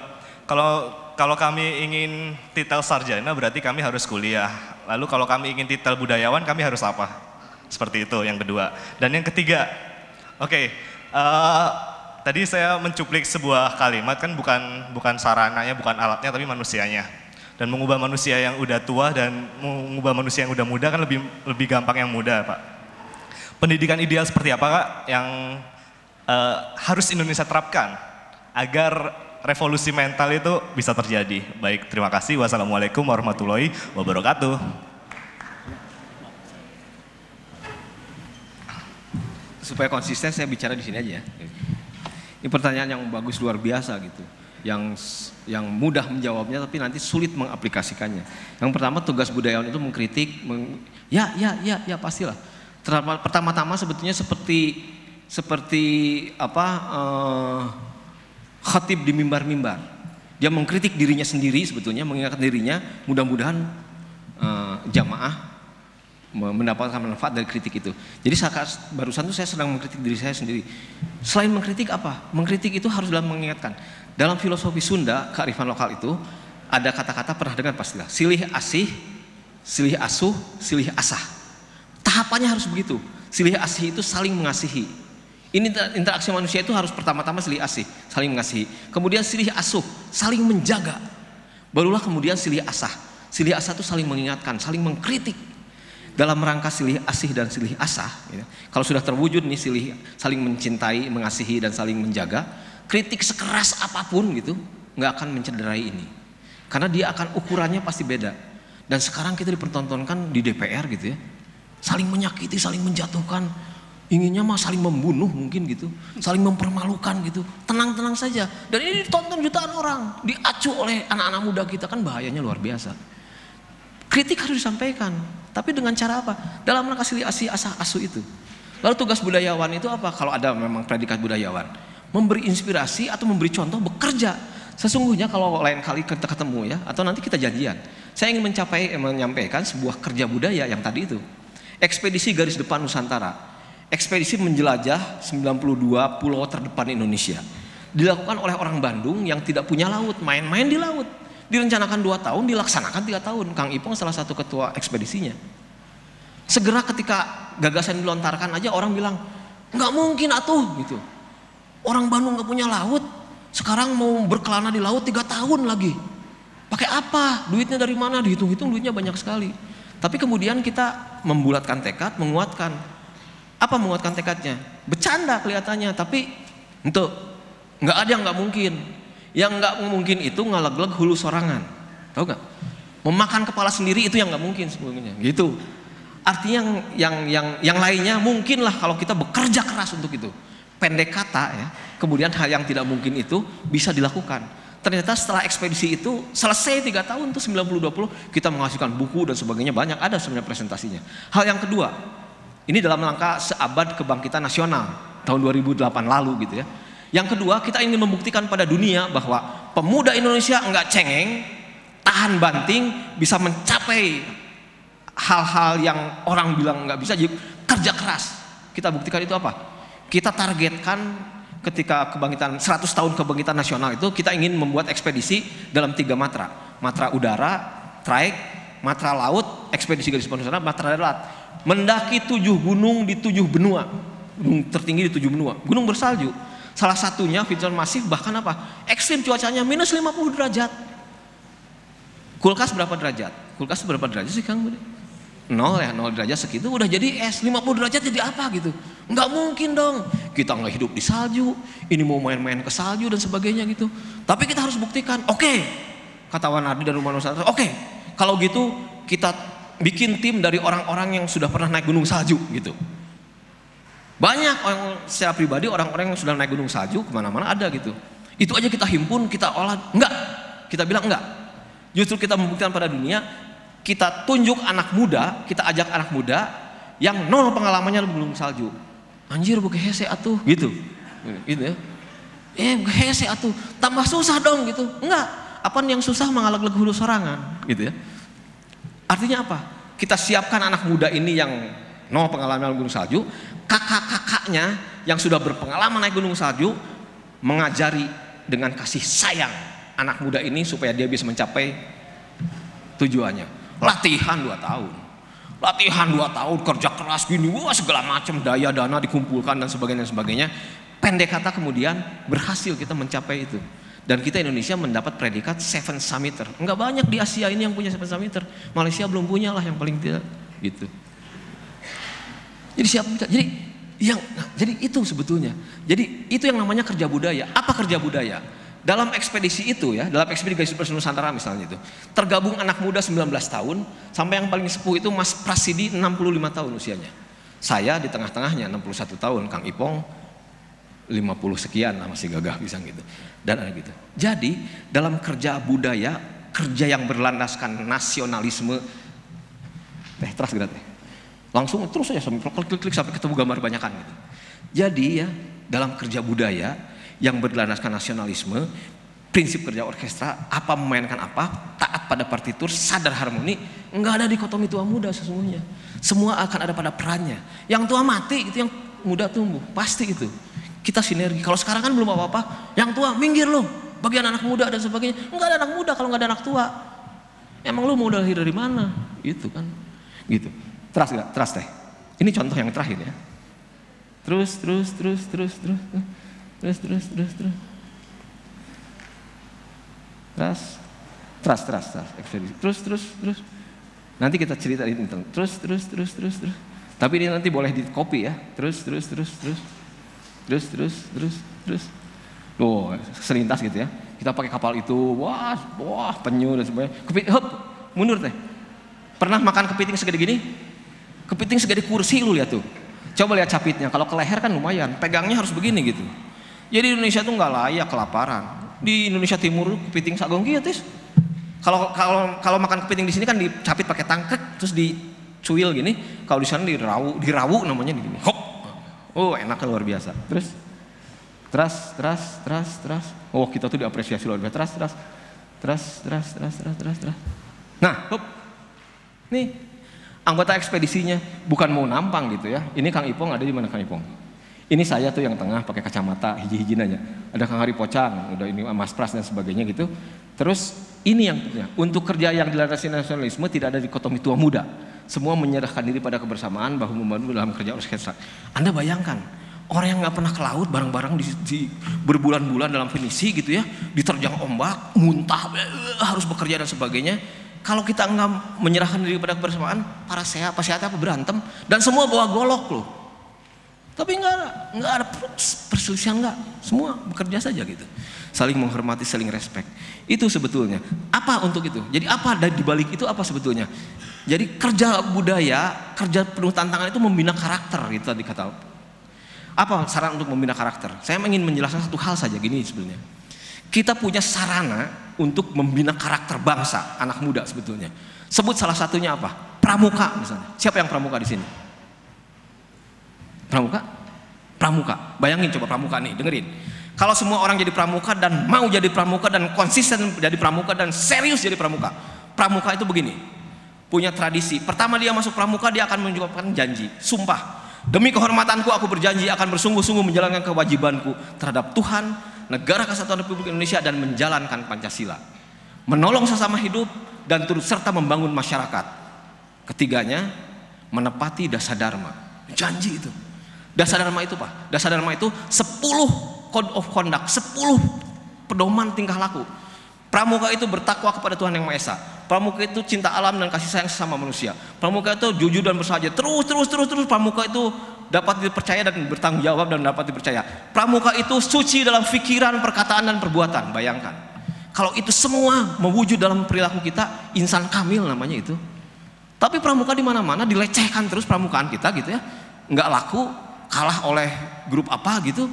kalau kalau kami ingin titel sarjana berarti kami harus kuliah. Lalu kalau kami ingin titel budayawan kami harus apa? Seperti itu yang kedua. Dan yang ketiga, oke, okay, uh, eh, tadi saya mencuplik sebuah kalimat kan bukan bukan sarananya, bukan alatnya tapi manusianya dan mengubah manusia yang udah tua dan mengubah manusia yang udah muda kan lebih lebih gampang yang muda pak pendidikan ideal seperti apa kak yang uh, harus Indonesia terapkan agar revolusi mental itu bisa terjadi baik terima kasih wassalamualaikum warahmatullahi wabarakatuh supaya konsisten saya bicara di sini aja ya. ini pertanyaan yang bagus luar biasa gitu yang yang mudah menjawabnya tapi nanti sulit mengaplikasikannya. Yang pertama tugas budayawan itu mengkritik, meng, ya ya ya ya pastilah. Pertama-tama sebetulnya seperti seperti apa eh, khatib di mimbar-mimbar. Dia mengkritik dirinya sendiri sebetulnya, mengingatkan dirinya, mudah-mudahan eh, jamaah mendapatkan manfaat dari kritik itu. Jadi saat barusan itu saya sedang mengkritik diri saya sendiri. Selain mengkritik apa? Mengkritik itu harus dalam mengingatkan. Dalam filosofi Sunda, kearifan lokal itu ada kata-kata pernah dengar pastilah. Silih asih, silih asuh, silih asah. Tahapannya harus begitu. Silih asih itu saling mengasihi. Ini interaksi manusia itu harus pertama-tama silih asih, saling mengasihi. Kemudian silih asuh, saling menjaga. Barulah kemudian silih asah. Silih asah itu saling mengingatkan, saling mengkritik. Dalam rangka silih asih dan silih asah, ya, kalau sudah terwujud nih silih saling mencintai, mengasihi dan saling menjaga, kritik sekeras apapun gitu nggak akan mencederai ini karena dia akan ukurannya pasti beda dan sekarang kita dipertontonkan di DPR gitu ya saling menyakiti saling menjatuhkan inginnya mah saling membunuh mungkin gitu saling mempermalukan gitu tenang-tenang saja dan ini ditonton jutaan orang diacu oleh anak-anak muda kita kan bahayanya luar biasa kritik harus disampaikan tapi dengan cara apa dalam rangka asih asah asu itu lalu tugas budayawan itu apa kalau ada memang predikat budayawan memberi inspirasi atau memberi contoh bekerja. Sesungguhnya kalau lain kali kita ketemu ya atau nanti kita janjian. Saya ingin mencapai eh, menyampaikan sebuah kerja budaya yang tadi itu. Ekspedisi garis depan Nusantara. Ekspedisi menjelajah 92 pulau terdepan Indonesia. Dilakukan oleh orang Bandung yang tidak punya laut, main-main di laut. Direncanakan dua tahun, dilaksanakan tiga tahun. Kang Ipong salah satu ketua ekspedisinya. Segera ketika gagasan dilontarkan aja orang bilang, nggak mungkin atuh gitu Orang Bandung gak punya laut. Sekarang mau berkelana di laut tiga tahun lagi. Pakai apa? Duitnya dari mana? Dihitung-hitung duitnya banyak sekali. Tapi kemudian kita membulatkan tekad, menguatkan. Apa menguatkan tekadnya? Bercanda kelihatannya, tapi untuk nggak ada yang nggak mungkin. Yang nggak mungkin itu ngaleg-leg hulu sorangan. Tahu nggak? Memakan kepala sendiri itu yang nggak mungkin sebelumnya. Gitu. Artinya yang yang yang yang lainnya mungkinlah kalau kita bekerja keras untuk itu pendek kata ya, kemudian hal yang tidak mungkin itu bisa dilakukan. Ternyata setelah ekspedisi itu selesai tiga tahun tuh 90 kita menghasilkan buku dan sebagainya banyak ada sebenarnya presentasinya. Hal yang kedua, ini dalam langkah seabad kebangkitan nasional tahun 2008 lalu gitu ya. Yang kedua kita ingin membuktikan pada dunia bahwa pemuda Indonesia enggak cengeng, tahan banting, bisa mencapai hal-hal yang orang bilang enggak bisa, jadi kerja keras. Kita buktikan itu apa? Kita targetkan ketika kebangkitan 100 tahun kebangkitan nasional itu kita ingin membuat ekspedisi dalam tiga matra matra udara trek matra laut ekspedisi garis nasional matra darat mendaki tujuh gunung di tujuh benua gunung tertinggi di tujuh benua gunung bersalju salah satunya fitur masif bahkan apa ekstrim cuacanya minus 50 derajat kulkas berapa derajat kulkas berapa derajat sih kang nol ya nol derajat segitu udah jadi es 50 derajat jadi apa gitu nggak mungkin dong kita nggak hidup di salju ini mau main-main ke salju dan sebagainya gitu tapi kita harus buktikan oke okay, kata Wanardi dan Rumah Nusantara oke okay, kalau gitu kita bikin tim dari orang-orang yang sudah pernah naik gunung salju gitu banyak orang secara pribadi orang-orang yang sudah naik gunung salju kemana-mana ada gitu itu aja kita himpun kita olah enggak kita bilang enggak justru kita membuktikan pada dunia kita tunjuk anak muda, kita ajak anak muda yang nol pengalamannya belum salju. Anjir buka hese atuh gitu. Gitu ya. Eh buka hese atuh, tambah susah dong gitu. Enggak, apa yang susah mengalami hulu sorangan gitu ya. Artinya apa? Kita siapkan anak muda ini yang nol pengalaman gunung salju, kakak-kakaknya yang sudah berpengalaman naik gunung salju mengajari dengan kasih sayang anak muda ini supaya dia bisa mencapai tujuannya latihan dua tahun latihan dua tahun kerja keras gini wah segala macam daya dana dikumpulkan dan sebagainya dan sebagainya pendek kata kemudian berhasil kita mencapai itu dan kita Indonesia mendapat predikat seven summiter nggak banyak di Asia ini yang punya seven summiter Malaysia belum punya lah yang paling tidak gitu jadi siapa bisa jadi yang nah, jadi itu sebetulnya jadi itu yang namanya kerja budaya apa kerja budaya dalam ekspedisi itu ya, dalam ekspedisi Garis Nusantara misalnya itu, tergabung anak muda 19 tahun, sampai yang paling sepuh itu Mas Prasidi 65 tahun usianya. Saya di tengah-tengahnya 61 tahun, Kang Ipong 50 sekian lah masih gagah bisa gitu. Dan gitu. Jadi dalam kerja budaya, kerja yang berlandaskan nasionalisme, teh teras gratis. Langsung terus aja sampai klik-klik sampai ketemu gambar banyakan gitu. Jadi ya dalam kerja budaya yang berlandaskan nasionalisme, prinsip kerja orkestra, apa memainkan apa, taat pada partitur, sadar harmoni, nggak ada di dikotomi tua muda sesungguhnya. Semua akan ada pada perannya. Yang tua mati, itu yang muda tumbuh, pasti itu. Kita sinergi. Kalau sekarang kan belum apa-apa, yang tua minggir loh. bagian anak muda dan sebagainya. Nggak ada anak muda kalau nggak ada anak tua. Emang lu mau lahir dari mana? itu kan. Gitu. Teras nggak? Teras teh. Ini contoh yang terakhir ya. terus, terus, terus, terus. terus terus terus terus terus terus terus terus terus terus terus terus nanti kita cerita ini tentang terus terus terus terus terus tapi ini nanti boleh di copy ya terus terus terus terus terus terus terus terus Loh, serintas gitu ya. Kita pakai kapal itu, wah, wah, penyu dan sebagainya. Kepiting, hop, mundur teh. Pernah makan kepiting segede gini? Kepiting segede kursi lu lihat tuh. Coba lihat capitnya. Kalau ke leher kan lumayan. Pegangnya harus begini gitu. Jadi Indonesia tuh nggak layak kelaparan. Di Indonesia Timur kepiting sagong gitu, Kalau kalau kalau makan kepiting di sini kan dicapit pakai tangkak terus dicuil gini. Kalau di sana dirawu, dirawu namanya gini. Hop. Oh, enak kan, luar biasa. Terus terus terus terus terus. Oh, kita tuh diapresiasi luar biasa. Terus terus terus terus terus terus terus. terus. Nah, hop. Nih anggota ekspedisinya bukan mau nampang gitu ya. Ini Kang Ipong ada di mana Kang Ipong? Ini saya tuh yang tengah pakai kacamata hiji-hiji nanya. Ada Kang Hari Pocang, udah ini Mas Pras dan sebagainya gitu. Terus ini yang punya. Untuk kerja yang dilandasi nasionalisme tidak ada di dikotomi tua muda. Semua menyerahkan diri pada kebersamaan bahu membantu dalam kerja orkestra. Anda bayangkan, orang yang nggak pernah ke laut bareng-bareng di, di berbulan-bulan dalam finisi gitu ya, diterjang ombak, muntah, eh, harus bekerja dan sebagainya. Kalau kita nggak menyerahkan diri pada kebersamaan, para sehat, apa sehat apa berantem, dan semua bawa golok loh. Tapi nggak ada, nggak ada perselisihan nggak. Semua bekerja saja gitu. Saling menghormati, saling respect. Itu sebetulnya. Apa untuk itu? Jadi apa ada di balik itu apa sebetulnya? Jadi kerja budaya, kerja penuh tantangan itu membina karakter itu tadi kata. Apa saran untuk membina karakter? Saya ingin menjelaskan satu hal saja gini sebetulnya. Kita punya sarana untuk membina karakter bangsa anak muda sebetulnya. Sebut salah satunya apa? Pramuka misalnya. Siapa yang pramuka di sini? Pramuka? Pramuka. Bayangin coba pramuka nih, dengerin. Kalau semua orang jadi pramuka dan mau jadi pramuka dan konsisten jadi pramuka dan serius jadi pramuka. Pramuka itu begini. Punya tradisi. Pertama dia masuk pramuka dia akan menjawabkan janji, sumpah. Demi kehormatanku aku berjanji akan bersungguh-sungguh menjalankan kewajibanku terhadap Tuhan, negara kesatuan Republik Indonesia dan menjalankan Pancasila. Menolong sesama hidup dan turut serta membangun masyarakat. Ketiganya menepati dasar dharma. Janji itu. Dasar dharma itu Pak. Dasar dharma itu 10 code of conduct, 10 pedoman tingkah laku. Pramuka itu bertakwa kepada Tuhan Yang Maha Esa. Pramuka itu cinta alam dan kasih sayang sesama manusia. Pramuka itu jujur dan bersahaja. Terus terus terus terus pramuka itu dapat dipercaya dan bertanggung jawab dan dapat dipercaya. Pramuka itu suci dalam pikiran, perkataan dan perbuatan. Bayangkan. Kalau itu semua mewujud dalam perilaku kita, insan kamil namanya itu. Tapi pramuka di mana-mana dilecehkan terus pramukaan kita gitu ya. Nggak laku, kalah oleh grup apa gitu,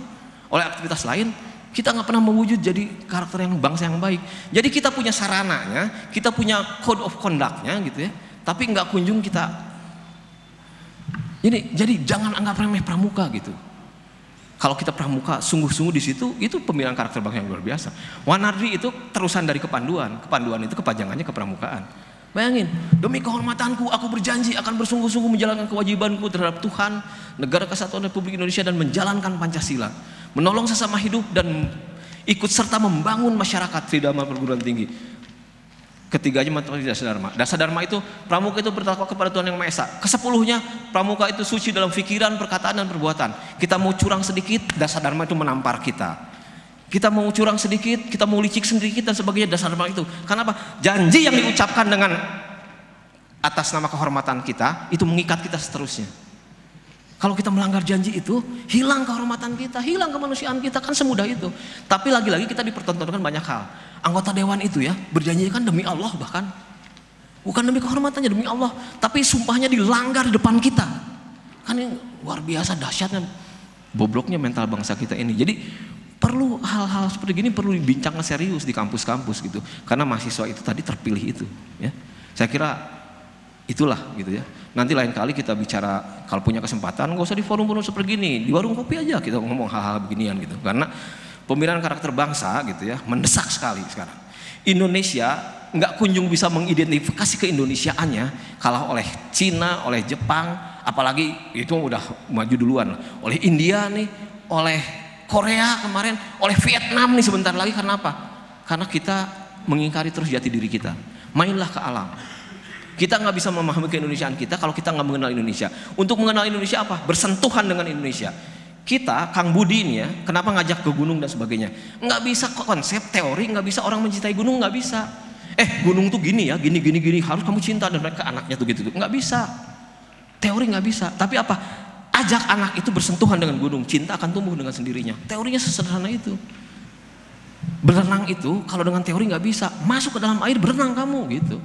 oleh aktivitas lain, kita nggak pernah mewujud jadi karakter yang bangsa yang baik. Jadi kita punya sarananya, kita punya code of conductnya gitu ya, tapi nggak kunjung kita. Jadi, jadi jangan anggap remeh pramuka gitu. Kalau kita pramuka sungguh-sungguh di situ, itu pemilihan karakter bangsa yang luar biasa. Wanardi itu terusan dari kepanduan, kepanduan itu kepanjangannya kepramukaan. Bayangin, demi kehormatanku aku berjanji akan bersungguh-sungguh menjalankan kewajibanku terhadap Tuhan, negara kesatuan Republik Indonesia dan menjalankan Pancasila, menolong sesama hidup dan ikut serta membangun masyarakat dalam perguruan tinggi. Ketiganya mantap tidak sadarma. Dasar dharma itu pramuka itu bertakwa kepada Tuhan yang Maha Esa. Kesepuluhnya pramuka itu suci dalam pikiran, perkataan dan perbuatan. Kita mau curang sedikit, dasar dharma itu menampar kita. Kita mau curang sedikit, kita mau licik sedikit dan sebagainya dasar nama itu. karena apa Janji yang diucapkan dengan atas nama kehormatan kita itu mengikat kita seterusnya. Kalau kita melanggar janji itu, hilang kehormatan kita, hilang kemanusiaan kita, kan semudah itu. Tapi lagi-lagi kita dipertontonkan banyak hal. Anggota dewan itu ya, berjanji kan demi Allah bahkan. Bukan demi kehormatannya, demi Allah. Tapi sumpahnya dilanggar di depan kita. Kan ini luar biasa dahsyatnya, bobroknya mental bangsa kita ini. Jadi perlu hal-hal seperti gini perlu dibincangkan serius di kampus-kampus gitu karena mahasiswa itu tadi terpilih itu ya saya kira itulah gitu ya nanti lain kali kita bicara kalau punya kesempatan nggak usah di forum-forum seperti ini di warung kopi aja kita ngomong hal-hal beginian gitu karena pemilihan karakter bangsa gitu ya mendesak sekali sekarang Indonesia nggak kunjung bisa mengidentifikasi keindonesiaannya kalah oleh Cina, oleh Jepang, apalagi itu udah maju duluan, oleh India nih, oleh Korea kemarin, oleh Vietnam nih sebentar lagi karena apa? Karena kita mengingkari terus jati diri kita. Mainlah ke alam. Kita nggak bisa memahami keindonesiaan kita kalau kita nggak mengenal Indonesia. Untuk mengenal Indonesia apa? Bersentuhan dengan Indonesia. Kita, Kang Budi ini ya, kenapa ngajak ke gunung dan sebagainya? Nggak bisa konsep, teori, nggak bisa orang mencintai gunung, nggak bisa. Eh, gunung tuh gini ya, gini, gini, gini, harus kamu cinta dan mereka anaknya tuh gitu. Nggak bisa. Teori nggak bisa. Tapi apa? Ajak anak itu bersentuhan dengan gunung, cinta akan tumbuh dengan sendirinya. Teorinya sesederhana itu. Berenang itu kalau dengan teori nggak bisa, masuk ke dalam air berenang kamu gitu.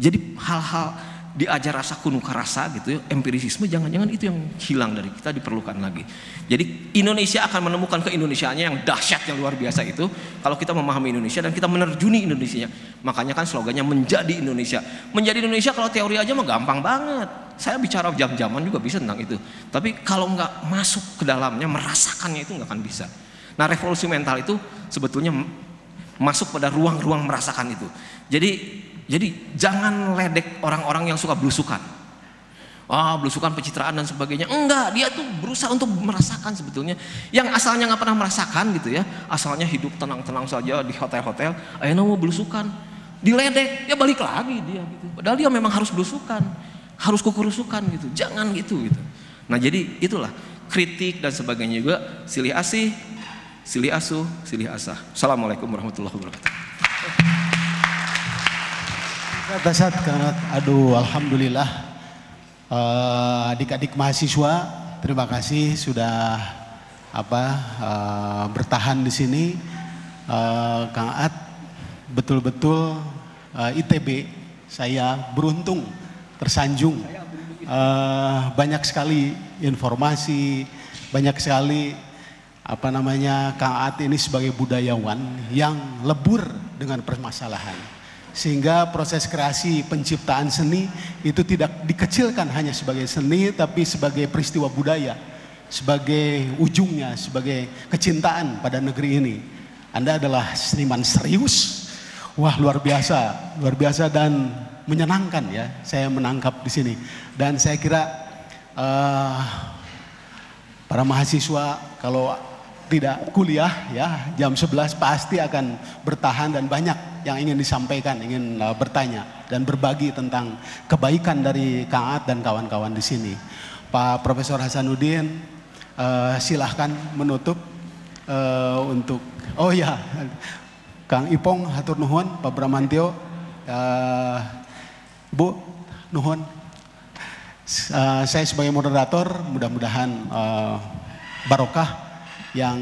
Jadi hal-hal diajar rasa kunuka rasa gitu, ya, empirisisme jangan-jangan itu yang hilang dari kita diperlukan lagi. Jadi Indonesia akan menemukan keindonesiaannya yang dahsyat yang luar biasa itu kalau kita memahami Indonesia dan kita menerjuni Indonesia. Makanya kan slogannya menjadi Indonesia. Menjadi Indonesia kalau teori aja mah gampang banget saya bicara jam-jaman juga bisa tentang itu. Tapi kalau nggak masuk ke dalamnya, merasakannya itu nggak akan bisa. Nah revolusi mental itu sebetulnya masuk pada ruang-ruang merasakan itu. Jadi jadi jangan ledek orang-orang yang suka belusukan. Ah, oh, belusukan pencitraan dan sebagainya. Enggak, dia tuh berusaha untuk merasakan sebetulnya. Yang asalnya nggak pernah merasakan gitu ya. Asalnya hidup tenang-tenang saja di hotel-hotel. Ayo mau belusukan. Diledek, ya balik lagi dia gitu. Padahal dia memang harus belusukan harus kukurusukan gitu. Jangan gitu gitu. Nah, jadi itulah kritik dan sebagainya juga silih asih, silih asuh, silih asah. Assalamualaikum warahmatullahi wabarakatuh. Dasar karena aduh alhamdulillah eh, adik-adik uh, mahasiswa terima kasih sudah apa uh, bertahan di sini uh, Kang At betul-betul uh, ITB saya beruntung tersanjung uh, banyak sekali informasi, banyak sekali apa namanya Kang At ini sebagai budayawan yang lebur dengan permasalahan. Sehingga proses kreasi penciptaan seni itu tidak dikecilkan hanya sebagai seni tapi sebagai peristiwa budaya, sebagai ujungnya, sebagai kecintaan pada negeri ini. Anda adalah seniman serius Wah luar biasa, luar biasa dan menyenangkan ya. Saya menangkap di sini dan saya kira uh, para mahasiswa kalau tidak kuliah ya jam 11 pasti akan bertahan dan banyak yang ingin disampaikan, ingin uh, bertanya dan berbagi tentang kebaikan dari Kang dan kawan-kawan di sini. Pak Profesor Hasanuddin uh, silahkan menutup uh, untuk oh ya Kang Ipong hatur nuhun, Pak Bramantio, uh, eh, Bu nuhun. Uh, saya sebagai moderator mudah-mudahan uh, barokah yang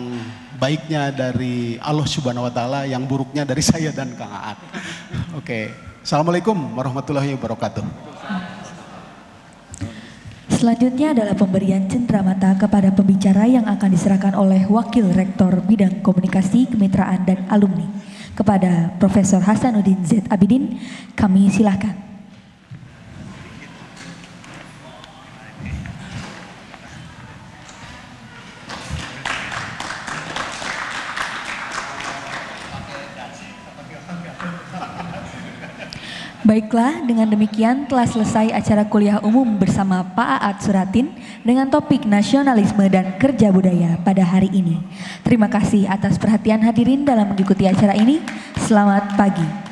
baiknya dari Allah Subhanahu wa taala, yang buruknya dari *laughs* saya dan Kang Aat. Oke. Okay. Assalamualaikum warahmatullahi wabarakatuh. Selanjutnya adalah pemberian cenderamata kepada pembicara yang akan diserahkan oleh Wakil Rektor Bidang Komunikasi, Kemitraan, dan Alumni kepada Profesor Hasanuddin Z. Abidin, kami silakan. Baiklah, dengan demikian telah selesai acara kuliah umum bersama Pak Aat Suratin dengan topik nasionalisme dan kerja budaya pada hari ini. Terima kasih atas perhatian hadirin dalam mengikuti acara ini. Selamat pagi.